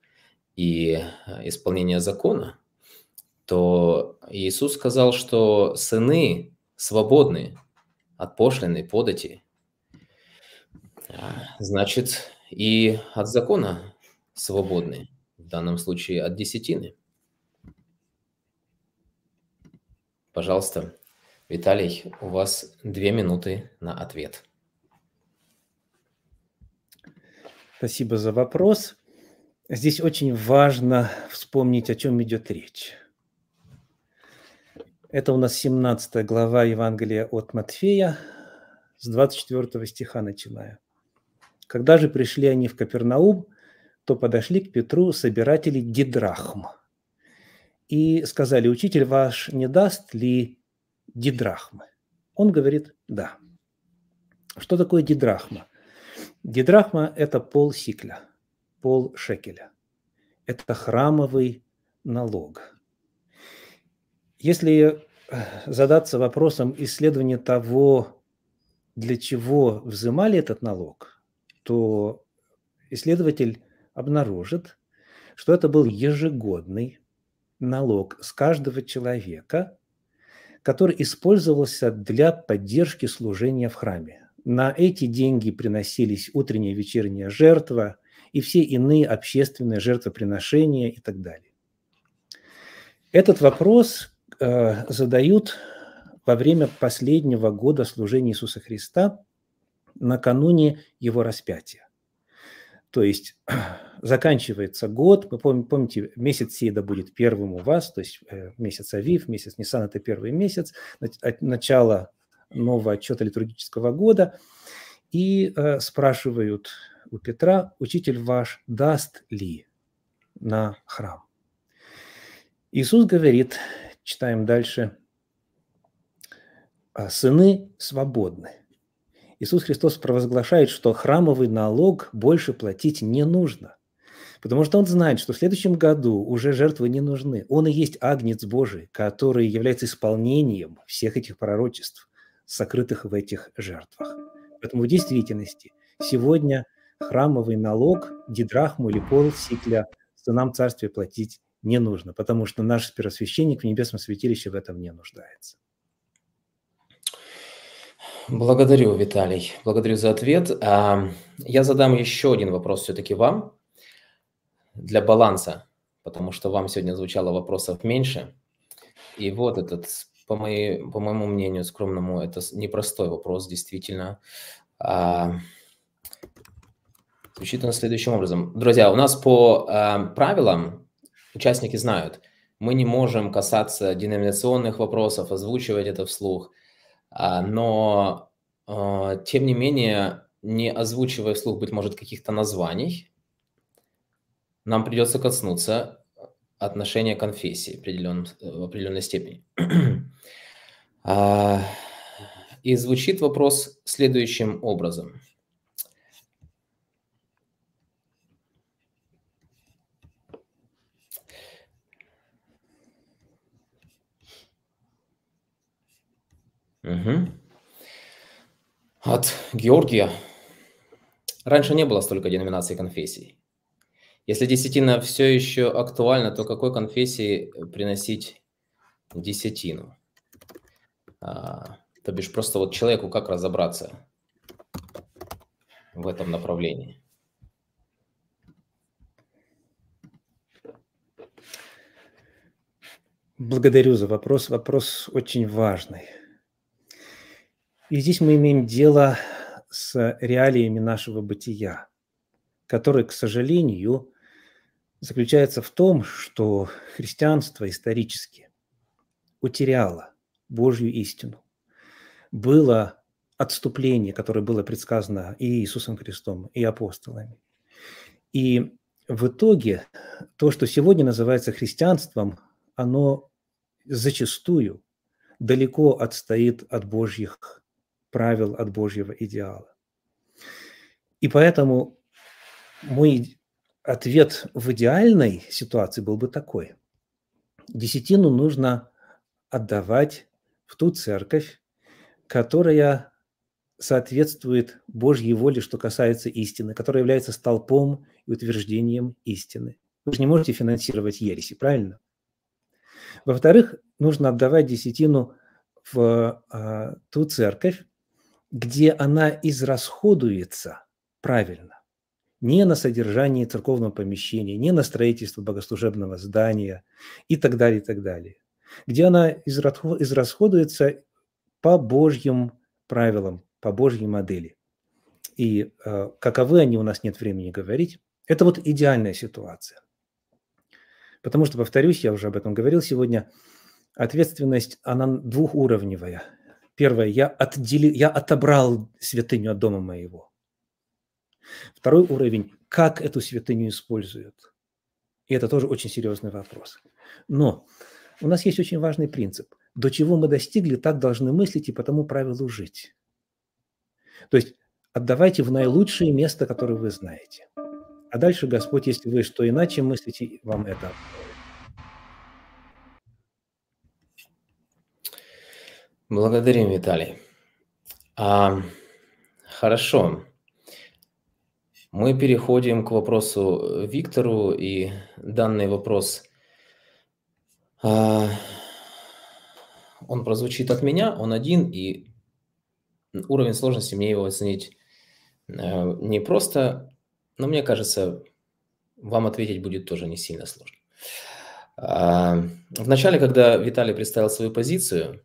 и э, исполнения закона, то Иисус сказал, что сыны свободны от пошлины, подати Значит, и от закона свободны, в данном случае от десятины. Пожалуйста, Виталий, у вас две минуты на ответ. Спасибо за вопрос. Здесь очень важно вспомнить, о чем идет речь. Это у нас 17 глава Евангелия от Матфея, с 24 стиха начиная. Когда же пришли они в Капернаум, то подошли к Петру собиратели дидрахм и сказали, учитель ваш не даст ли дидрахмы? Он говорит, да. Что такое дидрахма? Дидрахма – это пол сикля, пол шекеля. Это храмовый налог. Если э, задаться вопросом исследования того, для чего взымали этот налог – то исследователь обнаружит, что это был ежегодный налог с каждого человека, который использовался для поддержки служения в храме. На эти деньги приносились утренняя и вечерняя жертва и все иные общественные жертвоприношения и так далее. Этот вопрос э, задают во время последнего года служения Иисуса Христа накануне его распятия. То есть заканчивается год, вы помните, месяц Сида будет первым у вас, то есть э, месяц Авив, месяц Нисан – это первый месяц, начало нового отчета литургического года. И э, спрашивают у Петра, учитель ваш даст ли на храм? Иисус говорит, читаем дальше, «А сыны свободны. Иисус Христос провозглашает, что храмовый налог больше платить не нужно, потому что он знает, что в следующем году уже жертвы не нужны. Он и есть Агнец Божий, который является исполнением всех этих пророчеств, сокрытых в этих жертвах. Поэтому в действительности сегодня храмовый налог дидрахму или пол сикля сынам царствия платить не нужно, потому что наш первосвященник в небесном святилище в этом не нуждается. Благодарю, Виталий. Благодарю за ответ. А, я задам еще один вопрос все-таки вам для баланса, потому что вам сегодня звучало вопросов меньше. И вот этот, по, моей, по моему мнению, скромному, это непростой вопрос, действительно. А, звучит он следующим образом. Друзья, у нас по а, правилам участники знают, мы не можем касаться деноминационных вопросов, озвучивать это вслух – а, но а, тем не менее, не озвучивая вслух, быть может, каких-то названий, нам придется коснуться отношения конфессии в, в определенной степени. А, и звучит вопрос следующим образом – Угу. От Георгия. Раньше не было столько деноминаций конфессий. Если десятина все еще актуальна, то какой конфессии э, приносить десятину? А, то бишь просто вот человеку как разобраться в этом направлении? Благодарю за вопрос. Вопрос очень важный. И здесь мы имеем дело с реалиями нашего бытия, которые, к сожалению, заключается в том, что христианство исторически утеряло Божью истину. Было отступление, которое было предсказано и Иисусом Христом, и апостолами. И в итоге то, что сегодня называется христианством, оно зачастую далеко отстоит от Божьих правил от Божьего идеала. И поэтому мой ответ в идеальной ситуации был бы такой. Десятину нужно отдавать в ту церковь, которая соответствует Божьей воле, что касается истины, которая является столпом и утверждением истины. Вы же не можете финансировать ереси, правильно? Во-вторых, нужно отдавать десятину в а, ту церковь, где она израсходуется правильно. Не на содержание церковного помещения, не на строительство богослужебного здания и так далее, и так далее. Где она израсходуется по Божьим правилам, по Божьей модели. И э, каковы они, у нас нет времени говорить. Это вот идеальная ситуация. Потому что, повторюсь, я уже об этом говорил сегодня, ответственность, она двухуровневая – Первое, я, отдели, я отобрал святыню от дома моего. Второй уровень, как эту святыню используют. И это тоже очень серьезный вопрос. Но у нас есть очень важный принцип. До чего мы достигли, так должны мыслить и по тому правилу жить. То есть отдавайте в наилучшее место, которое вы знаете. А дальше Господь, если вы что иначе мыслите, вам это Благодарим, Виталий. А, хорошо. Мы переходим к вопросу э, Виктору, и данный вопрос, а, он прозвучит от меня, он один, и уровень сложности мне его оценить а, э, не просто, но мне кажется, вам ответить будет тоже не сильно сложно. А, вначале, когда Виталий представил свою позицию,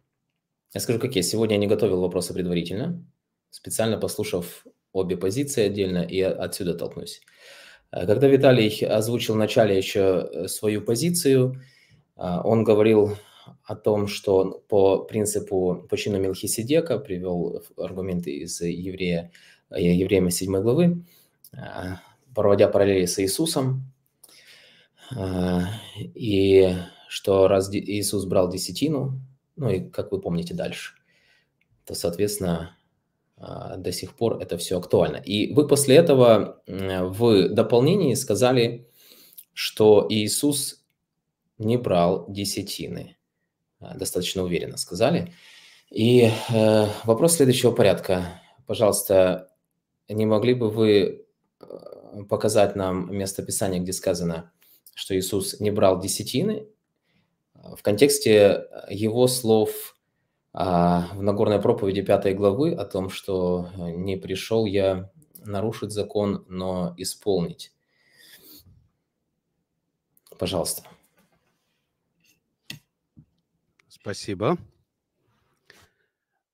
я скажу, какие. Сегодня я не готовил вопросы предварительно, специально послушав обе позиции отдельно и отсюда толкнусь. Э, когда Виталий озвучил в начале еще э, свою позицию, э, он говорил о том, что по принципу, по чину Мелхиседека, привел аргументы из Еврея, Еврея 7 главы, проводя параллели с Иисусом, и что раз Иисус брал десятину, ну и как вы помните дальше, то, соответственно, а, до сих пор это все актуально. И вы после этого э, в дополнении сказали, что Иисус не брал десятины. А, достаточно уверенно сказали. И э, вопрос следующего порядка. Пожалуйста, не могли бы вы э, показать нам место писания, где сказано, что Иисус не брал десятины, а, в контексте э, его слов а, в Нагорной проповеди 5 главы о том, что э, «не пришел я нарушить закон, но исполнить». Пожалуйста. Спасибо.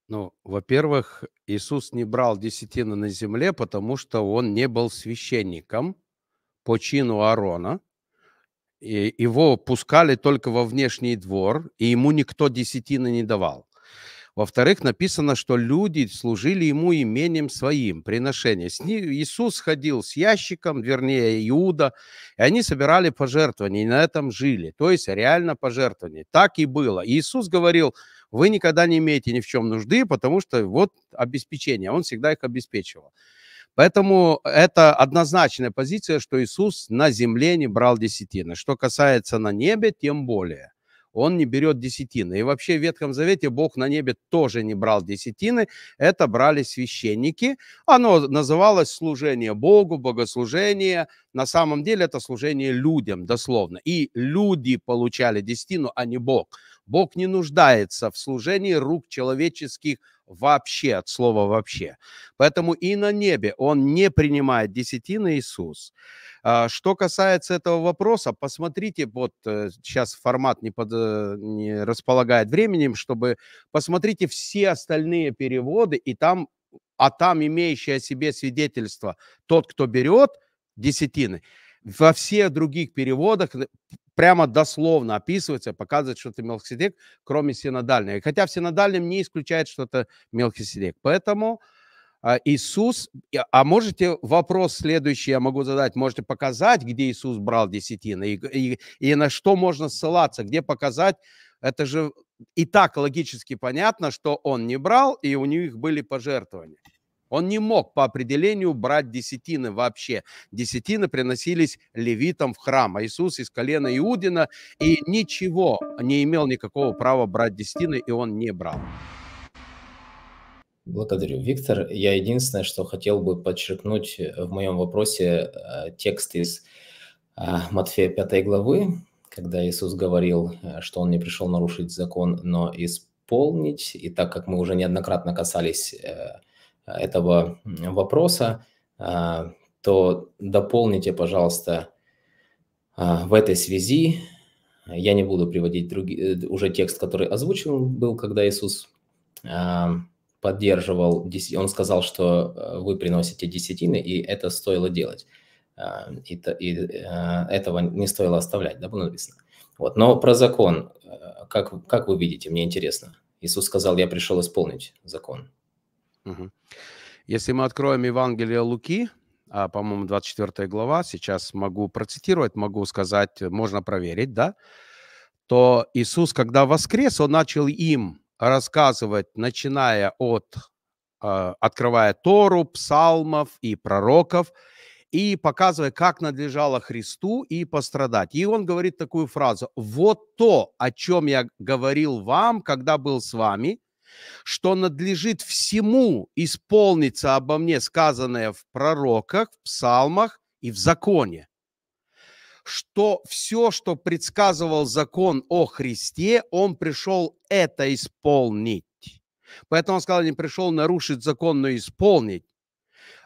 Ну, во-первых, Иисус не брал десятины на земле, потому что он не был священником по чину Аарона – его пускали только во внешний двор, и ему никто десятины не давал. Во-вторых, написано, что люди служили ему имением своим, приношение. С ним Иисус ходил с ящиком, вернее, Иуда, и они собирали пожертвования, и на этом жили. То есть реально пожертвования. Так и было. И Иисус говорил, вы никогда не имеете ни в чем нужды, потому что вот обеспечение. Он всегда их обеспечивал. Поэтому это однозначная позиция, что Иисус на земле не брал десятины. Что касается на небе, тем более. Он не берет десятины. И вообще в Ветхом Завете Бог на небе тоже не брал десятины. Это брали священники. Оно называлось служение Богу, богослужение. На самом деле это служение людям, дословно. И люди получали десятину, а не Бог. Бог не нуждается в служении рук человеческих – вообще, от слова вообще. Поэтому и на небе он не принимает десятины Иисус. А, что касается этого вопроса, посмотрите, вот сейчас э, формат не, под, э, не располагает временем, чтобы посмотрите все остальные переводы, и там, а там имеющее о себе свидетельство тот, кто берет десятины – во всех других переводах прямо дословно описывается, показывает, что это Мелхиседек, кроме синодального. И хотя в синодальном не исключает, что это Мелхиседек. Поэтому а, Иисус, а можете вопрос следующий, я могу задать, можете показать, где Иисус брал десятины и, и, и на что можно ссылаться, где показать, это же и так логически понятно, что он не брал, и у них были пожертвования. Он не мог по определению брать десятины вообще. Десятины приносились левитам в храм, а Иисус из колена Иудина, и ничего не имел никакого права брать десятины, и он не брал. Благодарю, Виктор. Я единственное, что хотел бы подчеркнуть э, в моем вопросе э, текст из э, Матфея 5 главы, когда Иисус говорил, что Он не пришел нарушить закон, но исполнить. И так как мы уже неоднократно касались этого вопроса, а, то дополните, пожалуйста, а, в этой связи. Я не буду приводить други, э, уже текст, который озвучен был, когда Иисус а, поддерживал, он сказал, что э, вы приносите десятины, и это стоило делать. И, и этого не стоило оставлять, да, было написано. Вот. Но про закон, э, как, как вы видите, мне интересно. Иисус сказал, я пришел исполнить закон. Угу. Если мы откроем Евангелие Луки, а, по-моему, 24 глава, сейчас могу процитировать, могу сказать, можно проверить, да, то Иисус, когда воскрес, он начал им рассказывать, начиная от, а, открывая Тору, псалмов и пророков, и показывая, как надлежало Христу и пострадать. И он говорит такую фразу, «Вот то, о чем я говорил вам, когда был с вами – что надлежит всему исполниться обо мне сказанное в пророках, в псалмах и в законе, что все, что предсказывал закон о Христе, он пришел это исполнить. Поэтому он сказал, не пришел нарушить закон, но исполнить.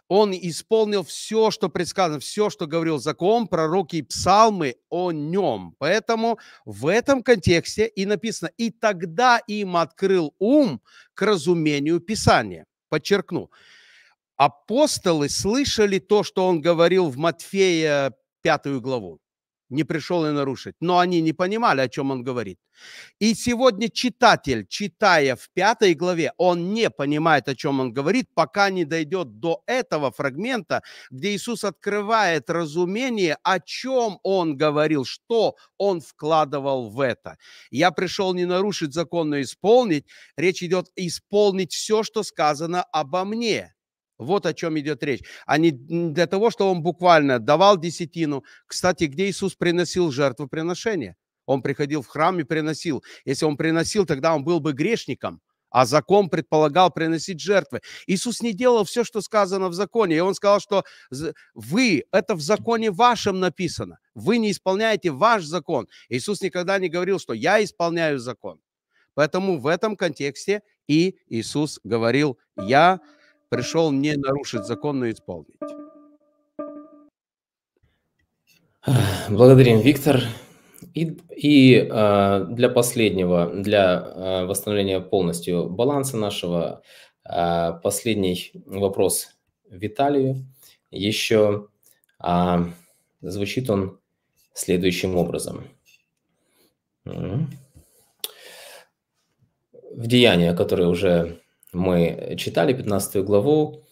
Он исполнил все, что предсказано, все, что говорил закон, пророки и псалмы о нем. Поэтому в этом контексте и написано, и тогда им открыл ум к разумению Писания. Подчеркну. Апостолы слышали то, что он говорил в Матфея пятую главу не пришел и нарушить. Но они не понимали, о чем он говорит. И сегодня читатель, читая в пятой главе, он не понимает, о чем он говорит, пока не дойдет до этого фрагмента, где Иисус открывает разумение, о чем он говорил, что он вкладывал в это. Я пришел не нарушить закон, но исполнить. Речь идет исполнить все, что сказано обо мне. Вот о чем идет речь. А не для того, что он буквально давал десятину. Кстати, где Иисус приносил жертвоприношение? Он приходил в храм и приносил. Если он приносил, тогда он был бы грешником. А закон предполагал приносить жертвы. Иисус не делал все, что сказано в законе. И он сказал, что вы, это в законе вашем написано. Вы не исполняете ваш закон. Иисус никогда не говорил, что я исполняю закон. Поэтому в этом контексте и Иисус говорил, я пришел не нарушить закон, но а исполнить. Благодарим, Виктор. И, и э, для последнего, для э, восстановления полностью баланса нашего, э, последний вопрос Виталию. Еще э, звучит он следующим образом. В деяния которые уже мы читали 15 главу,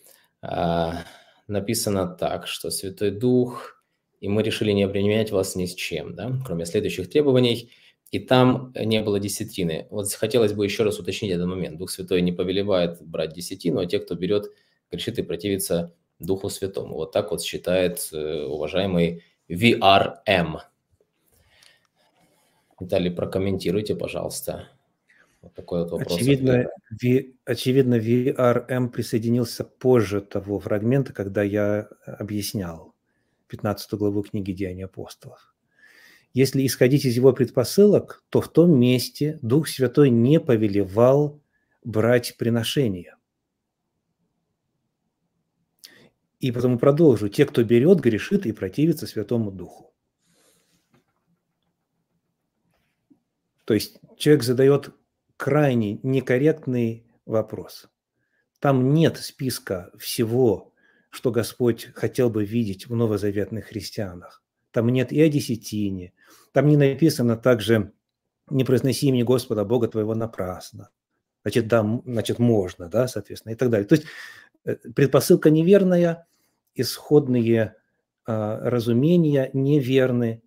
а, написано так, что Святой Дух, и мы решили не обременять вас ни с чем, да, кроме следующих требований, и там не было десятины. Вот хотелось бы еще раз уточнить этот момент. Дух Святой не повелевает брать десятину, а те, кто берет, грешит и противится Духу Святому. Вот так вот считает э, уважаемый VRM. Эм. Виталий, прокомментируйте, пожалуйста. Вот такой вот вопрос. Очевидно, v, очевидно, VRM присоединился позже того фрагмента, когда я объяснял 15 главу книги «Деяния апостолов». Если исходить из его предпосылок, то в том месте Дух Святой не повелевал брать приношения. И потому продолжу. Те, кто берет, грешит и противится Святому Духу. То есть человек задает крайне некорректный вопрос. Там нет списка всего, что Господь хотел бы видеть в новозаветных христианах. Там нет и о десятине, там не написано также «не произноси имени Господа Бога твоего напрасно». Значит, да, значит, можно, да, соответственно, и так далее. То есть э, предпосылка неверная, исходные а, разумения неверны.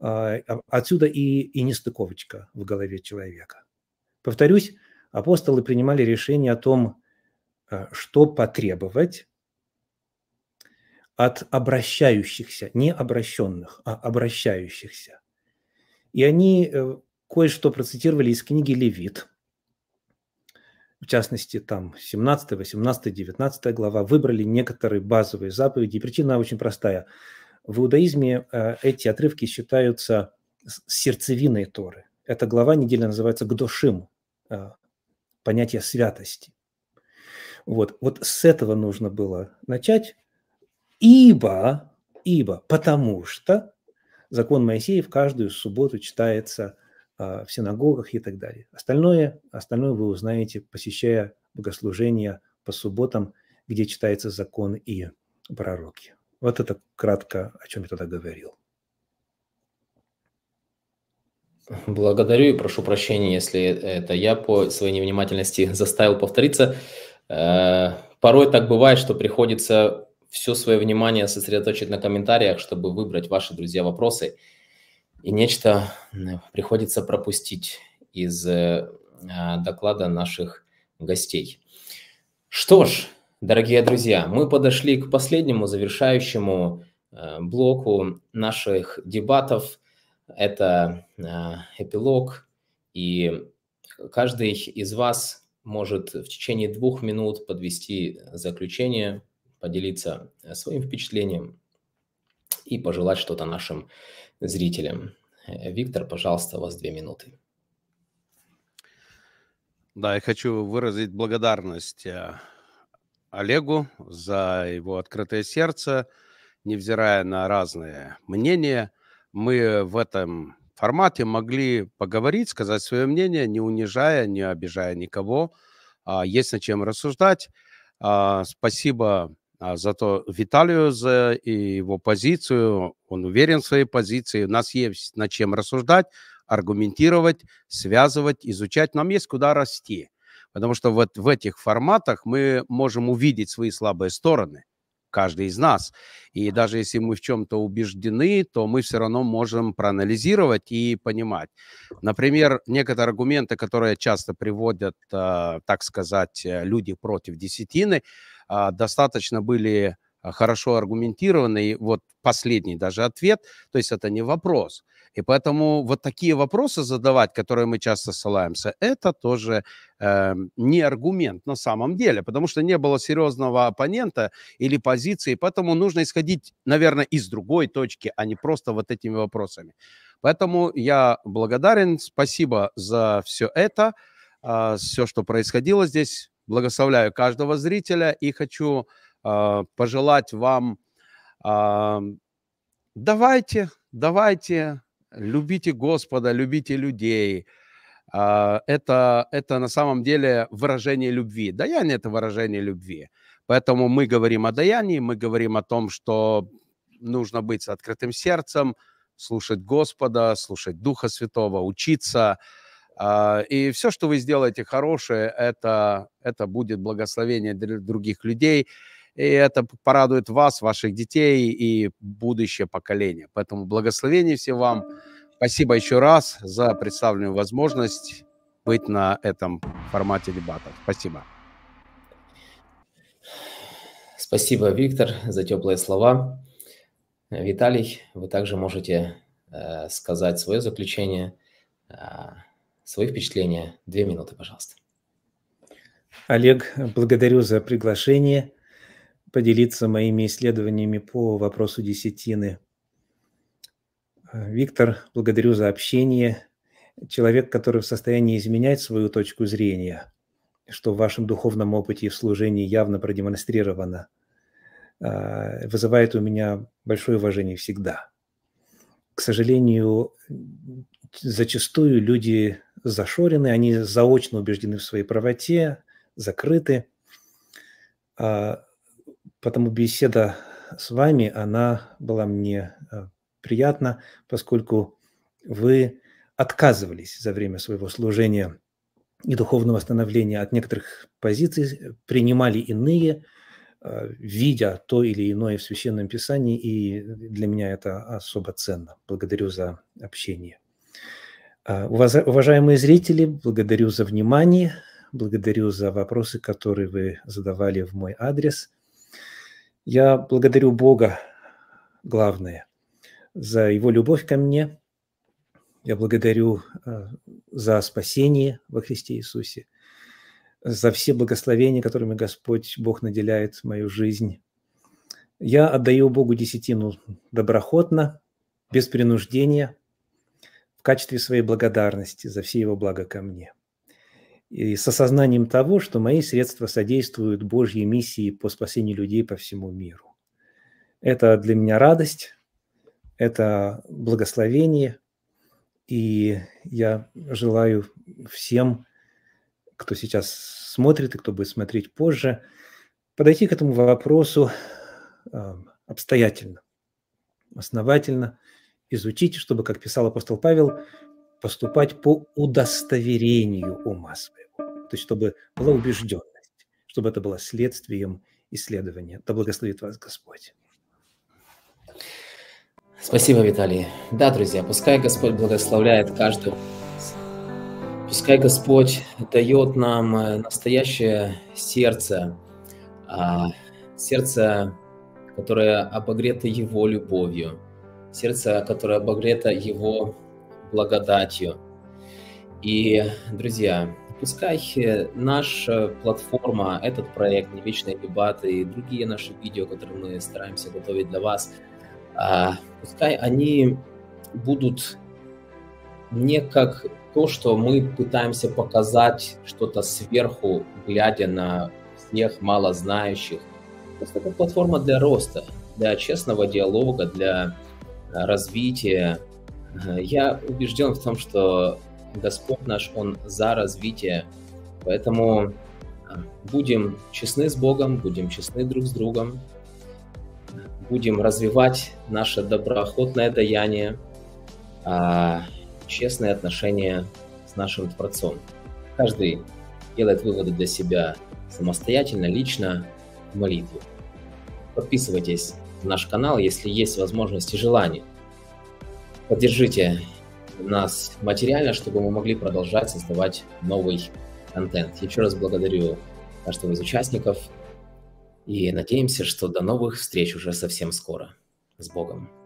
А, отсюда и, и нестыковочка в голове человека. Повторюсь, апостолы принимали решение о том, э, что потребовать от обращающихся, не обращенных, а обращающихся. И они э, кое-что процитировали из книги «Левит», в частности, там 17, 18, 19 глава, выбрали некоторые базовые заповеди. И причина очень простая. В иудаизме э, эти отрывки считаются сердцевиной Торы. Эта глава недели называется «Гдошим», а, понятие святости. Вот, вот с этого нужно было начать, ибо, ибо, потому что закон Моисеев каждую субботу читается а, в синагогах и так далее. Остальное, остальное вы узнаете, посещая богослужения по субботам, где читается закон и пророки. Вот это кратко, о чем я тогда говорил. Благодарю и прошу прощения, если это я по своей невнимательности заставил повториться. Э, порой так бывает, что приходится все свое внимание сосредоточить на комментариях, чтобы выбрать ваши, друзья, вопросы. И нечто э, приходится пропустить из э, доклада наших гостей. Что ж, дорогие друзья, мы подошли к последнему завершающему блоку наших дебатов – это э, эпилог, и каждый из вас может в течение двух минут подвести заключение, поделиться э, своим впечатлением и пожелать что-то нашим зрителям. Э, Виктор, пожалуйста, у вас две минуты. Да, я хочу выразить благодарность Олегу за его открытое сердце, невзирая на разные мнения – мы в этом формате могли поговорить, сказать свое мнение, не унижая, не обижая никого. А, есть над чем рассуждать. А, спасибо а, за то Виталию за его позицию. Он уверен в своей позиции. У нас есть над чем рассуждать, аргументировать, связывать, изучать. Нам есть куда расти. Потому что вот в этих форматах мы можем увидеть свои слабые стороны – каждый из нас. И даже если мы в чем-то убеждены, то мы все равно можем проанализировать и понимать. Например, некоторые аргументы, которые часто приводят, э, так сказать, э, люди против десятины, а, достаточно были э, хорошо аргументированы. И вот последний даже ответ, то есть это не вопрос. И поэтому вот такие вопросы задавать, которые мы часто ссылаемся, это тоже э, не аргумент на самом деле, потому что не было серьезного оппонента или позиции, поэтому нужно исходить, наверное, из другой точки, а не просто вот этими вопросами. Поэтому я благодарен, спасибо за все это, э, а, все, что происходило здесь. Благословляю каждого зрителя и хочу э, пожелать вам... Э, давайте, давайте Любите Господа, любите людей. А, это, это на самом деле выражение любви. Даяние – это выражение любви. Поэтому мы говорим о даянии, мы говорим о том, что нужно быть с открытым сердцем, слушать Господа, слушать Духа Святого, учиться. А, и все, что вы сделаете хорошее, это, это будет благословение для других людей и это порадует вас, ваших детей и будущее поколение. Поэтому благословений всем вам. Спасибо еще раз за представленную возможность быть на этом формате дебатов. Спасибо. Спасибо, Виктор, за теплые слова. Виталий, вы также можете э, сказать свое заключение, э, свои впечатления. Две минуты, пожалуйста. Олег, благодарю за приглашение поделиться моими исследованиями по вопросу десятины. Э, Виктор, благодарю за общение. Человек, который в состоянии изменять свою точку зрения, что в вашем духовном опыте и в служении явно продемонстрировано, э, вызывает у меня большое уважение всегда. К сожалению, зачастую люди зашорены, они заочно убеждены в своей правоте, закрыты. А, Потому беседа с вами, она была мне э, приятна, поскольку вы отказывались за время своего служения и духовного становления от некоторых позиций, принимали иные, э, видя то или иное в Священном Писании, и для меня это особо ценно. Благодарю за общение. Э, уважаемые зрители, благодарю за внимание, благодарю за вопросы, которые вы задавали в мой адрес – я благодарю Бога, главное, за Его любовь ко мне. Я благодарю э, за спасение во Христе Иисусе, за все благословения, которыми Господь Бог наделяет мою жизнь. Я отдаю Богу десятину доброхотно, без принуждения, в качестве своей благодарности за все Его блага ко мне – и с осознанием того, что мои средства содействуют Божьей миссии по спасению людей по всему миру. Это для меня радость, это благословение, и я желаю всем, кто сейчас смотрит и кто будет смотреть позже, подойти к этому вопросу эм, обстоятельно, основательно, изучить, чтобы, как писал апостол Павел, поступать по удостоверению ума своего то есть чтобы была убежденность, чтобы это было следствием исследования. Да благословит вас Господь. Спасибо, Виталий. Да, друзья, пускай Господь благословляет каждого. Пускай Господь дает нам э, настоящее сердце, а, сердце, которое обогрето Его любовью, сердце, которое обогрето Его благодатью. И, друзья, Пускай э, наша платформа, этот проект, «Вечные дебаты» и другие наши видео, которые мы стараемся готовить для вас, а, пускай они будут не как то, что мы пытаемся показать что-то сверху, глядя на всех малознающих. Просто как платформа для роста, для честного диалога, для э, развития. Э, я убежден в том, что Господь наш, Он за развитие. Поэтому а, будем честны с Богом, будем честны друг с другом, будем развивать наше доброохотное даяние, а, честные отношения с нашим Творцом. Каждый делает выводы для себя самостоятельно, лично, в молитве. Подписывайтесь на наш канал, если есть возможность и желание. Поддержите нас материально, чтобы мы могли продолжать создавать новый контент. Еще раз благодарю каждого из участников и надеемся, что до новых встреч уже совсем скоро. С Богом!